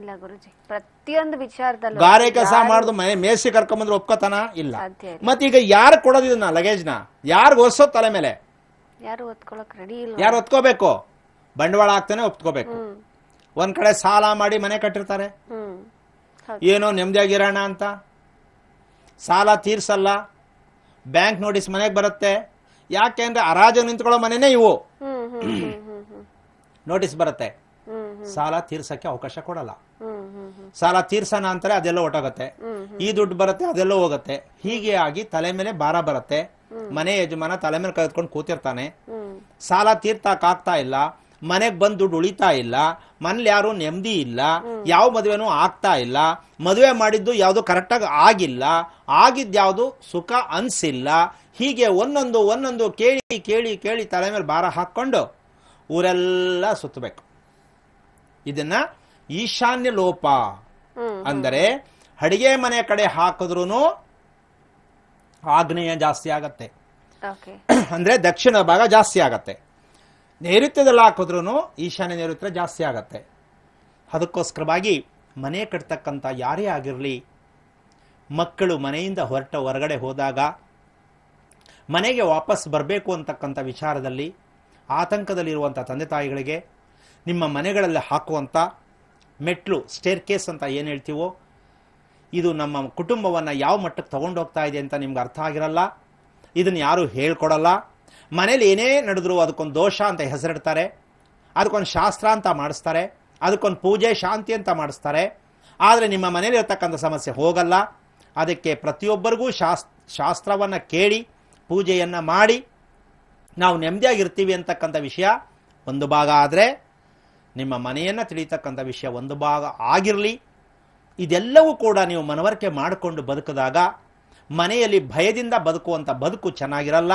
ಇಲ್ಲ ಗುರುಜಿ ಪ್ರತಿಯೊಂದು ವಿಚಾರದಲ್ಲಿ ಗಾರೆ ಕೆಲಸ ಮಾಡುದು ಮನೆ ಮೇಸಿ ಕರ್ಕೊಂಬಂದ್ರೆ ಒಪ್ಕೋತಾನ ಇಲ್ಲ ಈಗ ಯಾರು ಕೊಡೋದಿದನ್ನ ಲಗೇಜ್ನ ಯಾರು ಓದಿಸೋದು ತಲೆ ಮೇಲೆ ಯಾರು ಓದ್ಕೊಳಕ್ ರೆಡಿ ಇಲ್ಲ ಯಾರು ಒತ್ಕೋಬೇಕು ಬಂಡವಾಳ ಆಗ್ತಾನೆ ಒಪ್ಕೋಬೇಕು ಒಂದ್ ಕಡೆ ಸಾಲ ಮಾಡಿ ಮನೆ ಕಟ್ಟಿರ್ತಾರೆ ಏನೋ ನೆಮ್ಮದಿಯಾಗಿರೋಣ ಅಂತ ಸಾಲ ತೀರ್ಸಲ್ಲ ಬ್ಯಾಂಕ್ ನೋಟಿಸ್ ಮನೆಗೆ ಬರುತ್ತೆ ಯಾಕೆ ಅಂದ್ರೆ ಅರಾಜ ನಿಂತ್ಕೊಳ್ಳೋ ಮನೆನೇ ಇವು ನೋಟಿಸ್ ಬರುತ್ತೆ ಸಾಲ ತೀರ್ಸಕ್ಕೆ ಅವಕಾಶ ಕೊಡಲ್ಲ ಸಾಲ ತೀರ್ಸೋಣ ಅಂತಾರೆ ಅದೆಲ್ಲ ಒಟ್ಟೋಗತ್ತೆ ಈ ದುಡ್ಡು ಬರುತ್ತೆ ಅದೆಲ್ಲ ಹೋಗುತ್ತೆ ಹೀಗೆ ಆಗಿ ತಲೆ ಮೇಲೆ ಭಾರ ಬರುತ್ತೆ ಮನೆ ಯಜಮಾನ ತಲೆ ಮೇಲೆ ಕರೆದುಕೊಂಡು ಕೂತಿರ್ತಾನೆ ಸಾಲ ತೀರ್ತಾಕ್ ಆಗ್ತಾ ಇಲ್ಲ ಮನೆಗೆ ಬಂದು ದುಡ್ಡು ಉಳಿತಾ ಇಲ್ಲ ಮನೇಲಿ ಯಾರು ನೆಮ್ಮದಿ ಇಲ್ಲ ಯಾವ ಮದುವೆನೂ ಆಗ್ತಾ ಇಲ್ಲ ಮದುವೆ ಮಾಡಿದ್ದು ಯಾವುದು ಕರೆಕ್ಟಾಗಿ ಆಗಿಲ್ಲ ಆಗಿದ್ದು ಸುಖ ಅನಿಸಿಲ್ಲ ಹೀಗೆ ಒಂದೊಂದು ಒಂದೊಂದು ಕೇಳಿ ಕೇಳಿ ಕೇಳಿ ತಲೆ ಮೇಲೆ ಭಾರ ಹಾಕ್ಕೊಂಡು ಊರೆಲ್ಲ ಸುತ್ತಬೇಕು ಇದನ್ನ ಈಶಾನ್ಯ ಲೋಪ ಅಂದರೆ ಅಡಿಗೆ ಮನೆ ಕಡೆ ಹಾಕಿದ್ರು ಆಗ್ನೇಯ ಜಾಸ್ತಿ ಆಗತ್ತೆ ಅಂದ್ರೆ ದಕ್ಷಿಣ ಭಾಗ ಜಾಸ್ತಿ ಆಗತ್ತೆ ನೈಋತ್ಯದಲ್ಲಿ ಹಾಕಿದ್ರೂ ಈಶಾನ್ಯ ನೈಋತ್ಯ ಜಾಸ್ತಿ ಆಗತ್ತೆ ಅದಕ್ಕೋಸ್ಕರವಾಗಿ ಮನೆ ಕಟ್ತಕ್ಕಂಥ ಯಾರೇ ಆಗಿರಲಿ ಮಕ್ಕಳು ಮನೆಯಿಂದ ಹೊರಟ ಹೊರಗಡೆ ಹೋದಾಗ ಮನೆಗೆ ವಾಪಸ್ ಬರಬೇಕು ಅಂತಕ್ಕಂಥ ವಿಚಾರದಲ್ಲಿ ಆತಂಕದಲ್ಲಿರುವಂಥ ತಂದೆ ತಾಯಿಗಳಿಗೆ ನಿಮ್ಮ ಮನೆಗಳಲ್ಲಿ ಹಾಕುವಂಥ ಮೆಟ್ಲು ಸ್ಟೇರ್ ಕೇಸ್ ಅಂತ ಏನು ಹೇಳ್ತೀವೋ ಇದು ನಮ್ಮ ಕುಟುಂಬವನ್ನು ಯಾವ ಮಟ್ಟಕ್ಕೆ ತೊಗೊಂಡೋಗ್ತಾ ಇದೆ ಅಂತ ನಿಮ್ಗೆ ಅರ್ಥ ಆಗಿರಲ್ಲ ಇದನ್ನು ಯಾರೂ ಹೇಳ್ಕೊಡಲ್ಲ ಮನೇಲಿ ಏನೇ ನಡೆದ್ರು ಅದಕ್ಕೊಂದು ದೋಷ ಅಂತ ಹೆಸರಿಡ್ತಾರೆ ಅದಕ್ಕೊಂದು ಶಾಸ್ತ್ರ ಅಂತ ಮಾಡಿಸ್ತಾರೆ ಅದಕ್ಕೊಂದು ಪೂಜೆ ಶಾಂತಿ ಅಂತ ಮಾಡಿಸ್ತಾರೆ ಆದರೆ ನಿಮ್ಮ ಮನೆಯಲ್ಲಿರ್ತಕ್ಕಂಥ ಸಮಸ್ಯೆ ಹೋಗಲ್ಲ ಅದಕ್ಕೆ ಪ್ರತಿಯೊಬ್ಬರಿಗೂ ಶಾಸ್ ಶಾಸ್ತ್ರವನ್ನು ಕೇಳಿ ಪೂಜೆಯನ್ನು ಮಾಡಿ ನಾವು ನೆಮ್ಮದಿಯಾಗಿರ್ತೀವಿ ಅಂತಕ್ಕಂಥ ವಿಷಯ ಒಂದು ಭಾಗ ಆದರೆ ನಿಮ್ಮ ಮನೆಯನ್ನು ತಿಳಿತಕ್ಕಂಥ ವಿಷಯ ಒಂದು ಭಾಗ ಆಗಿರಲಿ ಇದೆಲ್ಲವೂ ಕೂಡ ನೀವು ಮನವರಿಕೆ ಮಾಡಿಕೊಂಡು ಬದುಕಿದಾಗ ಮನೆಯಲ್ಲಿ ಭಯದಿಂದ ಬದುಕುವಂಥ ಬದುಕು ಚೆನ್ನಾಗಿರಲ್ಲ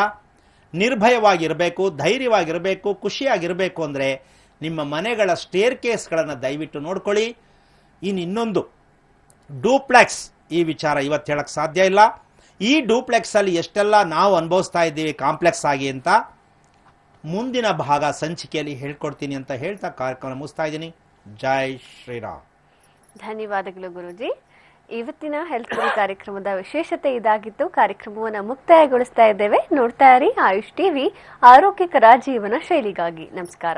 ನಿರ್ಭಯವಾಗಿರಬೇಕು ಧೈರ್ಯವಾಗಿರಬೇಕು ಖುಷಿಯಾಗಿರಬೇಕು ಅಂದರೆ ನಿಮ್ಮ ಮನೆಗಳ ಸ್ಟೇರ್ ಕೇಸ್ಗಳನ್ನು ದಯವಿಟ್ಟು ನೋಡ್ಕೊಳ್ಳಿ ಇನ್ನು ಇನ್ನೊಂದು ಡೂಪ್ಲೆಕ್ಸ್ ಈ ವಿಚಾರ ಇವತ್ತು ಹೇಳಕ್ಕೆ ಸಾಧ್ಯ ಇಲ್ಲ ಈ ಡೂಪ್ಲೆಕ್ಸಲ್ಲಿ ಎಷ್ಟೆಲ್ಲ ನಾವು ಅನುಭವಿಸ್ತಾ ಇದ್ದೀವಿ ಕಾಂಪ್ಲೆಕ್ಸ್ ಆಗಿ ಅಂತ ಮುಂದಿನ ಭಾಗ ಸಂಚಿಕೆಯಲ್ಲಿ ಹೇಳ್ಕೊಡ್ತೀನಿ ಅಂತ ಹೇಳ್ತಾ ಕಾರ್ಯಕ್ರಮ ಮುಗಿಸ್ತಾ ಇದ್ದೀನಿ ಜೈ ಶ್ರೀರಾಮ್ ಧನ್ಯವಾದಗಳು ಗುರುಜಿ ಇವತ್ತಿನ ಹೆಲ್ತ್ ಗುರು ಕಾರ್ಯಕ್ರಮದ ವಿಶೇಷತೆ ಇದಾಗಿತ್ತು ಕಾರ್ಯಕ್ರಮವನ್ನು ಮುಕ್ತಾಯಗೊಳಿಸ್ತಾ ಇದ್ದೇವೆ ನೋಡ್ತಾ ಇರಿ ಆಯುಷ್ ಟಿವಿ ಆರೋಗ್ಯಕರ ಜೀವನ ಶೈಲಿಗಾಗಿ ನಮಸ್ಕಾರ